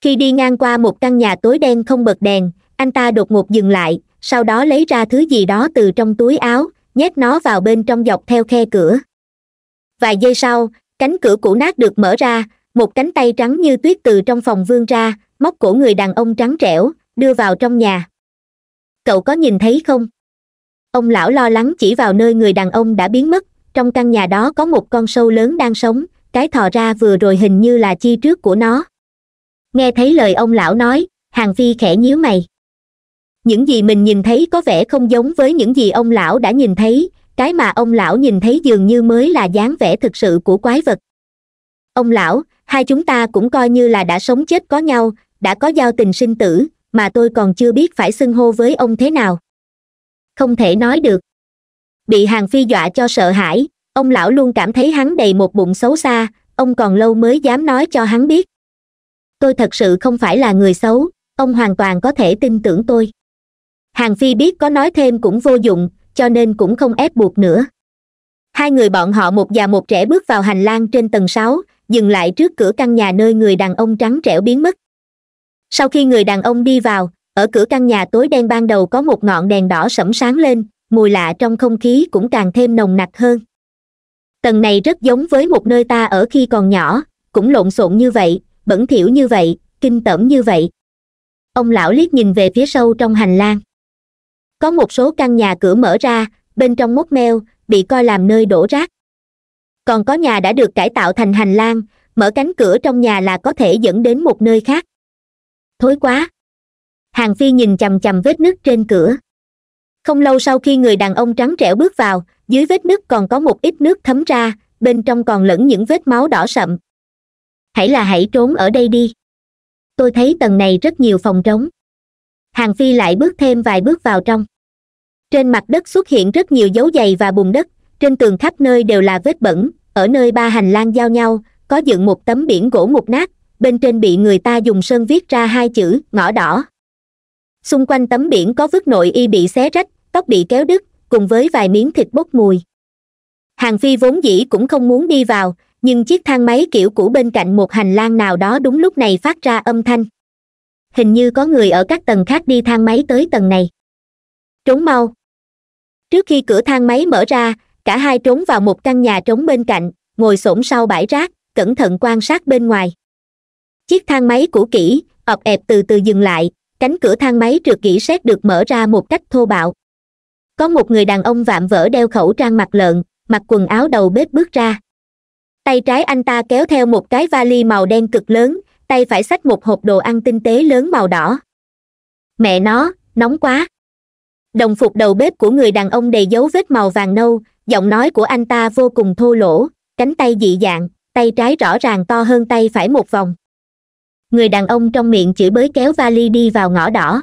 khi đi ngang qua một căn nhà tối đen không bật đèn anh ta đột ngột dừng lại sau đó lấy ra thứ gì đó từ trong túi áo nhét nó vào bên trong dọc theo khe cửa vài giây sau cánh cửa cũ nát được mở ra một cánh tay trắng như tuyết từ trong phòng vương ra móc cổ người đàn ông trắng trẻo đưa vào trong nhà cậu có nhìn thấy không ông lão lo lắng chỉ vào nơi người đàn ông đã biến mất trong căn nhà đó có một con sâu lớn đang sống cái thò ra vừa rồi hình như là chi trước của nó nghe thấy lời ông lão nói hàng phi khẽ nhíu mày những gì mình nhìn thấy có vẻ không giống với những gì ông lão đã nhìn thấy cái mà ông lão nhìn thấy dường như mới là dáng vẻ thực sự của quái vật ông lão hai chúng ta cũng coi như là đã sống chết có nhau đã có giao tình sinh tử mà tôi còn chưa biết phải xưng hô với ông thế nào không thể nói được bị hàng phi dọa cho sợ hãi ông lão luôn cảm thấy hắn đầy một bụng xấu xa ông còn lâu mới dám nói cho hắn biết tôi thật sự không phải là người xấu ông hoàn toàn có thể tin tưởng tôi hàng phi biết có nói thêm cũng vô dụng cho nên cũng không ép buộc nữa hai người bọn họ một già một trẻ bước vào hành lang trên tầng sáu dừng lại trước cửa căn nhà nơi người đàn ông trắng trẻo biến mất sau khi người đàn ông đi vào ở cửa căn nhà tối đen ban đầu có một ngọn đèn đỏ sẫm sáng lên mùi lạ trong không khí cũng càng thêm nồng nặc hơn tầng này rất giống với một nơi ta ở khi còn nhỏ cũng lộn xộn như vậy bẩn thỉu như vậy kinh tởm như vậy ông lão liếc nhìn về phía sâu trong hành lang có một số căn nhà cửa mở ra bên trong mốt meo bị coi làm nơi đổ rác còn có nhà đã được cải tạo thành hành lang mở cánh cửa trong nhà là có thể dẫn đến một nơi khác thối quá hàng phi nhìn chằm chằm vết nứt trên cửa không lâu sau khi người đàn ông trắng trẻo bước vào dưới vết nứt còn có một ít nước thấm ra bên trong còn lẫn những vết máu đỏ sậm hãy là hãy trốn ở đây đi tôi thấy tầng này rất nhiều phòng trống hàng phi lại bước thêm vài bước vào trong trên mặt đất xuất hiện rất nhiều dấu giày và bùn đất trên tường khắp nơi đều là vết bẩn ở nơi ba hành lang giao nhau có dựng một tấm biển gỗ mục nát bên trên bị người ta dùng sơn viết ra hai chữ ngõ đỏ xung quanh tấm biển có vứt nội y bị xé rách tóc bị kéo đứt cùng với vài miếng thịt bốc mùi hàng phi vốn dĩ cũng không muốn đi vào nhưng chiếc thang máy kiểu cũ bên cạnh một hành lang nào đó đúng lúc này phát ra âm thanh hình như có người ở các tầng khác đi thang máy tới tầng này trốn mau trước khi cửa thang máy mở ra cả hai trốn vào một căn nhà trống bên cạnh ngồi s sau bãi rác cẩn thận quan sát bên ngoài chiếc thang máy cũ kỹ ọp ẹp từ từ dừng lại cánh cửa thang máy trượt kỹ xét được mở ra một cách thô bạo có một người đàn ông vạm vỡ đeo khẩu trang mặt lợn mặc quần áo đầu bếp bước ra tay trái anh ta kéo theo một cái vali màu đen cực lớn tay phải xách một hộp đồ ăn tinh tế lớn màu đỏ mẹ nó nóng quá đồng phục đầu bếp của người đàn ông đầy dấu vết màu vàng nâu giọng nói của anh ta vô cùng thô lỗ cánh tay dị dạng tay trái rõ ràng to hơn tay phải một vòng người đàn ông trong miệng chửi bới kéo vali đi vào ngõ đỏ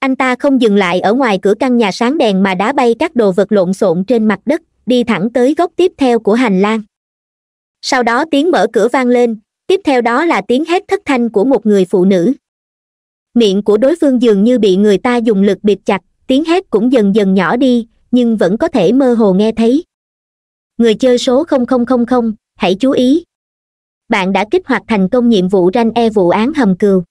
anh ta không dừng lại ở ngoài cửa căn nhà sáng đèn mà đá bay các đồ vật lộn xộn trên mặt đất đi thẳng tới góc tiếp theo của hành lang sau đó tiếng mở cửa vang lên tiếp theo đó là tiếng hét thất thanh của một người phụ nữ miệng của đối phương dường như bị người ta dùng lực bịt chặt tiếng hét cũng dần dần nhỏ đi nhưng vẫn có thể mơ hồ nghe thấy người chơi số hãy chú ý bạn đã kích hoạt thành công nhiệm vụ ranh e vụ án hầm cừu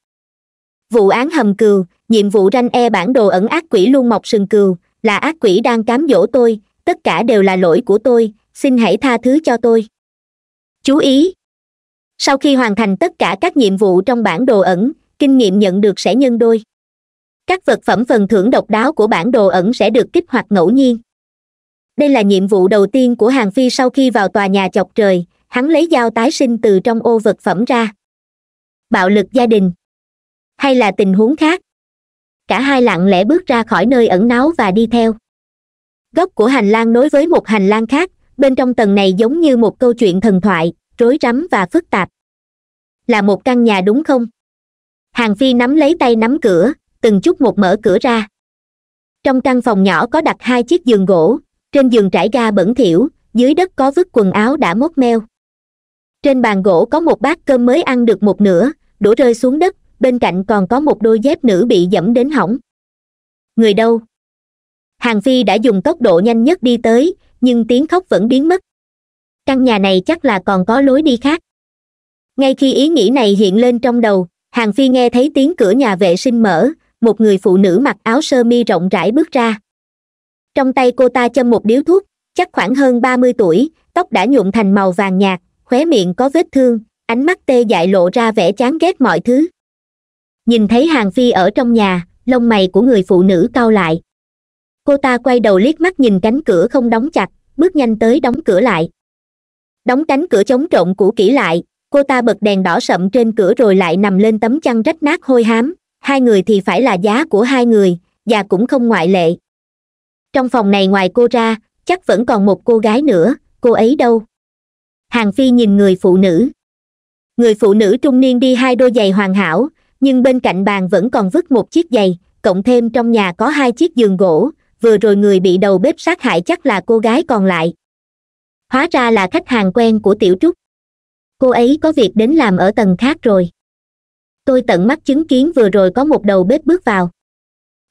vụ án hầm cừu nhiệm vụ ranh e bản đồ ẩn ác quỷ luôn mọc sừng cừu là ác quỷ đang cám dỗ tôi tất cả đều là lỗi của tôi xin hãy tha thứ cho tôi chú ý sau khi hoàn thành tất cả các nhiệm vụ trong bản đồ ẩn kinh nghiệm nhận được sẽ nhân đôi các vật phẩm phần thưởng độc đáo của bản đồ ẩn sẽ được kích hoạt ngẫu nhiên đây là nhiệm vụ đầu tiên của hàng phi sau khi vào tòa nhà chọc trời hắn lấy dao tái sinh từ trong ô vật phẩm ra bạo lực gia đình hay là tình huống khác cả hai lặng lẽ bước ra khỏi nơi ẩn náu và đi theo góc của hành lang nối với một hành lang khác bên trong tầng này giống như một câu chuyện thần thoại rối rắm và phức tạp là một căn nhà đúng không hàng phi nắm lấy tay nắm cửa từng chút một mở cửa ra trong căn phòng nhỏ có đặt hai chiếc giường gỗ trên giường trải ga bẩn thỉu dưới đất có vứt quần áo đã mốt meo trên bàn gỗ có một bát cơm mới ăn được một nửa đổ rơi xuống đất bên cạnh còn có một đôi dép nữ bị dẫm đến hỏng người đâu hàng phi đã dùng tốc độ nhanh nhất đi tới nhưng tiếng khóc vẫn biến mất căn nhà này chắc là còn có lối đi khác ngay khi ý nghĩ này hiện lên trong đầu hàng phi nghe thấy tiếng cửa nhà vệ sinh mở một người phụ nữ mặc áo sơ mi rộng rãi bước ra trong tay cô ta châm một điếu thuốc chắc khoảng hơn ba mươi tuổi tóc đã nhuộm thành màu vàng nhạt khóe miệng có vết thương ánh mắt tê dại lộ ra vẻ chán ghét mọi thứ nhìn thấy hàng phi ở trong nhà lông mày của người phụ nữ cau lại cô ta quay đầu liếc mắt nhìn cánh cửa không đóng chặt bước nhanh tới đóng cửa lại đóng cánh cửa chống trộn cũ kỹ lại cô ta bật đèn đỏ sậm trên cửa rồi lại nằm lên tấm chăn rách nát hôi hám hai người thì phải là giá của hai người và cũng không ngoại lệ trong phòng này ngoài cô ra chắc vẫn còn một cô gái nữa cô ấy đâu hàng phi nhìn người phụ nữ người phụ nữ trung niên đi hai đôi giày hoàn hảo nhưng bên cạnh bàn vẫn còn vứt một chiếc giày cộng thêm trong nhà có hai chiếc giường gỗ vừa rồi người bị đầu bếp sát hại chắc là cô gái còn lại hóa ra là khách hàng quen của tiểu trúc cô ấy có việc đến làm ở tầng khác rồi tôi tận mắt chứng kiến vừa rồi có một đầu bếp bước vào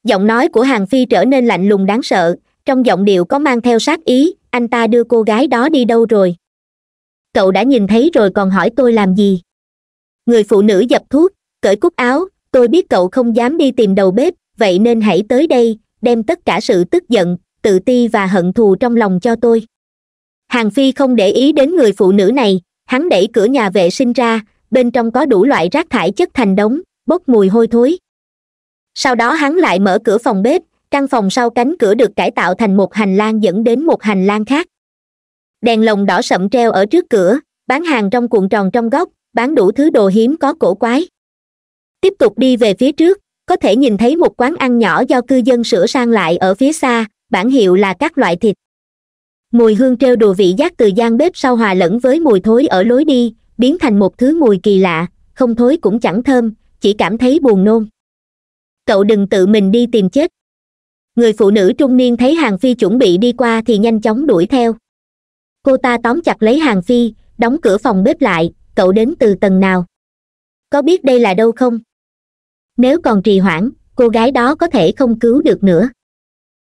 giọng nói của hàng phi trở nên lạnh lùng đáng sợ trong giọng điệu có mang theo sát ý anh ta đưa cô gái đó đi đâu rồi cậu đã nhìn thấy rồi còn hỏi tôi làm gì người phụ nữ dập thuốc cởi cúc áo tôi biết cậu không dám đi tìm đầu bếp vậy nên hãy tới đây đem tất cả sự tức giận tự ti và hận thù trong lòng cho tôi hàng phi không để ý đến người phụ nữ này hắn đẩy cửa nhà vệ sinh ra bên trong có đủ loại rác thải chất thành đống bốc mùi hôi thối sau đó hắn lại mở cửa phòng bếp căn phòng sau cánh cửa được cải tạo thành một hành lang dẫn đến một hành lang khác đèn lồng đỏ sậm treo ở trước cửa bán hàng trong cuộn tròn trong góc bán đủ thứ đồ hiếm có cổ quái tiếp tục đi về phía trước có thể nhìn thấy một quán ăn nhỏ do cư dân sửa sang lại ở phía xa bản hiệu là các loại thịt mùi hương treo đồ vị giác từ gian bếp sau hòa lẫn với mùi thối ở lối đi biến thành một thứ mùi kỳ lạ không thối cũng chẳng thơm chỉ cảm thấy buồn nôn cậu đừng tự mình đi tìm chết người phụ nữ trung niên thấy hàng phi chuẩn bị đi qua thì nhanh chóng đuổi theo cô ta tóm chặt lấy hàng phi đóng cửa phòng bếp lại cậu đến từ tầng nào có biết đây là đâu không nếu còn trì hoãn cô gái đó có thể không cứu được nữa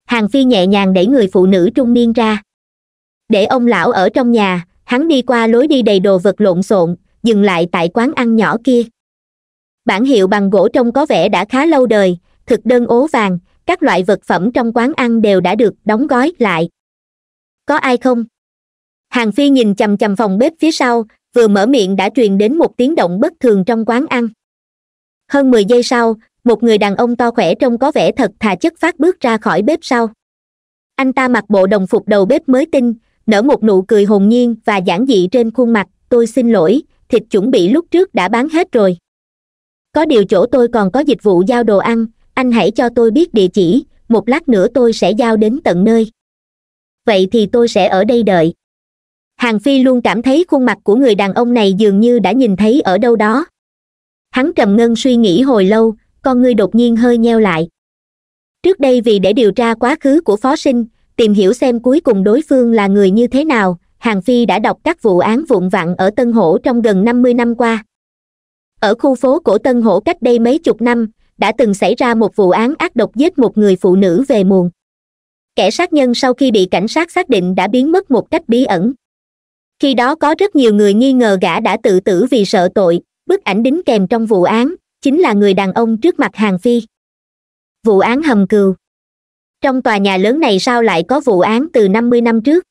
hàng phi nhẹ nhàng đẩy người phụ nữ trung niên ra để ông lão ở trong nhà hắn đi qua lối đi đầy đồ vật lộn xộn dừng lại tại quán ăn nhỏ kia bản hiệu bằng gỗ trông có vẻ đã khá lâu đời thực đơn ố vàng các loại vật phẩm trong quán ăn đều đã được đóng gói lại có ai không hàng phi nhìn chầm chầm phòng bếp phía sau vừa mở miệng đã truyền đến một tiếng động bất thường trong quán ăn hơn mười giây sau một người đàn ông to khỏe trông có vẻ thật thà chất phát bước ra khỏi bếp sau anh ta mặc bộ đồng phục đầu bếp mới tinh nở một nụ cười hồn nhiên và giản dị trên khuôn mặt tôi xin lỗi thịt chuẩn bị lúc trước đã bán hết rồi có điều chỗ tôi còn có dịch vụ giao đồ ăn anh hãy cho tôi biết địa chỉ một lát nữa tôi sẽ giao đến tận nơi vậy thì tôi sẽ ở đây đợi hàng phi luôn cảm thấy khuôn mặt của người đàn ông này dường như đã nhìn thấy ở đâu đó hắn trầm ngân suy nghĩ hồi lâu con ngươi đột nhiên hơi nheo lại trước đây vì để điều tra quá khứ của phó sinh tìm hiểu xem cuối cùng đối phương là người như thế nào hàng phi đã đọc các vụ án vụn vặn ở tân hổ trong gần 50 năm qua ở khu phố cổ tân hổ cách đây mấy chục năm đã từng xảy ra một vụ án ác độc giết một người phụ nữ về muộn kẻ sát nhân sau khi bị cảnh sát xác định đã biến mất một cách bí ẩn khi đó có rất nhiều người nghi ngờ gã đã tự tử vì sợ tội bức ảnh đính kèm trong vụ án chính là người đàn ông trước mặt hàng phi vụ án hầm cừu trong tòa nhà lớn này sao lại có vụ án từ năm mươi năm trước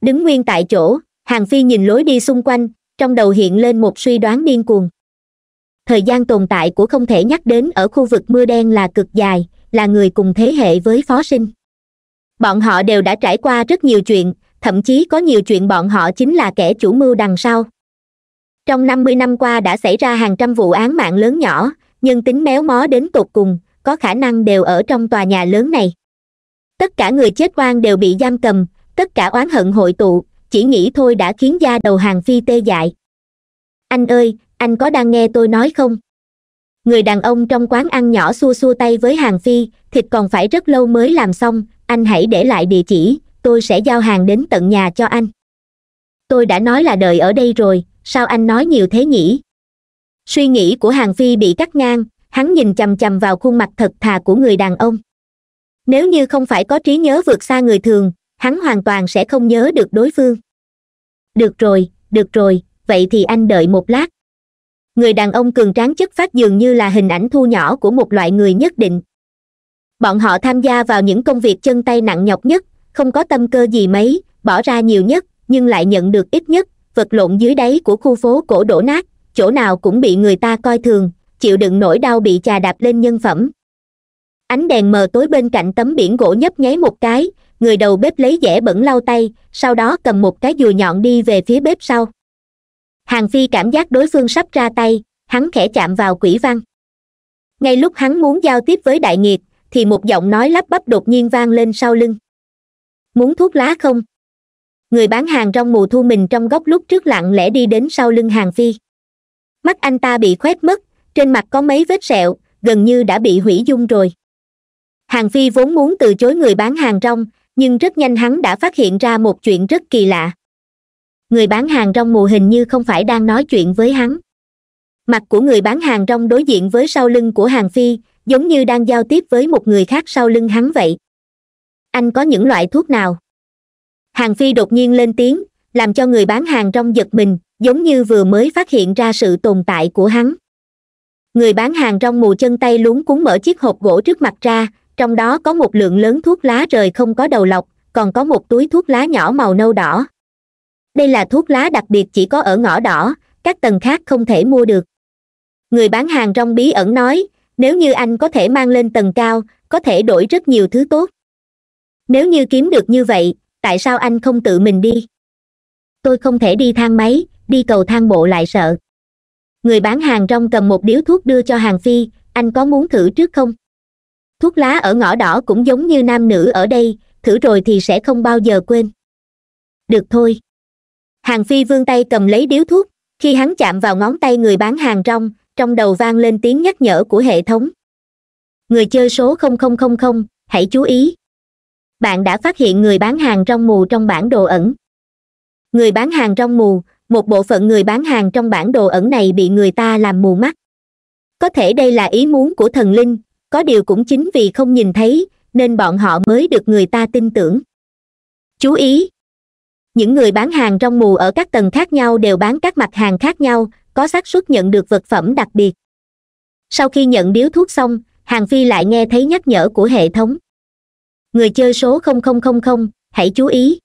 đứng nguyên tại chỗ hàng phi nhìn lối đi xung quanh trong đầu hiện lên một suy đoán điên cuồng thời gian tồn tại của không thể nhắc đến ở khu vực mưa đen là cực dài là người cùng thế hệ với phó sinh bọn họ đều đã trải qua rất nhiều chuyện thậm chí có nhiều chuyện bọn họ chính là kẻ chủ mưu đằng sau trong năm mươi năm qua đã xảy ra hàng trăm vụ án mạng lớn nhỏ nhân tính méo mó đến tột cùng có khả năng đều ở trong tòa nhà lớn này tất cả người chết oan đều bị giam cầm tất cả oán hận hội tụ chỉ nghĩ thôi đã khiến da đầu hàng phi tê dại anh ơi anh có đang nghe tôi nói không người đàn ông trong quán ăn nhỏ xua xua tay với hàng phi thịt còn phải rất lâu mới làm xong anh hãy để lại địa chỉ tôi sẽ giao hàng đến tận nhà cho anh tôi đã nói là đợi ở đây rồi sao anh nói nhiều thế nhỉ suy nghĩ của hàng phi bị cắt ngang hắn nhìn chằm chằm vào khuôn mặt thật thà của người đàn ông nếu như không phải có trí nhớ vượt xa người thường hắn hoàn toàn sẽ không nhớ được đối phương được rồi được rồi vậy thì anh đợi một lát người đàn ông cường tráng chất phát dường như là hình ảnh thu nhỏ của một loại người nhất định bọn họ tham gia vào những công việc chân tay nặng nhọc nhất không có tâm cơ gì mấy bỏ ra nhiều nhất nhưng lại nhận được ít nhất vật lộn dưới đáy của khu phố cổ đổ nát chỗ nào cũng bị người ta coi thường chịu đựng nỗi đau bị chà đạp lên nhân phẩm ánh đèn mờ tối bên cạnh tấm biển gỗ nhấp nháy một cái người đầu bếp lấy dẻ bẩn lau tay sau đó cầm một cái dùi nhọn đi về phía bếp sau hàng phi cảm giác đối phương sắp ra tay hắn khẽ chạm vào quỷ văn ngay lúc hắn muốn giao tiếp với đại nghiệt thì một giọng nói lắp bắp đột nhiên vang lên sau lưng muốn thuốc lá không người bán hàng trong mù thu mình trong góc lúc trước lặng lẽ đi đến sau lưng hàng phi mắt anh ta bị khoét mất trên mặt có mấy vết sẹo gần như đã bị hủy dung rồi hàng phi vốn muốn từ chối người bán hàng rong nhưng rất nhanh hắn đã phát hiện ra một chuyện rất kỳ lạ người bán hàng rong mù hình như không phải đang nói chuyện với hắn mặt của người bán hàng rong đối diện với sau lưng của hàng phi giống như đang giao tiếp với một người khác sau lưng hắn vậy anh có những loại thuốc nào hàng phi đột nhiên lên tiếng làm cho người bán hàng rong giật mình giống như vừa mới phát hiện ra sự tồn tại của hắn người bán hàng rong mù chân tay lúng cuốn mở chiếc hộp gỗ trước mặt ra trong đó có một lượng lớn thuốc lá rời không có đầu lọc còn có một túi thuốc lá nhỏ màu nâu đỏ đây là thuốc lá đặc biệt chỉ có ở ngõ đỏ các tầng khác không thể mua được người bán hàng rong bí ẩn nói nếu như anh có thể mang lên tầng cao có thể đổi rất nhiều thứ tốt nếu như kiếm được như vậy tại sao anh không tự mình đi tôi không thể đi thang máy đi cầu thang bộ lại sợ người bán hàng rong cầm một điếu thuốc đưa cho hàng phi anh có muốn thử trước không thuốc lá ở ngõ đỏ cũng giống như nam nữ ở đây thử rồi thì sẽ không bao giờ quên được thôi hàng phi vươn tay cầm lấy điếu thuốc khi hắn chạm vào ngón tay người bán hàng rong trong đầu vang lên tiếng nhắc nhở của hệ thống người chơi số 0000, hãy chú ý bạn đã phát hiện người bán hàng rong mù trong bản đồ ẩn người bán hàng rong mù một bộ phận người bán hàng trong bản đồ ẩn này bị người ta làm mù mắt có thể đây là ý muốn của thần linh có điều cũng chính vì không nhìn thấy nên bọn họ mới được người ta tin tưởng chú ý những người bán hàng trong mù ở các tầng khác nhau đều bán các mặt hàng khác nhau có xác suất nhận được vật phẩm đặc biệt sau khi nhận điếu thuốc xong hàng phi lại nghe thấy nhắc nhở của hệ thống người chơi số 0000 hãy chú ý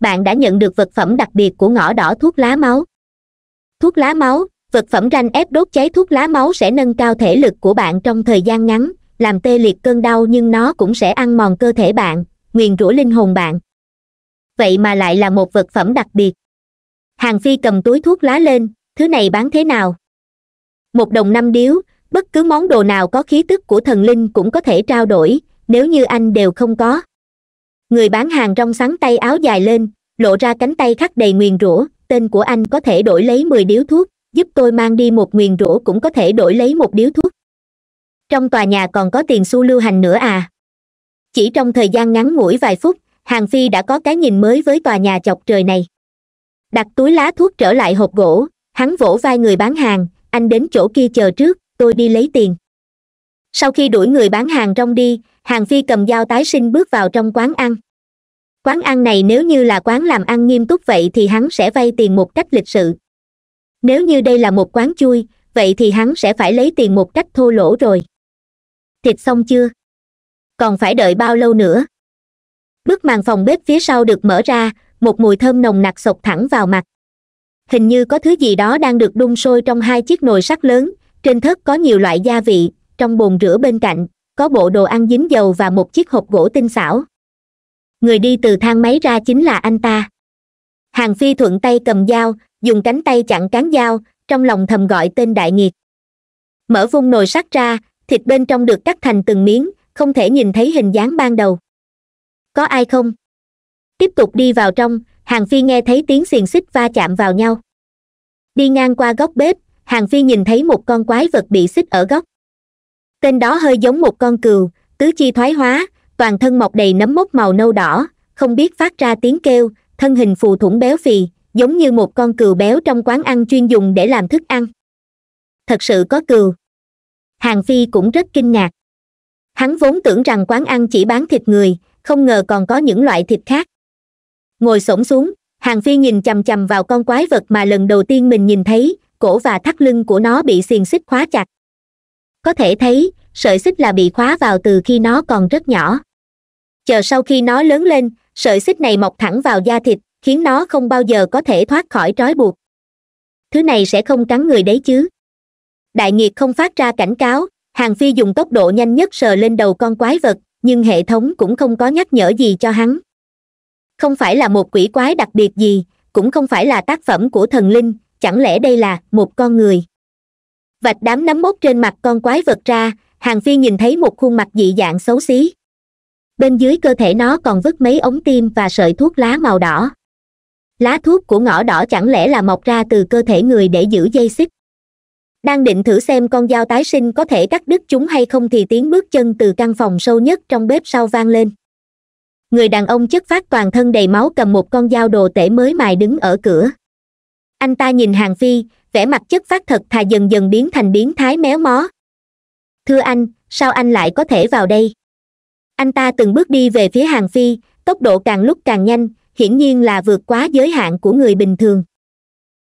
bạn đã nhận được vật phẩm đặc biệt của ngõ đỏ thuốc lá máu thuốc lá máu vật phẩm ranh ép đốt cháy thuốc lá máu sẽ nâng cao thể lực của bạn trong thời gian ngắn làm tê liệt cơn đau nhưng nó cũng sẽ ăn mòn cơ thể bạn nguyền rủa linh hồn bạn vậy mà lại là một vật phẩm đặc biệt hàng phi cầm túi thuốc lá lên thứ này bán thế nào một đồng năm điếu bất cứ món đồ nào có khí tức của thần linh cũng có thể trao đổi nếu như anh đều không có người bán hàng rong sáng tay áo dài lên lộ ra cánh tay khắc đầy nguyền rủa tên của anh có thể đổi lấy mười điếu thuốc giúp tôi mang đi một nguyền rủa cũng có thể đổi lấy một điếu thuốc trong tòa nhà còn có tiền xu lưu hành nữa à chỉ trong thời gian ngắn ngủi vài phút hàng phi đã có cái nhìn mới với tòa nhà chọc trời này đặt túi lá thuốc trở lại hộp gỗ hắn vỗ vai người bán hàng anh đến chỗ kia chờ trước tôi đi lấy tiền sau khi đuổi người bán hàng rong đi hàng phi cầm dao tái sinh bước vào trong quán ăn quán ăn này nếu như là quán làm ăn nghiêm túc vậy thì hắn sẽ vay tiền một cách lịch sự nếu như đây là một quán chui vậy thì hắn sẽ phải lấy tiền một cách thô lỗ rồi thịt xong chưa còn phải đợi bao lâu nữa bức màn phòng bếp phía sau được mở ra một mùi thơm nồng nặc sộc thẳng vào mặt hình như có thứ gì đó đang được đun sôi trong hai chiếc nồi sắt lớn trên thớt có nhiều loại gia vị trong bồn rửa bên cạnh có bộ đồ ăn dính dầu và một chiếc hộp gỗ tinh xảo người đi từ thang máy ra chính là anh ta hàng phi thuận tay cầm dao dùng cánh tay chặn cán dao trong lòng thầm gọi tên đại nghiệt mở vung nồi sắt ra thịt bên trong được cắt thành từng miếng không thể nhìn thấy hình dáng ban đầu có ai không tiếp tục đi vào trong hàng phi nghe thấy tiếng xiềng xích va chạm vào nhau đi ngang qua góc bếp hàng phi nhìn thấy một con quái vật bị xích ở góc tên đó hơi giống một con cừu tứ chi thoái hóa toàn thân mọc đầy nấm mốc màu nâu đỏ không biết phát ra tiếng kêu thân hình phù thủng béo phì giống như một con cừu béo trong quán ăn chuyên dùng để làm thức ăn thật sự có cừu hàng phi cũng rất kinh ngạc hắn vốn tưởng rằng quán ăn chỉ bán thịt người không ngờ còn có những loại thịt khác ngồi s xuống hàng phi nhìn chằm chằm vào con quái vật mà lần đầu tiên mình nhìn thấy cổ và thắt lưng của nó bị xiềng xích khóa chặt có thể thấy sợi xích là bị khóa vào từ khi nó còn rất nhỏ chờ sau khi nó lớn lên sợi xích này mọc thẳng vào da thịt khiến nó không bao giờ có thể thoát khỏi trói buộc thứ này sẽ không cắn người đấy chứ đại nghiệt không phát ra cảnh cáo hàng phi dùng tốc độ nhanh nhất sờ lên đầu con quái vật nhưng hệ thống cũng không có nhắc nhở gì cho hắn không phải là một quỷ quái đặc biệt gì cũng không phải là tác phẩm của thần linh chẳng lẽ đây là một con người vạch đám nấm mốc trên mặt con quái vật ra hàng phi nhìn thấy một khuôn mặt dị dạng xấu xí bên dưới cơ thể nó còn vứt mấy ống tim và sợi thuốc lá màu đỏ lá thuốc của ngõ đỏ chẳng lẽ là mọc ra từ cơ thể người để giữ dây xích đang định thử xem con dao tái sinh có thể cắt đứt chúng hay không thì tiếng bước chân từ căn phòng sâu nhất trong bếp sau vang lên người đàn ông chất phát toàn thân đầy máu cầm một con dao đồ tể mới mài đứng ở cửa anh ta nhìn hàng phi vẻ mặt chất phát thật thà dần dần biến thành biến thái méo mó thưa anh sao anh lại có thể vào đây anh ta từng bước đi về phía hàng phi tốc độ càng lúc càng nhanh hiển nhiên là vượt quá giới hạn của người bình thường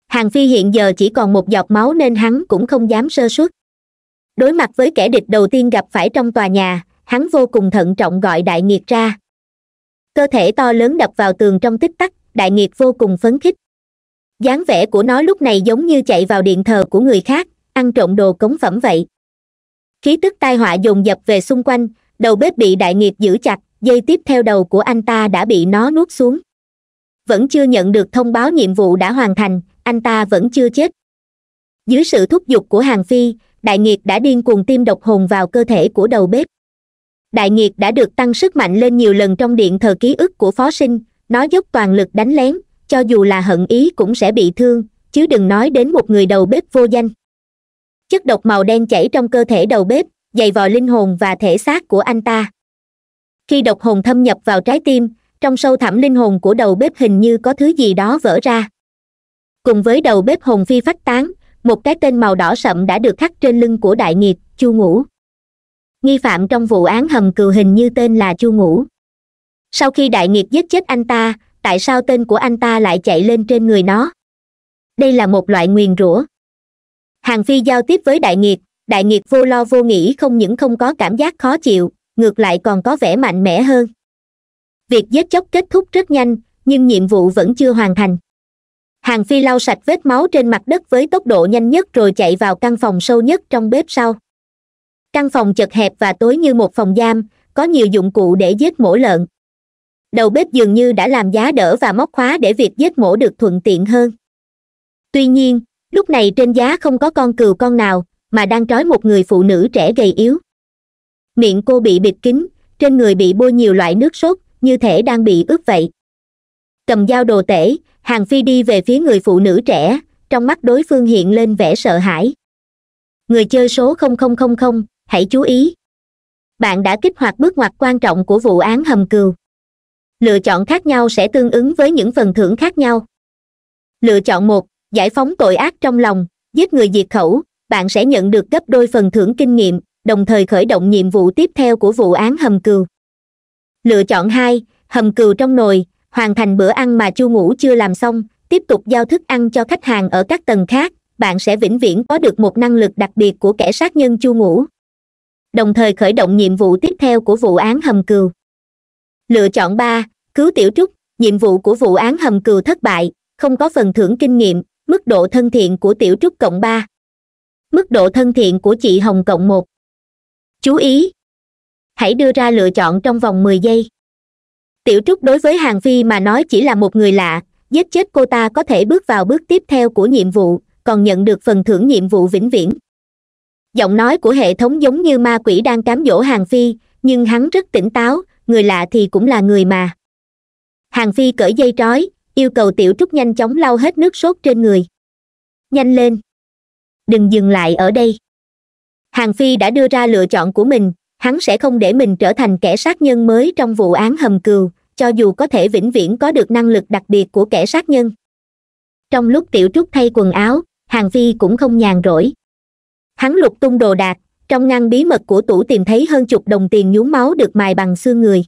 hàng phi hiện giờ chỉ còn một giọt máu nên hắn cũng không dám sơ suất đối mặt với kẻ địch đầu tiên gặp phải trong tòa nhà hắn vô cùng thận trọng gọi đại nghiệt ra cơ thể to lớn đập vào tường trong tích tắc đại nghiệt vô cùng phấn khích dáng vẻ của nó lúc này giống như chạy vào điện thờ của người khác ăn trộm đồ cống phẩm vậy khí tức tai họa dồn dập về xung quanh đầu bếp bị đại nghiệt giữ chặt dây tiếp theo đầu của anh ta đã bị nó nuốt xuống vẫn chưa nhận được thông báo nhiệm vụ đã hoàn thành anh ta vẫn chưa chết dưới sự thúc giục của hàng phi đại nghiệt đã điên cuồng tiêm độc hồn vào cơ thể của đầu bếp đại nghiệt đã được tăng sức mạnh lên nhiều lần trong điện thờ ký ức của phó sinh nó dốc toàn lực đánh lén cho dù là hận ý cũng sẽ bị thương chứ đừng nói đến một người đầu bếp vô danh chất độc màu đen chảy trong cơ thể đầu bếp dày vò linh hồn và thể xác của anh ta khi độc hồn thâm nhập vào trái tim trong sâu thẳm linh hồn của đầu bếp hình như có thứ gì đó vỡ ra cùng với đầu bếp hồn phi phát tán một cái tên màu đỏ sậm đã được khắc trên lưng của đại nghiệt chu ngũ nghi phạm trong vụ án hầm cừu hình như tên là chu ngũ sau khi đại nghiệt giết chết anh ta tại sao tên của anh ta lại chạy lên trên người nó đây là một loại nguyền rủa hàng phi giao tiếp với đại nghiệt đại nghiệt vô lo vô nghĩ không những không có cảm giác khó chịu ngược lại còn có vẻ mạnh mẽ hơn việc giết chóc kết thúc rất nhanh nhưng nhiệm vụ vẫn chưa hoàn thành hàng phi lau sạch vết máu trên mặt đất với tốc độ nhanh nhất rồi chạy vào căn phòng sâu nhất trong bếp sau căn phòng chật hẹp và tối như một phòng giam có nhiều dụng cụ để giết mổ lợn đầu bếp dường như đã làm giá đỡ và móc khóa để việc giết mổ được thuận tiện hơn tuy nhiên lúc này trên giá không có con cừu con nào mà đang trói một người phụ nữ trẻ gầy yếu miệng cô bị bịt kín trên người bị bôi nhiều loại nước sốt như thể đang bị ướt vậy cầm dao đồ tể hàng phi đi về phía người phụ nữ trẻ trong mắt đối phương hiện lên vẻ sợ hãi người chơi số 0000, hãy chú ý bạn đã kích hoạt bước ngoặt quan trọng của vụ án hầm cừu lựa chọn khác nhau sẽ tương ứng với những phần thưởng khác nhau lựa chọn một giải phóng tội ác trong lòng giết người diệt khẩu bạn sẽ nhận được gấp đôi phần thưởng kinh nghiệm đồng thời khởi động nhiệm vụ tiếp theo của vụ án hầm cừu lựa chọn hai hầm cừu trong nồi hoàn thành bữa ăn mà chu ngủ chưa làm xong tiếp tục giao thức ăn cho khách hàng ở các tầng khác bạn sẽ vĩnh viễn có được một năng lực đặc biệt của kẻ sát nhân chu ngủ đồng thời khởi động nhiệm vụ tiếp theo của vụ án hầm cừu lựa chọn ba cứu tiểu trúc nhiệm vụ của vụ án hầm cừu thất bại không có phần thưởng kinh nghiệm mức độ thân thiện của tiểu trúc cộng ba mức độ thân thiện của chị hồng cộng một chú ý hãy đưa ra lựa chọn trong vòng mười giây tiểu trúc đối với hàng phi mà nói chỉ là một người lạ giết chết cô ta có thể bước vào bước tiếp theo của nhiệm vụ còn nhận được phần thưởng nhiệm vụ vĩnh viễn giọng nói của hệ thống giống như ma quỷ đang cám dỗ hàng phi nhưng hắn rất tỉnh táo người lạ thì cũng là người mà hàng phi cởi dây trói yêu cầu tiểu trúc nhanh chóng lau hết nước sốt trên người nhanh lên đừng dừng lại ở đây hàng phi đã đưa ra lựa chọn của mình hắn sẽ không để mình trở thành kẻ sát nhân mới trong vụ án hầm cừu cho dù có thể vĩnh viễn có được năng lực đặc biệt của kẻ sát nhân trong lúc tiểu trúc thay quần áo hàng phi cũng không nhàn rỗi hắn lục tung đồ đạc trong ngăn bí mật của tủ tìm thấy hơn chục đồng tiền nhuốm máu được mài bằng xương người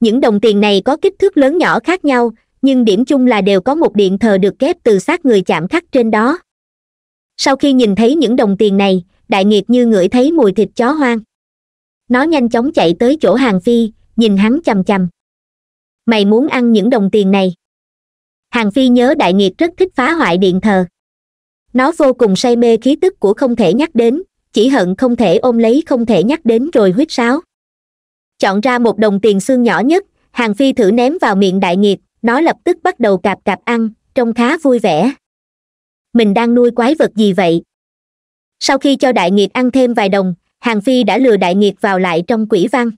những đồng tiền này có kích thước lớn nhỏ khác nhau nhưng điểm chung là đều có một điện thờ được kép từ xác người chạm khắc trên đó sau khi nhìn thấy những đồng tiền này đại nghiệt như ngửi thấy mùi thịt chó hoang nó nhanh chóng chạy tới chỗ hàng phi nhìn hắn chằm chằm mày muốn ăn những đồng tiền này hàng phi nhớ đại nghiệt rất thích phá hoại điện thờ nó vô cùng say mê khí tức của không thể nhắc đến chỉ hận không thể ôm lấy không thể nhắc đến rồi huyết sáo chọn ra một đồng tiền xương nhỏ nhất hàng phi thử ném vào miệng đại nghiệp nó lập tức bắt đầu cạp cạp ăn trông khá vui vẻ mình đang nuôi quái vật gì vậy sau khi cho đại nghiệp ăn thêm vài đồng hàng phi đã lừa đại nghiệp vào lại trong quỷ văn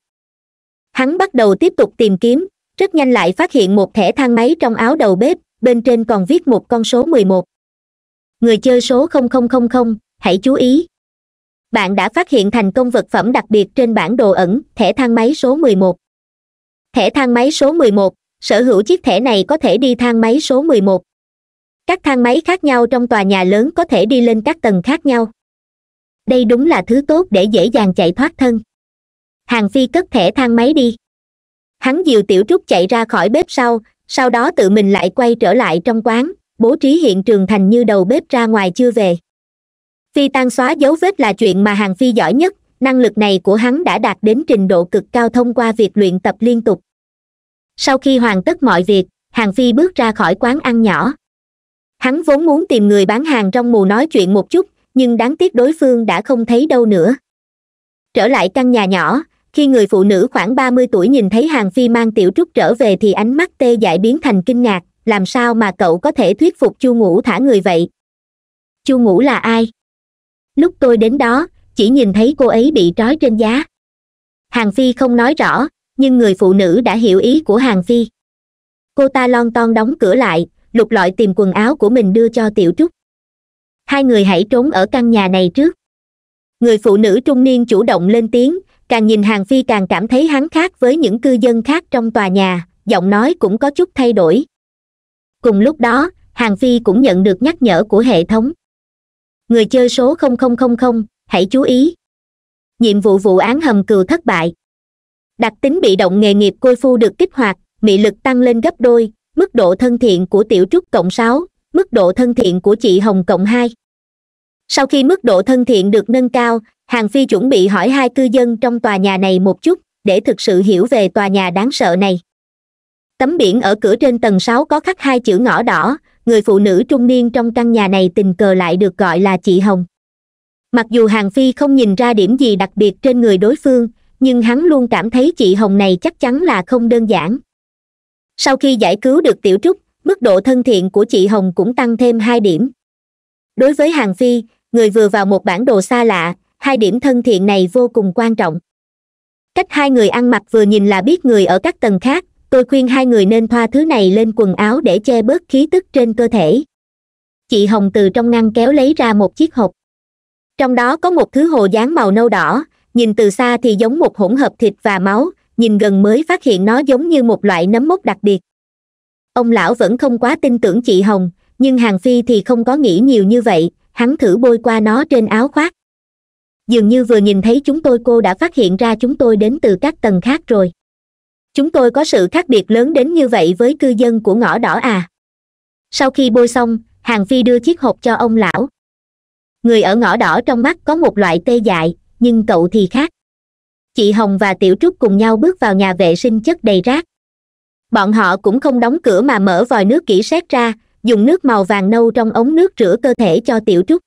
hắn bắt đầu tiếp tục tìm kiếm rất nhanh lại phát hiện một thẻ thang máy trong áo đầu bếp bên trên còn viết một con số mười một người chơi số không không không không hãy chú ý bạn đã phát hiện thành công vật phẩm đặc biệt trên bản đồ ẩn thẻ thang máy số 11. thẻ thang máy số 11, sở hữu chiếc thẻ này có thể đi thang máy số 11. các thang máy khác nhau trong tòa nhà lớn có thể đi lên các tầng khác nhau đây đúng là thứ tốt để dễ dàng chạy thoát thân hàng phi cất thẻ thang máy đi hắn dìu tiểu trúc chạy ra khỏi bếp sau sau đó tự mình lại quay trở lại trong quán bố trí hiện trường thành như đầu bếp ra ngoài chưa về phi tan xóa dấu vết là chuyện mà hàng phi giỏi nhất năng lực này của hắn đã đạt đến trình độ cực cao thông qua việc luyện tập liên tục sau khi hoàn tất mọi việc hàng phi bước ra khỏi quán ăn nhỏ hắn vốn muốn tìm người bán hàng trong mù nói chuyện một chút nhưng đáng tiếc đối phương đã không thấy đâu nữa trở lại căn nhà nhỏ khi người phụ nữ khoảng ba mươi tuổi nhìn thấy hàng phi mang tiểu trúc trở về thì ánh mắt tê dại biến thành kinh ngạc làm sao mà cậu có thể thuyết phục chu ngủ thả người vậy chu ngủ là ai lúc tôi đến đó chỉ nhìn thấy cô ấy bị trói trên giá hàng phi không nói rõ nhưng người phụ nữ đã hiểu ý của hàng phi cô ta lon ton đóng cửa lại lục lọi tìm quần áo của mình đưa cho tiểu trúc hai người hãy trốn ở căn nhà này trước người phụ nữ trung niên chủ động lên tiếng càng nhìn hàng phi càng cảm thấy hắn khác với những cư dân khác trong tòa nhà giọng nói cũng có chút thay đổi cùng lúc đó hàng phi cũng nhận được nhắc nhở của hệ thống người chơi số 0000, hãy chú ý nhiệm vụ vụ án hầm cừu thất bại đặc tính bị động nghề nghiệp côi phu được kích hoạt mị lực tăng lên gấp đôi mức độ thân thiện của tiểu trúc cộng sáu mức độ thân thiện của chị hồng cộng hai sau khi mức độ thân thiện được nâng cao hàng phi chuẩn bị hỏi hai cư dân trong tòa nhà này một chút để thực sự hiểu về tòa nhà đáng sợ này tấm biển ở cửa trên tầng sáu có khắc hai chữ ngõ đỏ người phụ nữ trung niên trong căn nhà này tình cờ lại được gọi là chị hồng mặc dù hàng phi không nhìn ra điểm gì đặc biệt trên người đối phương nhưng hắn luôn cảm thấy chị hồng này chắc chắn là không đơn giản sau khi giải cứu được tiểu trúc mức độ thân thiện của chị hồng cũng tăng thêm hai điểm đối với hàng phi người vừa vào một bản đồ xa lạ hai điểm thân thiện này vô cùng quan trọng cách hai người ăn mặc vừa nhìn là biết người ở các tầng khác tôi khuyên hai người nên thoa thứ này lên quần áo để che bớt khí tức trên cơ thể chị hồng từ trong ngăn kéo lấy ra một chiếc hộp trong đó có một thứ hồ dáng màu nâu đỏ nhìn từ xa thì giống một hỗn hợp thịt và máu nhìn gần mới phát hiện nó giống như một loại nấm mốc đặc biệt ông lão vẫn không quá tin tưởng chị hồng nhưng hàng phi thì không có nghĩ nhiều như vậy hắn thử bôi qua nó trên áo khoác dường như vừa nhìn thấy chúng tôi cô đã phát hiện ra chúng tôi đến từ các tầng khác rồi chúng tôi có sự khác biệt lớn đến như vậy với cư dân của ngõ đỏ à sau khi bôi xong hàng phi đưa chiếc hộp cho ông lão người ở ngõ đỏ trong mắt có một loại tê dại nhưng cậu thì khác chị hồng và tiểu trúc cùng nhau bước vào nhà vệ sinh chất đầy rác bọn họ cũng không đóng cửa mà mở vòi nước kỹ xét ra dùng nước màu vàng nâu trong ống nước rửa cơ thể cho tiểu trúc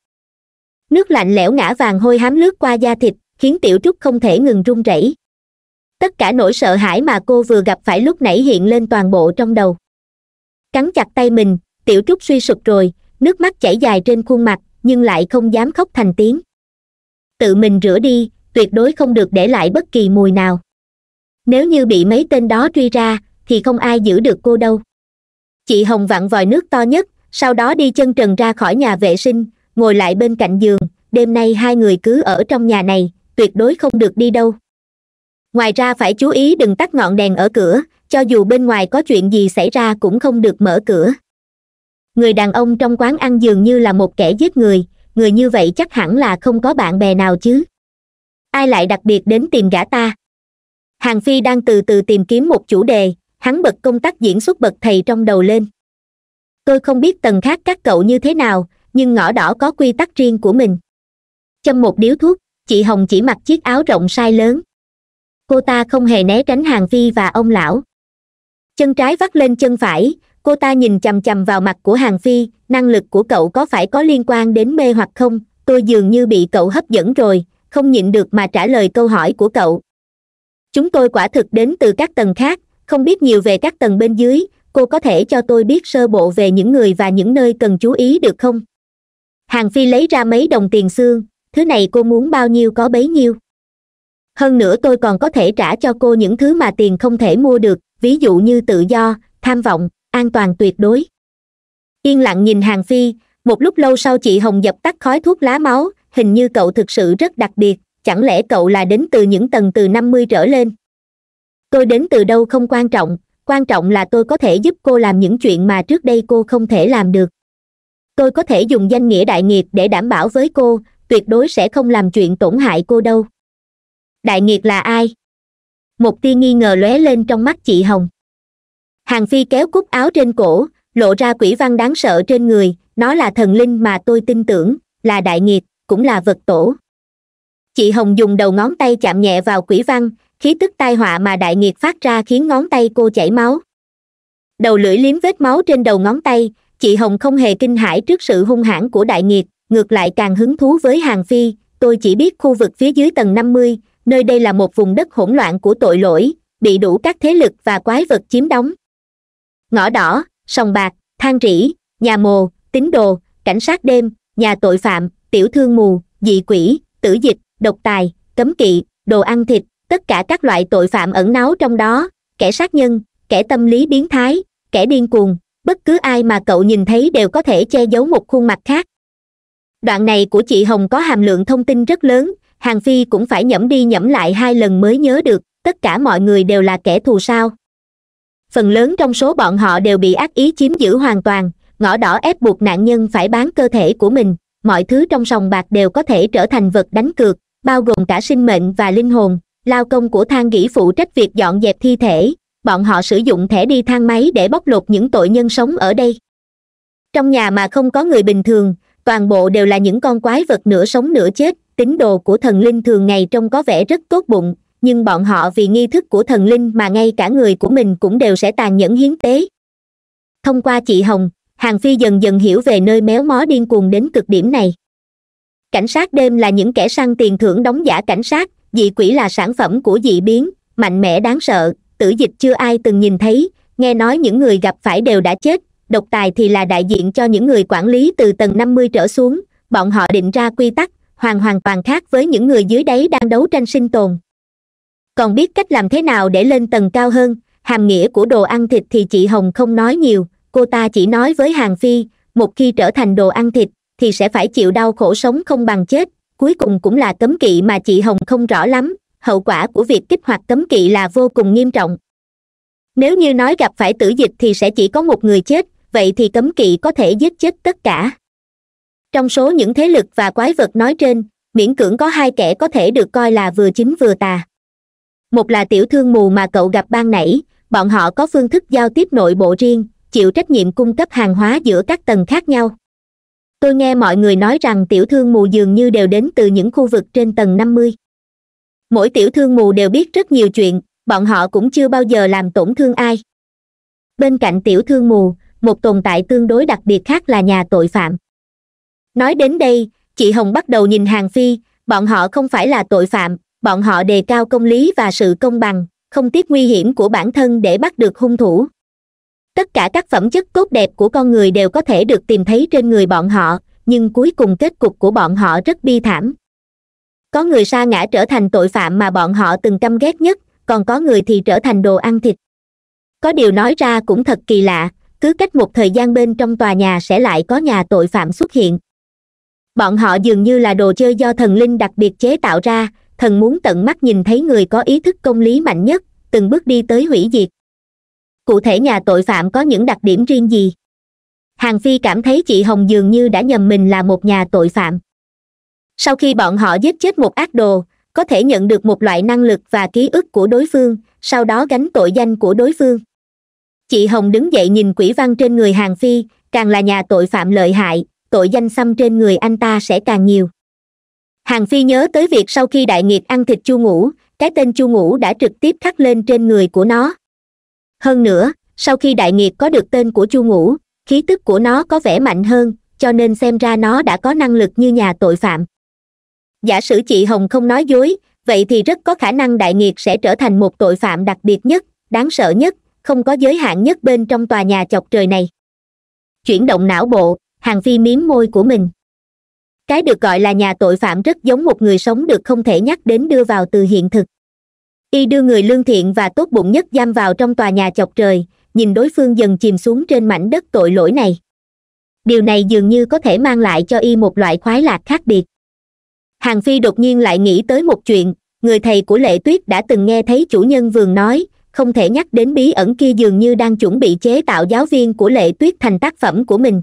nước lạnh lẽo ngã vàng hôi hám lướt qua da thịt khiến tiểu trúc không thể ngừng run rẩy tất cả nỗi sợ hãi mà cô vừa gặp phải lúc nãy hiện lên toàn bộ trong đầu cắn chặt tay mình tiểu trúc suy sụp rồi nước mắt chảy dài trên khuôn mặt nhưng lại không dám khóc thành tiếng tự mình rửa đi tuyệt đối không được để lại bất kỳ mùi nào nếu như bị mấy tên đó truy ra thì không ai giữ được cô đâu chị hồng vặn vòi nước to nhất sau đó đi chân trần ra khỏi nhà vệ sinh ngồi lại bên cạnh giường đêm nay hai người cứ ở trong nhà này tuyệt đối không được đi đâu ngoài ra phải chú ý đừng tắt ngọn đèn ở cửa cho dù bên ngoài có chuyện gì xảy ra cũng không được mở cửa người đàn ông trong quán ăn dường như là một kẻ giết người người như vậy chắc hẳn là không có bạn bè nào chứ ai lại đặc biệt đến tìm gã ta hàng phi đang từ từ tìm kiếm một chủ đề hắn bật công tác diễn xuất bậc thầy trong đầu lên tôi không biết tầng khác các cậu như thế nào nhưng ngõ đỏ có quy tắc riêng của mình châm một điếu thuốc chị hồng chỉ mặc chiếc áo rộng sai lớn cô ta không hề né tránh hàng phi và ông lão chân trái vắt lên chân phải cô ta nhìn chằm chằm vào mặt của hàng phi năng lực của cậu có phải có liên quan đến mê hoặc không tôi dường như bị cậu hấp dẫn rồi không nhịn được mà trả lời câu hỏi của cậu chúng tôi quả thực đến từ các tầng khác không biết nhiều về các tầng bên dưới cô có thể cho tôi biết sơ bộ về những người và những nơi cần chú ý được không hàng phi lấy ra mấy đồng tiền xương thứ này cô muốn bao nhiêu có bấy nhiêu hơn nữa tôi còn có thể trả cho cô những thứ mà tiền không thể mua được ví dụ như tự do tham vọng an toàn tuyệt đối yên lặng nhìn hàng phi một lúc lâu sau chị hồng dập tắt khói thuốc lá máu hình như cậu thực sự rất đặc biệt chẳng lẽ cậu là đến từ những tầng từ năm mươi trở lên tôi đến từ đâu không quan trọng quan trọng là tôi có thể giúp cô làm những chuyện mà trước đây cô không thể làm được tôi có thể dùng danh nghĩa đại nghiệp để đảm bảo với cô tuyệt đối sẽ không làm chuyện tổn hại cô đâu đại nghiệt là ai một tia nghi ngờ lóe lên trong mắt chị hồng hàng phi kéo cúc áo trên cổ lộ ra quỷ văn đáng sợ trên người nó là thần linh mà tôi tin tưởng là đại nghiệt cũng là vật tổ chị hồng dùng đầu ngón tay chạm nhẹ vào quỷ văn khí tức tai họa mà đại nghiệt phát ra khiến ngón tay cô chảy máu đầu lưỡi liếm vết máu trên đầu ngón tay chị hồng không hề kinh hãi trước sự hung hãn của đại nghiệt ngược lại càng hứng thú với hàng phi tôi chỉ biết khu vực phía dưới tầng năm mươi nơi đây là một vùng đất hỗn loạn của tội lỗi bị đủ các thế lực và quái vật chiếm đóng ngõ đỏ sòng bạc than rỉ nhà mồ tín đồ cảnh sát đêm nhà tội phạm tiểu thương mù dị quỷ tử dịch độc tài cấm kỵ đồ ăn thịt tất cả các loại tội phạm ẩn náu trong đó kẻ sát nhân kẻ tâm lý biến thái kẻ điên cuồng bất cứ ai mà cậu nhìn thấy đều có thể che giấu một khuôn mặt khác đoạn này của chị hồng có hàm lượng thông tin rất lớn hàng phi cũng phải nhẫm đi nhẫm lại hai lần mới nhớ được tất cả mọi người đều là kẻ thù sao phần lớn trong số bọn họ đều bị ác ý chiếm giữ hoàn toàn ngõ đỏ ép buộc nạn nhân phải bán cơ thể của mình mọi thứ trong sòng bạc đều có thể trở thành vật đánh cược bao gồm cả sinh mệnh và linh hồn lao công của thang gỉ phụ trách việc dọn dẹp thi thể bọn họ sử dụng thẻ đi thang máy để bóc lột những tội nhân sống ở đây trong nhà mà không có người bình thường toàn bộ đều là những con quái vật nửa sống nửa chết tín đồ của thần linh thường ngày trông có vẻ rất tốt bụng nhưng bọn họ vì nghi thức của thần linh mà ngay cả người của mình cũng đều sẽ tàn nhẫn hiến tế thông qua chị hồng hàng phi dần dần hiểu về nơi méo mó điên cuồng đến cực điểm này cảnh sát đêm là những kẻ săn tiền thưởng đóng giả cảnh sát dị quỷ là sản phẩm của dị biến mạnh mẽ đáng sợ tử dịch chưa ai từng nhìn thấy nghe nói những người gặp phải đều đã chết độc tài thì là đại diện cho những người quản lý từ tầng năm mươi trở xuống bọn họ định ra quy tắc Hoàn hoàn toàn khác với những người dưới đáy đang đấu tranh sinh tồn còn biết cách làm thế nào để lên tầng cao hơn hàm nghĩa của đồ ăn thịt thì chị hồng không nói nhiều cô ta chỉ nói với hàng phi một khi trở thành đồ ăn thịt thì sẽ phải chịu đau khổ sống không bằng chết cuối cùng cũng là cấm kỵ mà chị hồng không rõ lắm hậu quả của việc kích hoạt cấm kỵ là vô cùng nghiêm trọng nếu như nói gặp phải tử dịch thì sẽ chỉ có một người chết vậy thì cấm kỵ có thể giết chết tất cả trong số những thế lực và quái vật nói trên miễn cưỡng có hai kẻ có thể được coi là vừa chính vừa tà một là tiểu thương mù mà cậu gặp ban nãy bọn họ có phương thức giao tiếp nội bộ riêng chịu trách nhiệm cung cấp hàng hóa giữa các tầng khác nhau tôi nghe mọi người nói rằng tiểu thương mù dường như đều đến từ những khu vực trên tầng năm mươi mỗi tiểu thương mù đều biết rất nhiều chuyện bọn họ cũng chưa bao giờ làm tổn thương ai bên cạnh tiểu thương mù một tồn tại tương đối đặc biệt khác là nhà tội phạm nói đến đây chị hồng bắt đầu nhìn hàng phi bọn họ không phải là tội phạm bọn họ đề cao công lý và sự công bằng không tiếc nguy hiểm của bản thân để bắt được hung thủ tất cả các phẩm chất tốt đẹp của con người đều có thể được tìm thấy trên người bọn họ nhưng cuối cùng kết cục của bọn họ rất bi thảm có người sa ngã trở thành tội phạm mà bọn họ từng căm ghét nhất còn có người thì trở thành đồ ăn thịt có điều nói ra cũng thật kỳ lạ cứ cách một thời gian bên trong tòa nhà sẽ lại có nhà tội phạm xuất hiện bọn họ dường như là đồ chơi do thần linh đặc biệt chế tạo ra thần muốn tận mắt nhìn thấy người có ý thức công lý mạnh nhất từng bước đi tới hủy diệt cụ thể nhà tội phạm có những đặc điểm riêng gì hàng phi cảm thấy chị hồng dường như đã nhầm mình là một nhà tội phạm sau khi bọn họ giết chết một ác đồ có thể nhận được một loại năng lực và ký ức của đối phương sau đó gánh tội danh của đối phương chị hồng đứng dậy nhìn quỷ văn trên người hàng phi càng là nhà tội phạm lợi hại tội danh xâm trên người anh ta sẽ càng nhiều hàng phi nhớ tới việc sau khi đại nghiệt ăn thịt chu ngủ cái tên chu ngủ đã trực tiếp khắc lên trên người của nó hơn nữa sau khi đại nghiệt có được tên của chu ngủ khí tức của nó có vẻ mạnh hơn cho nên xem ra nó đã có năng lực như nhà tội phạm giả sử chị hồng không nói dối vậy thì rất có khả năng đại nghiệt sẽ trở thành một tội phạm đặc biệt nhất đáng sợ nhất không có giới hạn nhất bên trong tòa nhà chọc trời này chuyển động não bộ hàng phi miếm môi của mình cái được gọi là nhà tội phạm rất giống một người sống được không thể nhắc đến đưa vào từ hiện thực y đưa người lương thiện và tốt bụng nhất giam vào trong tòa nhà chọc trời nhìn đối phương dần chìm xuống trên mảnh đất tội lỗi này điều này dường như có thể mang lại cho y một loại khoái lạc khác biệt hàng phi đột nhiên lại nghĩ tới một chuyện người thầy của lệ tuyết đã từng nghe thấy chủ nhân vườn nói không thể nhắc đến bí ẩn kia dường như đang chuẩn bị chế tạo giáo viên của lệ tuyết thành tác phẩm của mình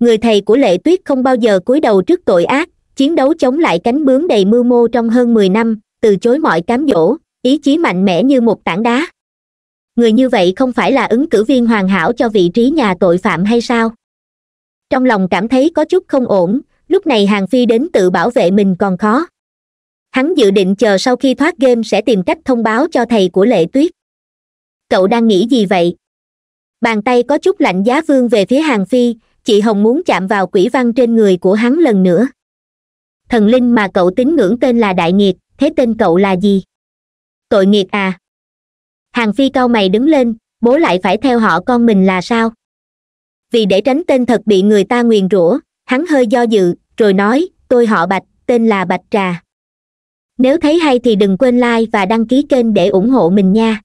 người thầy của lệ tuyết không bao giờ cúi đầu trước tội ác chiến đấu chống lại cánh bướm đầy mưu mô trong hơn mười năm từ chối mọi cám dỗ ý chí mạnh mẽ như một tảng đá người như vậy không phải là ứng cử viên hoàn hảo cho vị trí nhà tội phạm hay sao trong lòng cảm thấy có chút không ổn lúc này hàng phi đến tự bảo vệ mình còn khó hắn dự định chờ sau khi thoát game sẽ tìm cách thông báo cho thầy của lệ tuyết cậu đang nghĩ gì vậy bàn tay có chút lạnh giá vương về phía hàng phi chị hồng muốn chạm vào quỷ văn trên người của hắn lần nữa thần linh mà cậu tín ngưỡng tên là đại nghiệt thế tên cậu là gì tội nghiệt à hàng phi cau mày đứng lên bố lại phải theo họ con mình là sao vì để tránh tên thật bị người ta nguyền rủa hắn hơi do dự rồi nói tôi họ bạch tên là bạch trà nếu thấy hay thì đừng quên like và đăng ký kênh để ủng hộ mình nha